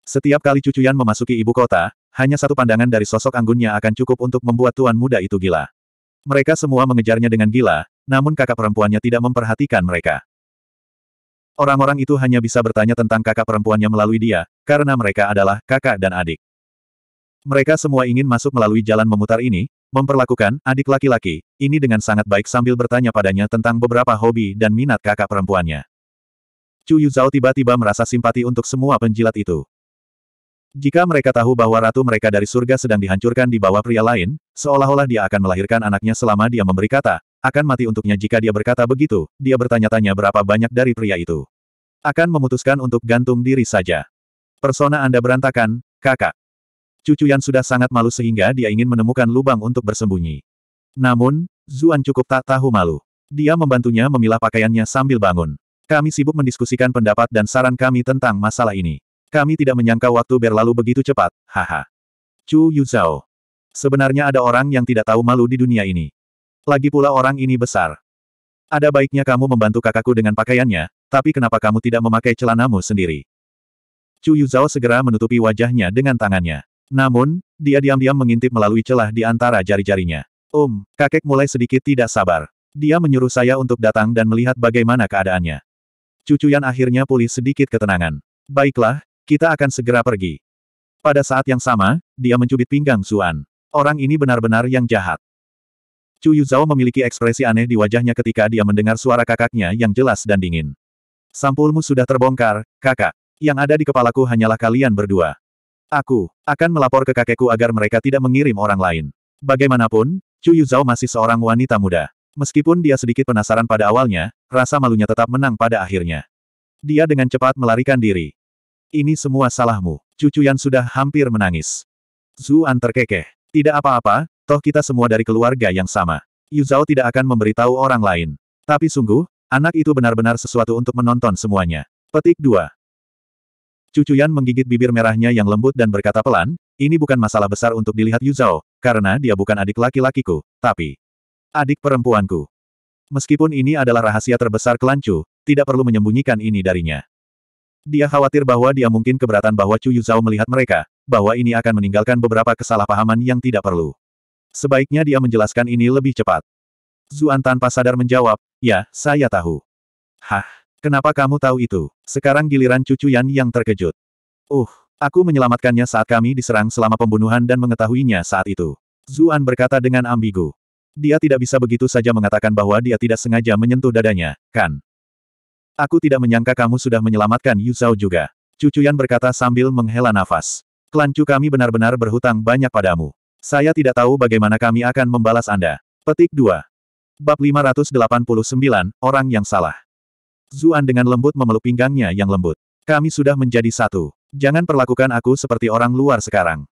Setiap kali cucuyan memasuki ibu kota, hanya satu pandangan dari sosok anggunnya akan cukup untuk membuat tuan muda itu gila. Mereka semua mengejarnya dengan gila, namun kakak perempuannya tidak memperhatikan mereka. Orang-orang itu hanya bisa bertanya tentang kakak perempuannya melalui dia, karena mereka adalah kakak dan adik. Mereka semua ingin masuk melalui jalan memutar ini, memperlakukan adik laki-laki ini dengan sangat baik sambil bertanya padanya tentang beberapa hobi dan minat kakak perempuannya. Chu Yuzhao tiba-tiba merasa simpati untuk semua penjilat itu. Jika mereka tahu bahwa ratu mereka dari surga sedang dihancurkan di bawah pria lain, seolah-olah dia akan melahirkan anaknya selama dia memberi kata, akan mati untuknya jika dia berkata begitu, dia bertanya-tanya berapa banyak dari pria itu. Akan memutuskan untuk gantung diri saja. Persona Anda berantakan, kakak. Cucu Yan sudah sangat malu sehingga dia ingin menemukan lubang untuk bersembunyi. Namun, Zuan cukup tak tahu malu. Dia membantunya memilah pakaiannya sambil bangun. Kami sibuk mendiskusikan pendapat dan saran kami tentang masalah ini. Kami tidak menyangka waktu berlalu begitu cepat, haha. Chu Yuzhao. Sebenarnya ada orang yang tidak tahu malu di dunia ini. Lagi pula orang ini besar. Ada baiknya kamu membantu kakakku dengan pakaiannya, tapi kenapa kamu tidak memakai celanamu sendiri? Chu Yuzhao segera menutupi wajahnya dengan tangannya. Namun, dia diam-diam mengintip melalui celah di antara jari-jarinya. Um, kakek mulai sedikit tidak sabar. Dia menyuruh saya untuk datang dan melihat bagaimana keadaannya. Cucu yang akhirnya pulih sedikit ketenangan. Baiklah, kita akan segera pergi. Pada saat yang sama, dia mencubit pinggang Suan. Orang ini benar-benar yang jahat. Chu Yuzhao memiliki ekspresi aneh di wajahnya ketika dia mendengar suara kakaknya yang jelas dan dingin. Sampulmu sudah terbongkar, kakak. Yang ada di kepalaku hanyalah kalian berdua. Aku akan melapor ke kakekku agar mereka tidak mengirim orang lain. Bagaimanapun, Chu Yuzhao masih seorang wanita muda. Meskipun dia sedikit penasaran pada awalnya, rasa malunya tetap menang pada akhirnya. Dia dengan cepat melarikan diri. Ini semua salahmu. Cucu Yan sudah hampir menangis. Zuan terkekeh. Tidak apa-apa, toh kita semua dari keluarga yang sama. Yuzhao tidak akan memberitahu orang lain. Tapi sungguh, anak itu benar-benar sesuatu untuk menonton semuanya. Petik 2. Cucuyan menggigit bibir merahnya yang lembut dan berkata pelan, ini bukan masalah besar untuk dilihat Yu Yuzhao, karena dia bukan adik laki-lakiku, tapi adik perempuanku. Meskipun ini adalah rahasia terbesar Kelancu, tidak perlu menyembunyikan ini darinya. Dia khawatir bahwa dia mungkin keberatan bahwa Chu Yu Yuzhao melihat mereka, bahwa ini akan meninggalkan beberapa kesalahpahaman yang tidak perlu. Sebaiknya dia menjelaskan ini lebih cepat. Zuan tanpa sadar menjawab, ya, saya tahu. Hah? Kenapa kamu tahu itu? Sekarang giliran cucu Yan yang terkejut. Uh, aku menyelamatkannya saat kami diserang selama pembunuhan dan mengetahuinya saat itu. Zuan berkata dengan ambigu. Dia tidak bisa begitu saja mengatakan bahwa dia tidak sengaja menyentuh dadanya, kan? Aku tidak menyangka kamu sudah menyelamatkan Yu Zhao juga. Cucu Yan berkata sambil menghela nafas. Klan Chu kami benar-benar berhutang banyak padamu. Saya tidak tahu bagaimana kami akan membalas Anda. Petik 2. Bab 589, Orang yang Salah. Zuan dengan lembut memeluk pinggangnya yang lembut. Kami sudah menjadi satu. Jangan perlakukan aku seperti orang luar sekarang.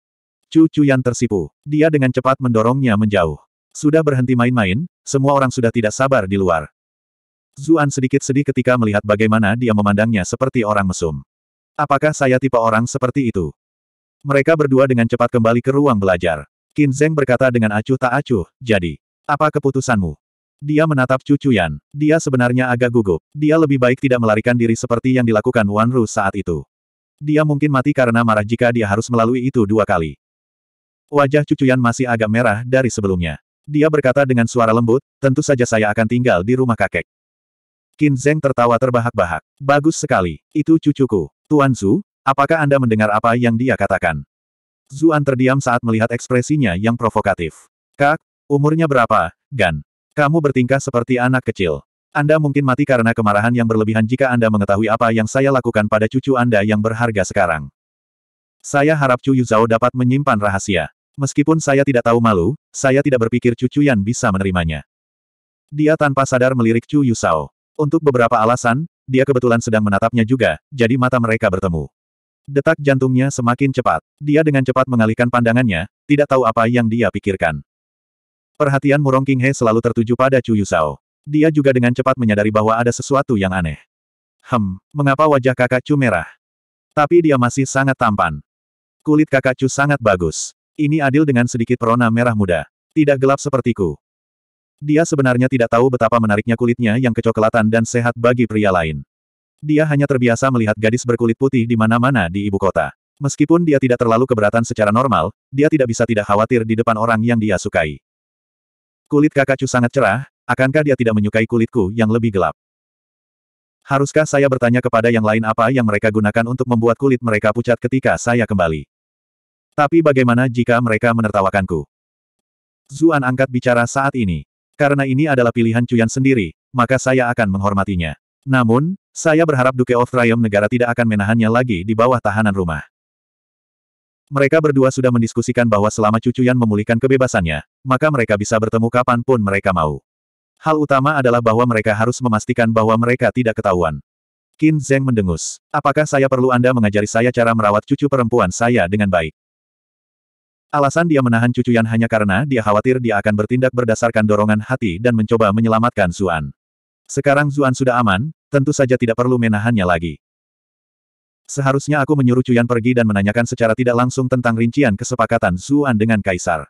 Cucu yang tersipu. Dia dengan cepat mendorongnya menjauh. Sudah berhenti main-main, semua orang sudah tidak sabar di luar. Zuan sedikit sedih ketika melihat bagaimana dia memandangnya seperti orang mesum. Apakah saya tipe orang seperti itu? Mereka berdua dengan cepat kembali ke ruang belajar. Qin Zeng berkata dengan acuh tak acuh, jadi, apa keputusanmu? Dia menatap cucu Yan. Dia sebenarnya agak gugup. Dia lebih baik tidak melarikan diri seperti yang dilakukan Wan Ru saat itu. Dia mungkin mati karena marah jika dia harus melalui itu dua kali. Wajah cucu Yan masih agak merah dari sebelumnya. Dia berkata dengan suara lembut, tentu saja saya akan tinggal di rumah kakek. Qin Zeng tertawa terbahak-bahak. Bagus sekali, itu cucuku. Tuan Zhu, apakah Anda mendengar apa yang dia katakan? Zuan terdiam saat melihat ekspresinya yang provokatif. Kak, umurnya berapa, Gan? Kamu bertingkah seperti anak kecil. Anda mungkin mati karena kemarahan yang berlebihan jika Anda mengetahui apa yang saya lakukan pada cucu Anda yang berharga sekarang. Saya harap Chu Yuzhao dapat menyimpan rahasia. Meskipun saya tidak tahu malu, saya tidak berpikir cucu Yan bisa menerimanya. Dia tanpa sadar melirik Chu Yuzhao. Untuk beberapa alasan, dia kebetulan sedang menatapnya juga, jadi mata mereka bertemu. Detak jantungnya semakin cepat. Dia dengan cepat mengalihkan pandangannya, tidak tahu apa yang dia pikirkan. Perhatian Murong He selalu tertuju pada Chu Yusao. Dia juga dengan cepat menyadari bahwa ada sesuatu yang aneh. Hem, mengapa wajah kakak Chu merah? Tapi dia masih sangat tampan. Kulit kakak Chu sangat bagus. Ini adil dengan sedikit perona merah muda. Tidak gelap sepertiku. Dia sebenarnya tidak tahu betapa menariknya kulitnya yang kecoklatan dan sehat bagi pria lain. Dia hanya terbiasa melihat gadis berkulit putih di mana-mana di ibu kota. Meskipun dia tidak terlalu keberatan secara normal, dia tidak bisa tidak khawatir di depan orang yang dia sukai. Kulit kakak Chu sangat cerah, akankah dia tidak menyukai kulitku yang lebih gelap? Haruskah saya bertanya kepada yang lain apa yang mereka gunakan untuk membuat kulit mereka pucat ketika saya kembali? Tapi bagaimana jika mereka menertawakanku? Zuan angkat bicara saat ini. Karena ini adalah pilihan Cuyan sendiri, maka saya akan menghormatinya. Namun, saya berharap Duke of Triumph negara tidak akan menahannya lagi di bawah tahanan rumah. Mereka berdua sudah mendiskusikan bahwa selama Cucu Yan memulihkan kebebasannya, maka mereka bisa bertemu kapanpun mereka mau. Hal utama adalah bahwa mereka harus memastikan bahwa mereka tidak ketahuan. Qin Zheng mendengus. Apakah saya perlu Anda mengajari saya cara merawat cucu perempuan saya dengan baik? Alasan dia menahan cucu Yan hanya karena dia khawatir dia akan bertindak berdasarkan dorongan hati dan mencoba menyelamatkan Zuan. Sekarang Zuan sudah aman, tentu saja tidak perlu menahannya lagi. Seharusnya aku menyuruh Cuyan pergi dan menanyakan secara tidak langsung tentang rincian kesepakatan Zuan dengan Kaisar.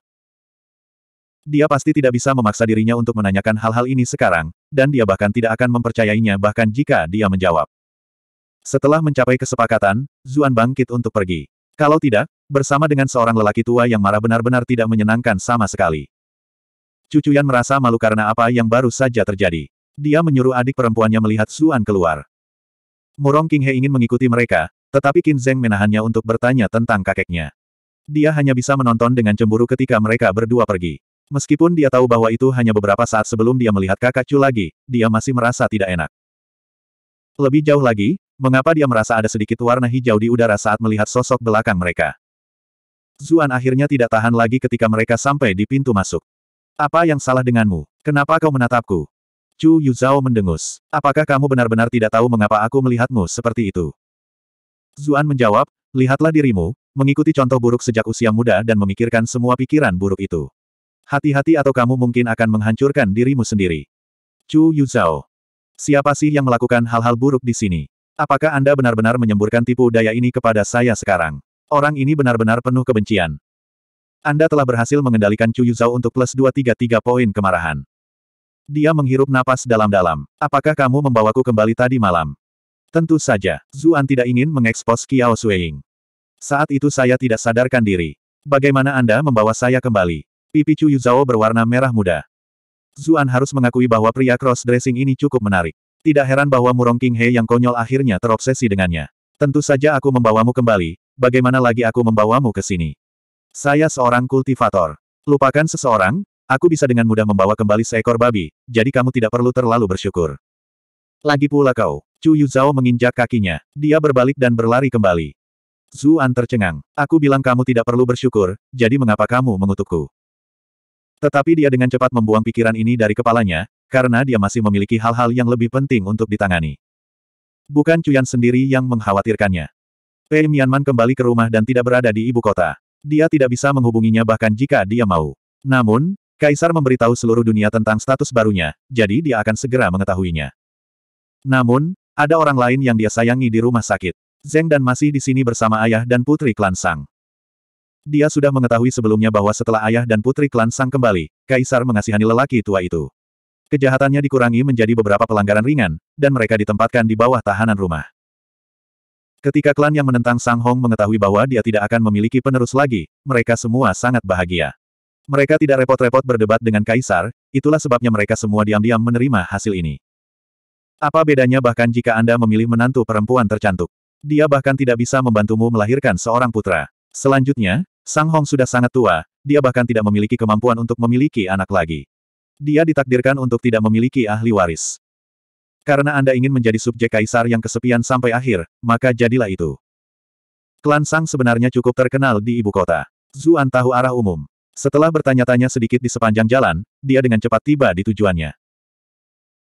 Dia pasti tidak bisa memaksa dirinya untuk menanyakan hal-hal ini sekarang, dan dia bahkan tidak akan mempercayainya bahkan jika dia menjawab. Setelah mencapai kesepakatan, Zuan bangkit untuk pergi. Kalau tidak, bersama dengan seorang lelaki tua yang marah benar-benar tidak menyenangkan sama sekali. Cucuyan merasa malu karena apa yang baru saja terjadi. Dia menyuruh adik perempuannya melihat Zuan keluar. Murong Qinghe ingin mengikuti mereka, tetapi Qin Zheng menahannya untuk bertanya tentang kakeknya. Dia hanya bisa menonton dengan cemburu ketika mereka berdua pergi. Meskipun dia tahu bahwa itu hanya beberapa saat sebelum dia melihat kakak Chu lagi, dia masih merasa tidak enak. Lebih jauh lagi, mengapa dia merasa ada sedikit warna hijau di udara saat melihat sosok belakang mereka. Zuan akhirnya tidak tahan lagi ketika mereka sampai di pintu masuk. Apa yang salah denganmu? Kenapa kau menatapku? Chu Yuzhao mendengus. Apakah kamu benar-benar tidak tahu mengapa aku melihatmu seperti itu? Zuan menjawab, lihatlah dirimu, mengikuti contoh buruk sejak usia muda dan memikirkan semua pikiran buruk itu. Hati-hati atau kamu mungkin akan menghancurkan dirimu sendiri. Chu Yuzhao. Siapa sih yang melakukan hal-hal buruk di sini? Apakah Anda benar-benar menyemburkan tipu daya ini kepada saya sekarang? Orang ini benar-benar penuh kebencian. Anda telah berhasil mengendalikan Chu Yuzhao untuk plus 233 poin kemarahan. Dia menghirup napas dalam-dalam. Apakah kamu membawaku kembali tadi malam? Tentu saja, Zuan tidak ingin mengekspos Qiao Sueying. Saat itu saya tidak sadarkan diri. Bagaimana Anda membawa saya kembali? Pipi Chu Yuzao berwarna merah muda. Zuan harus mengakui bahwa pria cross-dressing ini cukup menarik. Tidak heran bahwa Murong King He yang konyol akhirnya terobsesi dengannya. Tentu saja aku membawamu kembali, bagaimana lagi aku membawamu ke sini? Saya seorang kultivator. Lupakan seseorang, Aku bisa dengan mudah membawa kembali seekor babi, jadi kamu tidak perlu terlalu bersyukur. Lagi pula kau, Chu Yuzhao menginjak kakinya. Dia berbalik dan berlari kembali. Zuan tercengang. Aku bilang kamu tidak perlu bersyukur, jadi mengapa kamu mengutukku? Tetapi dia dengan cepat membuang pikiran ini dari kepalanya, karena dia masih memiliki hal-hal yang lebih penting untuk ditangani. Bukan Cuyan sendiri yang mengkhawatirkannya. Pei Mianman kembali ke rumah dan tidak berada di ibu kota. Dia tidak bisa menghubunginya bahkan jika dia mau. Namun, Kaisar memberitahu seluruh dunia tentang status barunya, jadi dia akan segera mengetahuinya. Namun, ada orang lain yang dia sayangi di rumah sakit. Zeng dan masih di sini bersama ayah dan putri klan Sang. Dia sudah mengetahui sebelumnya bahwa setelah ayah dan putri klan Sang kembali, Kaisar mengasihani lelaki tua itu. Kejahatannya dikurangi menjadi beberapa pelanggaran ringan, dan mereka ditempatkan di bawah tahanan rumah. Ketika klan yang menentang Sang Hong mengetahui bahwa dia tidak akan memiliki penerus lagi, mereka semua sangat bahagia. Mereka tidak repot-repot berdebat dengan Kaisar, itulah sebabnya mereka semua diam-diam menerima hasil ini. Apa bedanya bahkan jika Anda memilih menantu perempuan tercantik? Dia bahkan tidak bisa membantumu melahirkan seorang putra. Selanjutnya, Sang Hong sudah sangat tua, dia bahkan tidak memiliki kemampuan untuk memiliki anak lagi. Dia ditakdirkan untuk tidak memiliki ahli waris. Karena Anda ingin menjadi subjek kaisar yang kesepian sampai akhir, maka jadilah itu. Klan Sang sebenarnya cukup terkenal di ibu kota. Zuan tahu arah umum. Setelah bertanya-tanya sedikit di sepanjang jalan, dia dengan cepat tiba di tujuannya.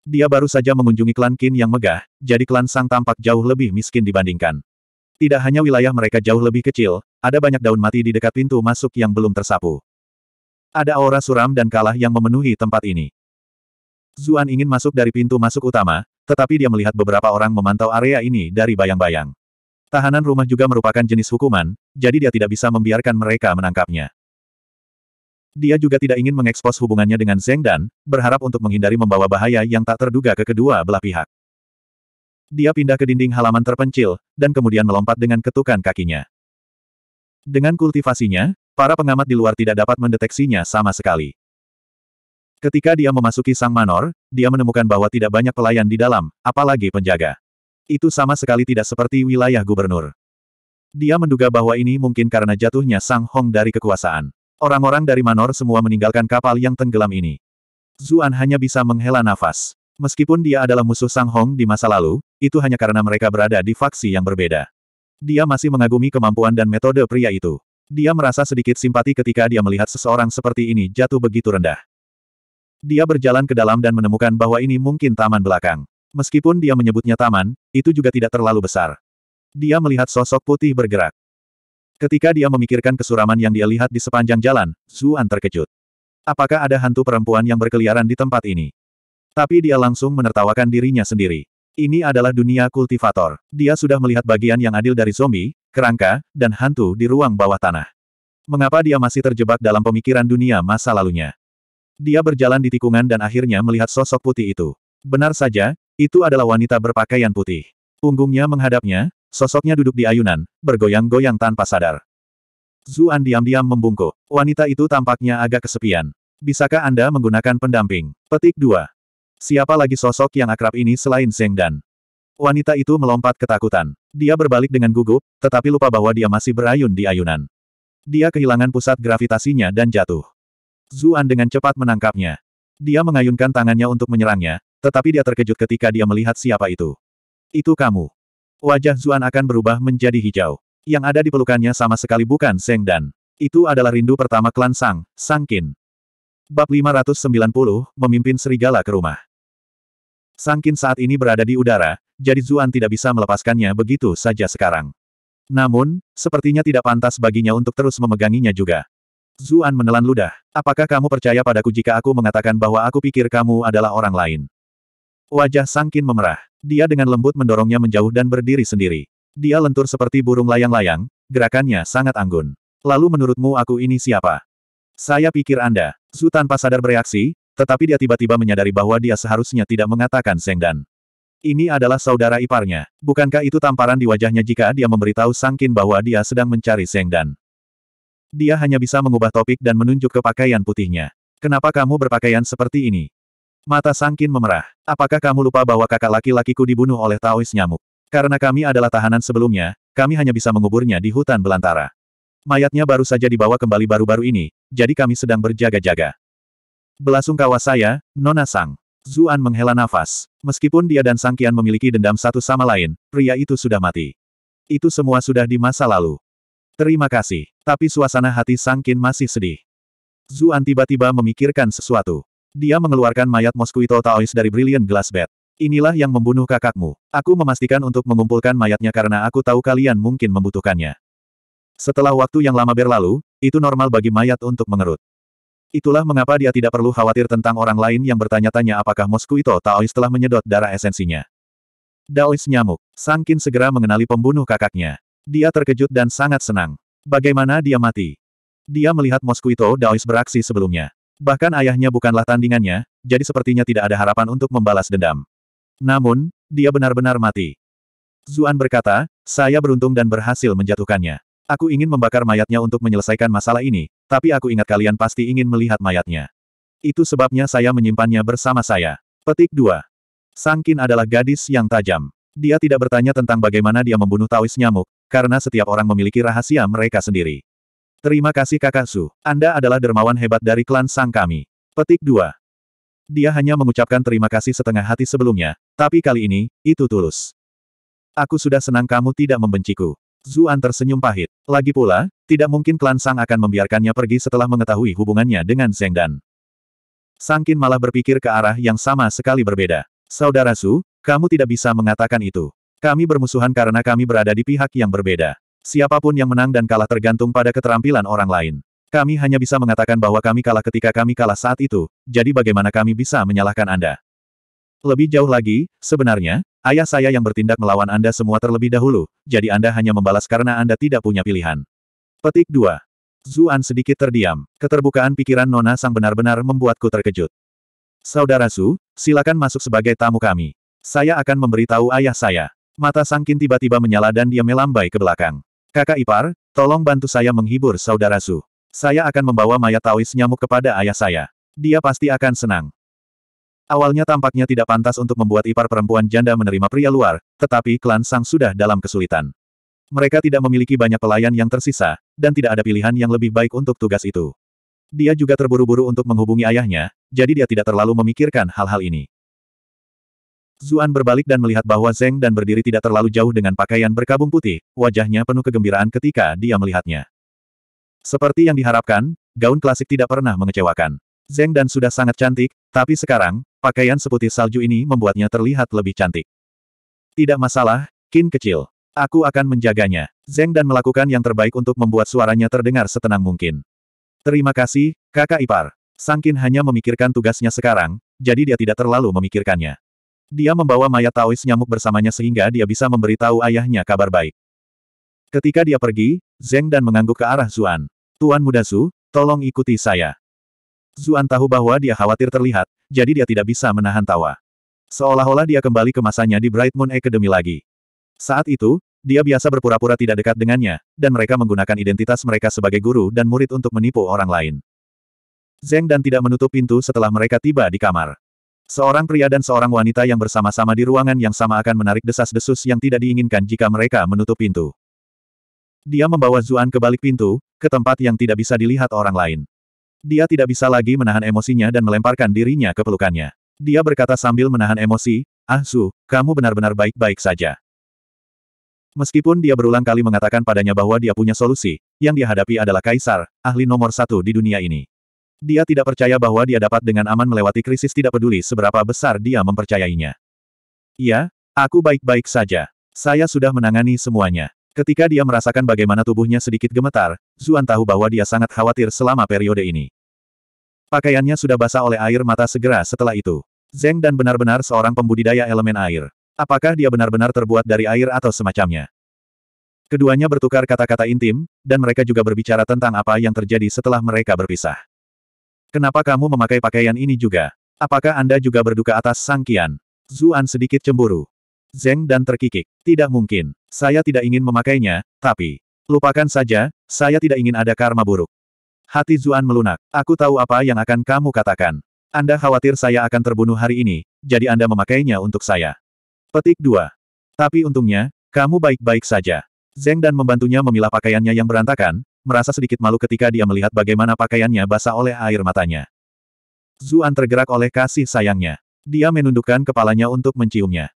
Dia baru saja mengunjungi klan Qin yang megah, jadi klan Sang tampak jauh lebih miskin dibandingkan. Tidak hanya wilayah mereka jauh lebih kecil, ada banyak daun mati di dekat pintu masuk yang belum tersapu. Ada aura suram dan kalah yang memenuhi tempat ini. Zuan ingin masuk dari pintu masuk utama, tetapi dia melihat beberapa orang memantau area ini dari bayang-bayang. Tahanan rumah juga merupakan jenis hukuman, jadi dia tidak bisa membiarkan mereka menangkapnya. Dia juga tidak ingin mengekspos hubungannya dengan Zeng Dan, berharap untuk menghindari membawa bahaya yang tak terduga ke kedua belah pihak. Dia pindah ke dinding halaman terpencil, dan kemudian melompat dengan ketukan kakinya. Dengan kultivasinya, para pengamat di luar tidak dapat mendeteksinya sama sekali. Ketika dia memasuki Sang Manor, dia menemukan bahwa tidak banyak pelayan di dalam, apalagi penjaga. Itu sama sekali tidak seperti wilayah gubernur. Dia menduga bahwa ini mungkin karena jatuhnya Sang Hong dari kekuasaan. Orang-orang dari Manor semua meninggalkan kapal yang tenggelam ini. Zuan hanya bisa menghela nafas. Meskipun dia adalah musuh Sang Hong di masa lalu, itu hanya karena mereka berada di faksi yang berbeda. Dia masih mengagumi kemampuan dan metode pria itu. Dia merasa sedikit simpati ketika dia melihat seseorang seperti ini jatuh begitu rendah. Dia berjalan ke dalam dan menemukan bahwa ini mungkin taman belakang. Meskipun dia menyebutnya taman, itu juga tidak terlalu besar. Dia melihat sosok putih bergerak. Ketika dia memikirkan kesuraman yang dia lihat di sepanjang jalan, Zuan terkejut. Apakah ada hantu perempuan yang berkeliaran di tempat ini? Tapi dia langsung menertawakan dirinya sendiri. Ini adalah dunia kultivator. Dia sudah melihat bagian yang adil dari zombie, kerangka, dan hantu di ruang bawah tanah. Mengapa dia masih terjebak dalam pemikiran dunia masa lalunya? Dia berjalan di tikungan dan akhirnya melihat sosok putih itu. Benar saja, itu adalah wanita berpakaian putih. Punggungnya menghadapnya, Sosoknya duduk di ayunan, bergoyang-goyang tanpa sadar. Zuan diam-diam membungkuk. Wanita itu tampaknya agak kesepian. Bisakah Anda menggunakan pendamping? Petik 2. Siapa lagi sosok yang akrab ini selain Zeng Dan? Wanita itu melompat ketakutan. Dia berbalik dengan gugup, tetapi lupa bahwa dia masih berayun di ayunan. Dia kehilangan pusat gravitasinya dan jatuh. Zuan dengan cepat menangkapnya. Dia mengayunkan tangannya untuk menyerangnya, tetapi dia terkejut ketika dia melihat siapa itu. Itu kamu. Wajah Zuan akan berubah menjadi hijau. Yang ada di pelukannya sama sekali bukan Seng Dan. Itu adalah rindu pertama klan Sang, Sangkin. Bab 590, memimpin serigala ke rumah. Sangkin saat ini berada di udara, jadi Zuan tidak bisa melepaskannya begitu saja sekarang. Namun, sepertinya tidak pantas baginya untuk terus memeganginya juga. Zuan menelan ludah. Apakah kamu percaya padaku jika aku mengatakan bahwa aku pikir kamu adalah orang lain? Wajah Sangkin memerah. Dia dengan lembut mendorongnya menjauh dan berdiri sendiri. Dia lentur seperti burung layang-layang, gerakannya sangat anggun. Lalu menurutmu aku ini siapa? Saya pikir Anda. Zu tanpa sadar bereaksi, tetapi dia tiba-tiba menyadari bahwa dia seharusnya tidak mengatakan Sengdan. Ini adalah saudara iparnya. Bukankah itu tamparan di wajahnya jika dia memberitahu Sangkin bahwa dia sedang mencari Sengdan? Dia hanya bisa mengubah topik dan menunjuk ke pakaian putihnya. Kenapa kamu berpakaian seperti ini? Mata Sangkin memerah. Apakah kamu lupa bahwa kakak laki-lakiku dibunuh oleh Taois nyamuk? Karena kami adalah tahanan sebelumnya, kami hanya bisa menguburnya di hutan belantara. Mayatnya baru saja dibawa kembali baru-baru ini, jadi kami sedang berjaga-jaga. Belasungkawa saya, Nona Sang. Zuan menghela nafas. Meskipun dia dan Sangkian memiliki dendam satu sama lain, pria itu sudah mati. Itu semua sudah di masa lalu. Terima kasih. Tapi suasana hati Sangkin masih sedih. Zuan tiba-tiba memikirkan sesuatu. Dia mengeluarkan mayat Mosquito Taois dari Brilliant Glass Bed. Inilah yang membunuh kakakmu. Aku memastikan untuk mengumpulkan mayatnya karena aku tahu kalian mungkin membutuhkannya. Setelah waktu yang lama berlalu, itu normal bagi mayat untuk mengerut. Itulah mengapa dia tidak perlu khawatir tentang orang lain yang bertanya-tanya apakah Mosquito Taois telah menyedot darah esensinya. Daois nyamuk. Sangkin segera mengenali pembunuh kakaknya. Dia terkejut dan sangat senang. Bagaimana dia mati? Dia melihat Mosquito Daois beraksi sebelumnya. Bahkan ayahnya bukanlah tandingannya, jadi sepertinya tidak ada harapan untuk membalas dendam. Namun, dia benar-benar mati. Zuan berkata, saya beruntung dan berhasil menjatuhkannya. Aku ingin membakar mayatnya untuk menyelesaikan masalah ini, tapi aku ingat kalian pasti ingin melihat mayatnya. Itu sebabnya saya menyimpannya bersama saya. Petik 2. Sangkin adalah gadis yang tajam. Dia tidak bertanya tentang bagaimana dia membunuh Taois nyamuk, karena setiap orang memiliki rahasia mereka sendiri. Terima kasih kakak Su. Anda adalah dermawan hebat dari klan sang kami. Petik 2. Dia hanya mengucapkan terima kasih setengah hati sebelumnya, tapi kali ini, itu tulus. Aku sudah senang kamu tidak membenciku. Zuan tersenyum pahit. Lagi pula, tidak mungkin klan Sang akan membiarkannya pergi setelah mengetahui hubungannya dengan Zeng Dan. Sangkin malah berpikir ke arah yang sama sekali berbeda. Saudara Su, kamu tidak bisa mengatakan itu. Kami bermusuhan karena kami berada di pihak yang berbeda. Siapapun yang menang dan kalah tergantung pada keterampilan orang lain. Kami hanya bisa mengatakan bahwa kami kalah ketika kami kalah saat itu, jadi bagaimana kami bisa menyalahkan Anda? Lebih jauh lagi, sebenarnya, ayah saya yang bertindak melawan Anda semua terlebih dahulu, jadi Anda hanya membalas karena Anda tidak punya pilihan. Petik 2. Zuan sedikit terdiam. Keterbukaan pikiran Nona Sang benar-benar membuatku terkejut. Saudara Su, silakan masuk sebagai tamu kami. Saya akan memberitahu ayah saya. Mata Sangkin tiba-tiba menyala dan dia melambai ke belakang. Kakak ipar, tolong bantu saya menghibur saudara Su. Saya akan membawa mayat Taois nyamuk kepada ayah saya. Dia pasti akan senang. Awalnya tampaknya tidak pantas untuk membuat ipar perempuan janda menerima pria luar, tetapi klan Sang sudah dalam kesulitan. Mereka tidak memiliki banyak pelayan yang tersisa, dan tidak ada pilihan yang lebih baik untuk tugas itu. Dia juga terburu-buru untuk menghubungi ayahnya, jadi dia tidak terlalu memikirkan hal-hal ini. Zuan berbalik dan melihat bahwa Zeng dan berdiri tidak terlalu jauh dengan pakaian berkabung putih, wajahnya penuh kegembiraan ketika dia melihatnya. Seperti yang diharapkan, gaun klasik tidak pernah mengecewakan. Zeng dan sudah sangat cantik, tapi sekarang, pakaian seputih salju ini membuatnya terlihat lebih cantik. Tidak masalah, Kin kecil. Aku akan menjaganya. Zeng dan melakukan yang terbaik untuk membuat suaranya terdengar setenang mungkin. Terima kasih, kakak ipar. Sangkin hanya memikirkan tugasnya sekarang, jadi dia tidak terlalu memikirkannya. Dia membawa mayat Taois nyamuk bersamanya sehingga dia bisa memberitahu ayahnya kabar baik. Ketika dia pergi, Zeng dan mengangguk ke arah Zuan. Tuan muda Zu, tolong ikuti saya. Zuan tahu bahwa dia khawatir terlihat, jadi dia tidak bisa menahan tawa. Seolah-olah dia kembali ke masanya di Bright Moon Academy lagi. Saat itu, dia biasa berpura-pura tidak dekat dengannya, dan mereka menggunakan identitas mereka sebagai guru dan murid untuk menipu orang lain. Zeng dan tidak menutup pintu setelah mereka tiba di kamar. Seorang pria dan seorang wanita yang bersama-sama di ruangan yang sama akan menarik desas-desus yang tidak diinginkan jika mereka menutup pintu. Dia membawa Zuan ke balik pintu, ke tempat yang tidak bisa dilihat orang lain. Dia tidak bisa lagi menahan emosinya dan melemparkan dirinya ke pelukannya. Dia berkata sambil menahan emosi, Ah Su, kamu benar-benar baik-baik saja. Meskipun dia berulang kali mengatakan padanya bahwa dia punya solusi, yang dihadapi adalah kaisar, ahli nomor satu di dunia ini. Dia tidak percaya bahwa dia dapat dengan aman melewati krisis tidak peduli seberapa besar dia mempercayainya. Ya, aku baik-baik saja. Saya sudah menangani semuanya. Ketika dia merasakan bagaimana tubuhnya sedikit gemetar, Zuan tahu bahwa dia sangat khawatir selama periode ini. Pakaiannya sudah basah oleh air mata segera setelah itu. Zeng dan benar-benar seorang pembudidaya elemen air. Apakah dia benar-benar terbuat dari air atau semacamnya? Keduanya bertukar kata-kata intim, dan mereka juga berbicara tentang apa yang terjadi setelah mereka berpisah. Kenapa kamu memakai pakaian ini juga? Apakah Anda juga berduka atas Sang Qian? Zuan sedikit cemburu. Zeng dan terkikik. Tidak mungkin. Saya tidak ingin memakainya, tapi... Lupakan saja, saya tidak ingin ada karma buruk. Hati Zuan melunak. Aku tahu apa yang akan kamu katakan. Anda khawatir saya akan terbunuh hari ini, jadi Anda memakainya untuk saya. Petik 2. Tapi untungnya, kamu baik-baik saja. Zeng dan membantunya memilah pakaiannya yang berantakan, merasa sedikit malu ketika dia melihat bagaimana pakaiannya basah oleh air matanya. Zuan tergerak oleh kasih sayangnya. Dia menundukkan kepalanya untuk menciumnya.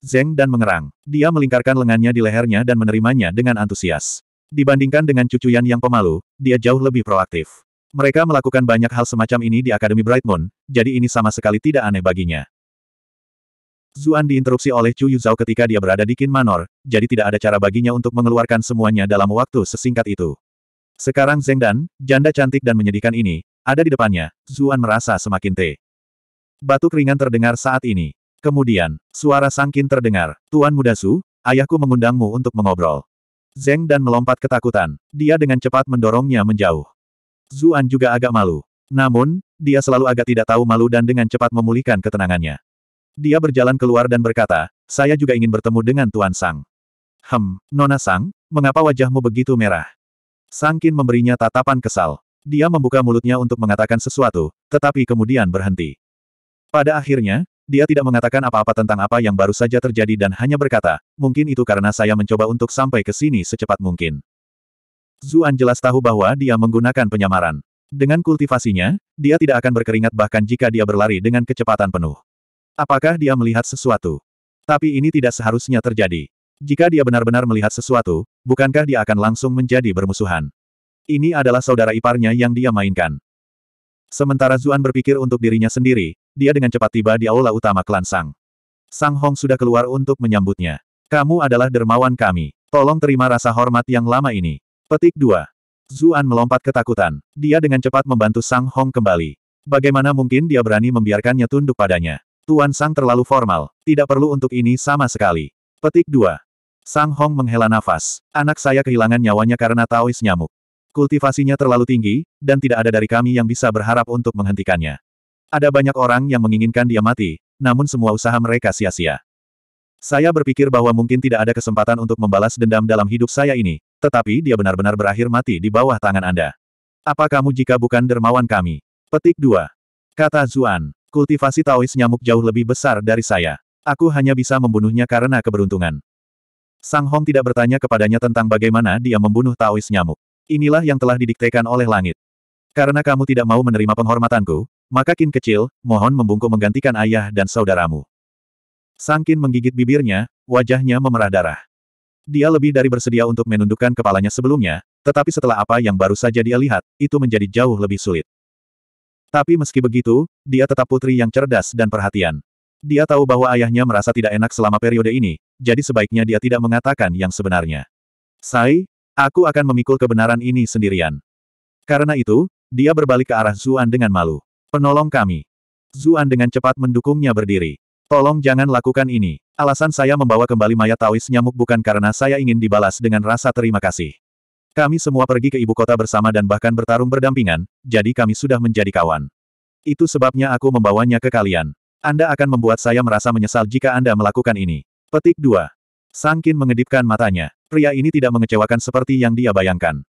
Zeng dan mengerang. Dia melingkarkan lengannya di lehernya dan menerimanya dengan antusias. Dibandingkan dengan cucuyan yang pemalu, dia jauh lebih proaktif. Mereka melakukan banyak hal semacam ini di Akademi Bright Moon, jadi ini sama sekali tidak aneh baginya. Zuan diinterupsi oleh Chu Yuzhao ketika dia berada di Kin Manor, jadi tidak ada cara baginya untuk mengeluarkan semuanya dalam waktu sesingkat itu. Sekarang Zeng Dan, janda cantik dan menyedihkan ini, ada di depannya, Zuan merasa semakin te. Batuk ringan terdengar saat ini. Kemudian, suara Sangkin terdengar, Tuan Muda Su, ayahku mengundangmu untuk mengobrol. Zeng Dan melompat ketakutan, dia dengan cepat mendorongnya menjauh. Zuan juga agak malu. Namun, dia selalu agak tidak tahu malu dan dengan cepat memulihkan ketenangannya. Dia berjalan keluar dan berkata, saya juga ingin bertemu dengan Tuan Sang. Hem, Nona Sang, mengapa wajahmu begitu merah? Sangkin memberinya tatapan kesal. Dia membuka mulutnya untuk mengatakan sesuatu, tetapi kemudian berhenti. Pada akhirnya, dia tidak mengatakan apa-apa tentang apa yang baru saja terjadi dan hanya berkata, mungkin itu karena saya mencoba untuk sampai ke sini secepat mungkin. Zuan jelas tahu bahwa dia menggunakan penyamaran. Dengan kultivasinya, dia tidak akan berkeringat bahkan jika dia berlari dengan kecepatan penuh. Apakah dia melihat sesuatu? Tapi ini tidak seharusnya terjadi. Jika dia benar-benar melihat sesuatu, bukankah dia akan langsung menjadi bermusuhan? Ini adalah saudara iparnya yang dia mainkan. Sementara Zuan berpikir untuk dirinya sendiri, dia dengan cepat tiba di aula utama klan Sang. Sang Hong sudah keluar untuk menyambutnya. Kamu adalah dermawan kami. Tolong terima rasa hormat yang lama ini. Petik 2. Zuan melompat ketakutan. Dia dengan cepat membantu Sang Hong kembali. Bagaimana mungkin dia berani membiarkannya tunduk padanya? Tuan Sang terlalu formal. Tidak perlu untuk ini sama sekali. Petik 2. Sang Hong menghela nafas. Anak saya kehilangan nyawanya karena Taois nyamuk. Kultivasinya terlalu tinggi, dan tidak ada dari kami yang bisa berharap untuk menghentikannya. Ada banyak orang yang menginginkan dia mati, namun semua usaha mereka sia-sia. Saya berpikir bahwa mungkin tidak ada kesempatan untuk membalas dendam dalam hidup saya ini, tetapi dia benar-benar berakhir mati di bawah tangan Anda. Apa kamu jika bukan dermawan kami? Petik 2. Kata Zuan, kultivasi Taois nyamuk jauh lebih besar dari saya. Aku hanya bisa membunuhnya karena keberuntungan. Sang Hong tidak bertanya kepadanya tentang bagaimana dia membunuh Taois nyamuk. Inilah yang telah didiktekan oleh langit. Karena kamu tidak mau menerima penghormatanku, maka Kin kecil, mohon membungkuk menggantikan ayah dan saudaramu. Sang Kin menggigit bibirnya, wajahnya memerah darah. Dia lebih dari bersedia untuk menundukkan kepalanya sebelumnya, tetapi setelah apa yang baru saja dia lihat, itu menjadi jauh lebih sulit. Tapi meski begitu, dia tetap putri yang cerdas dan perhatian. Dia tahu bahwa ayahnya merasa tidak enak selama periode ini, jadi sebaiknya dia tidak mengatakan yang sebenarnya. Sai, aku akan memikul kebenaran ini sendirian. Karena itu, dia berbalik ke arah Zuan dengan malu. Penolong kami. Zuan dengan cepat mendukungnya berdiri. Tolong jangan lakukan ini. Alasan saya membawa kembali mayat Taois nyamuk bukan karena saya ingin dibalas dengan rasa terima kasih. Kami semua pergi ke ibu kota bersama dan bahkan bertarung berdampingan, jadi kami sudah menjadi kawan. Itu sebabnya aku membawanya ke kalian. Anda akan membuat saya merasa menyesal jika Anda melakukan ini. Petik 2. Sangkin mengedipkan matanya. Pria ini tidak mengecewakan seperti yang dia bayangkan.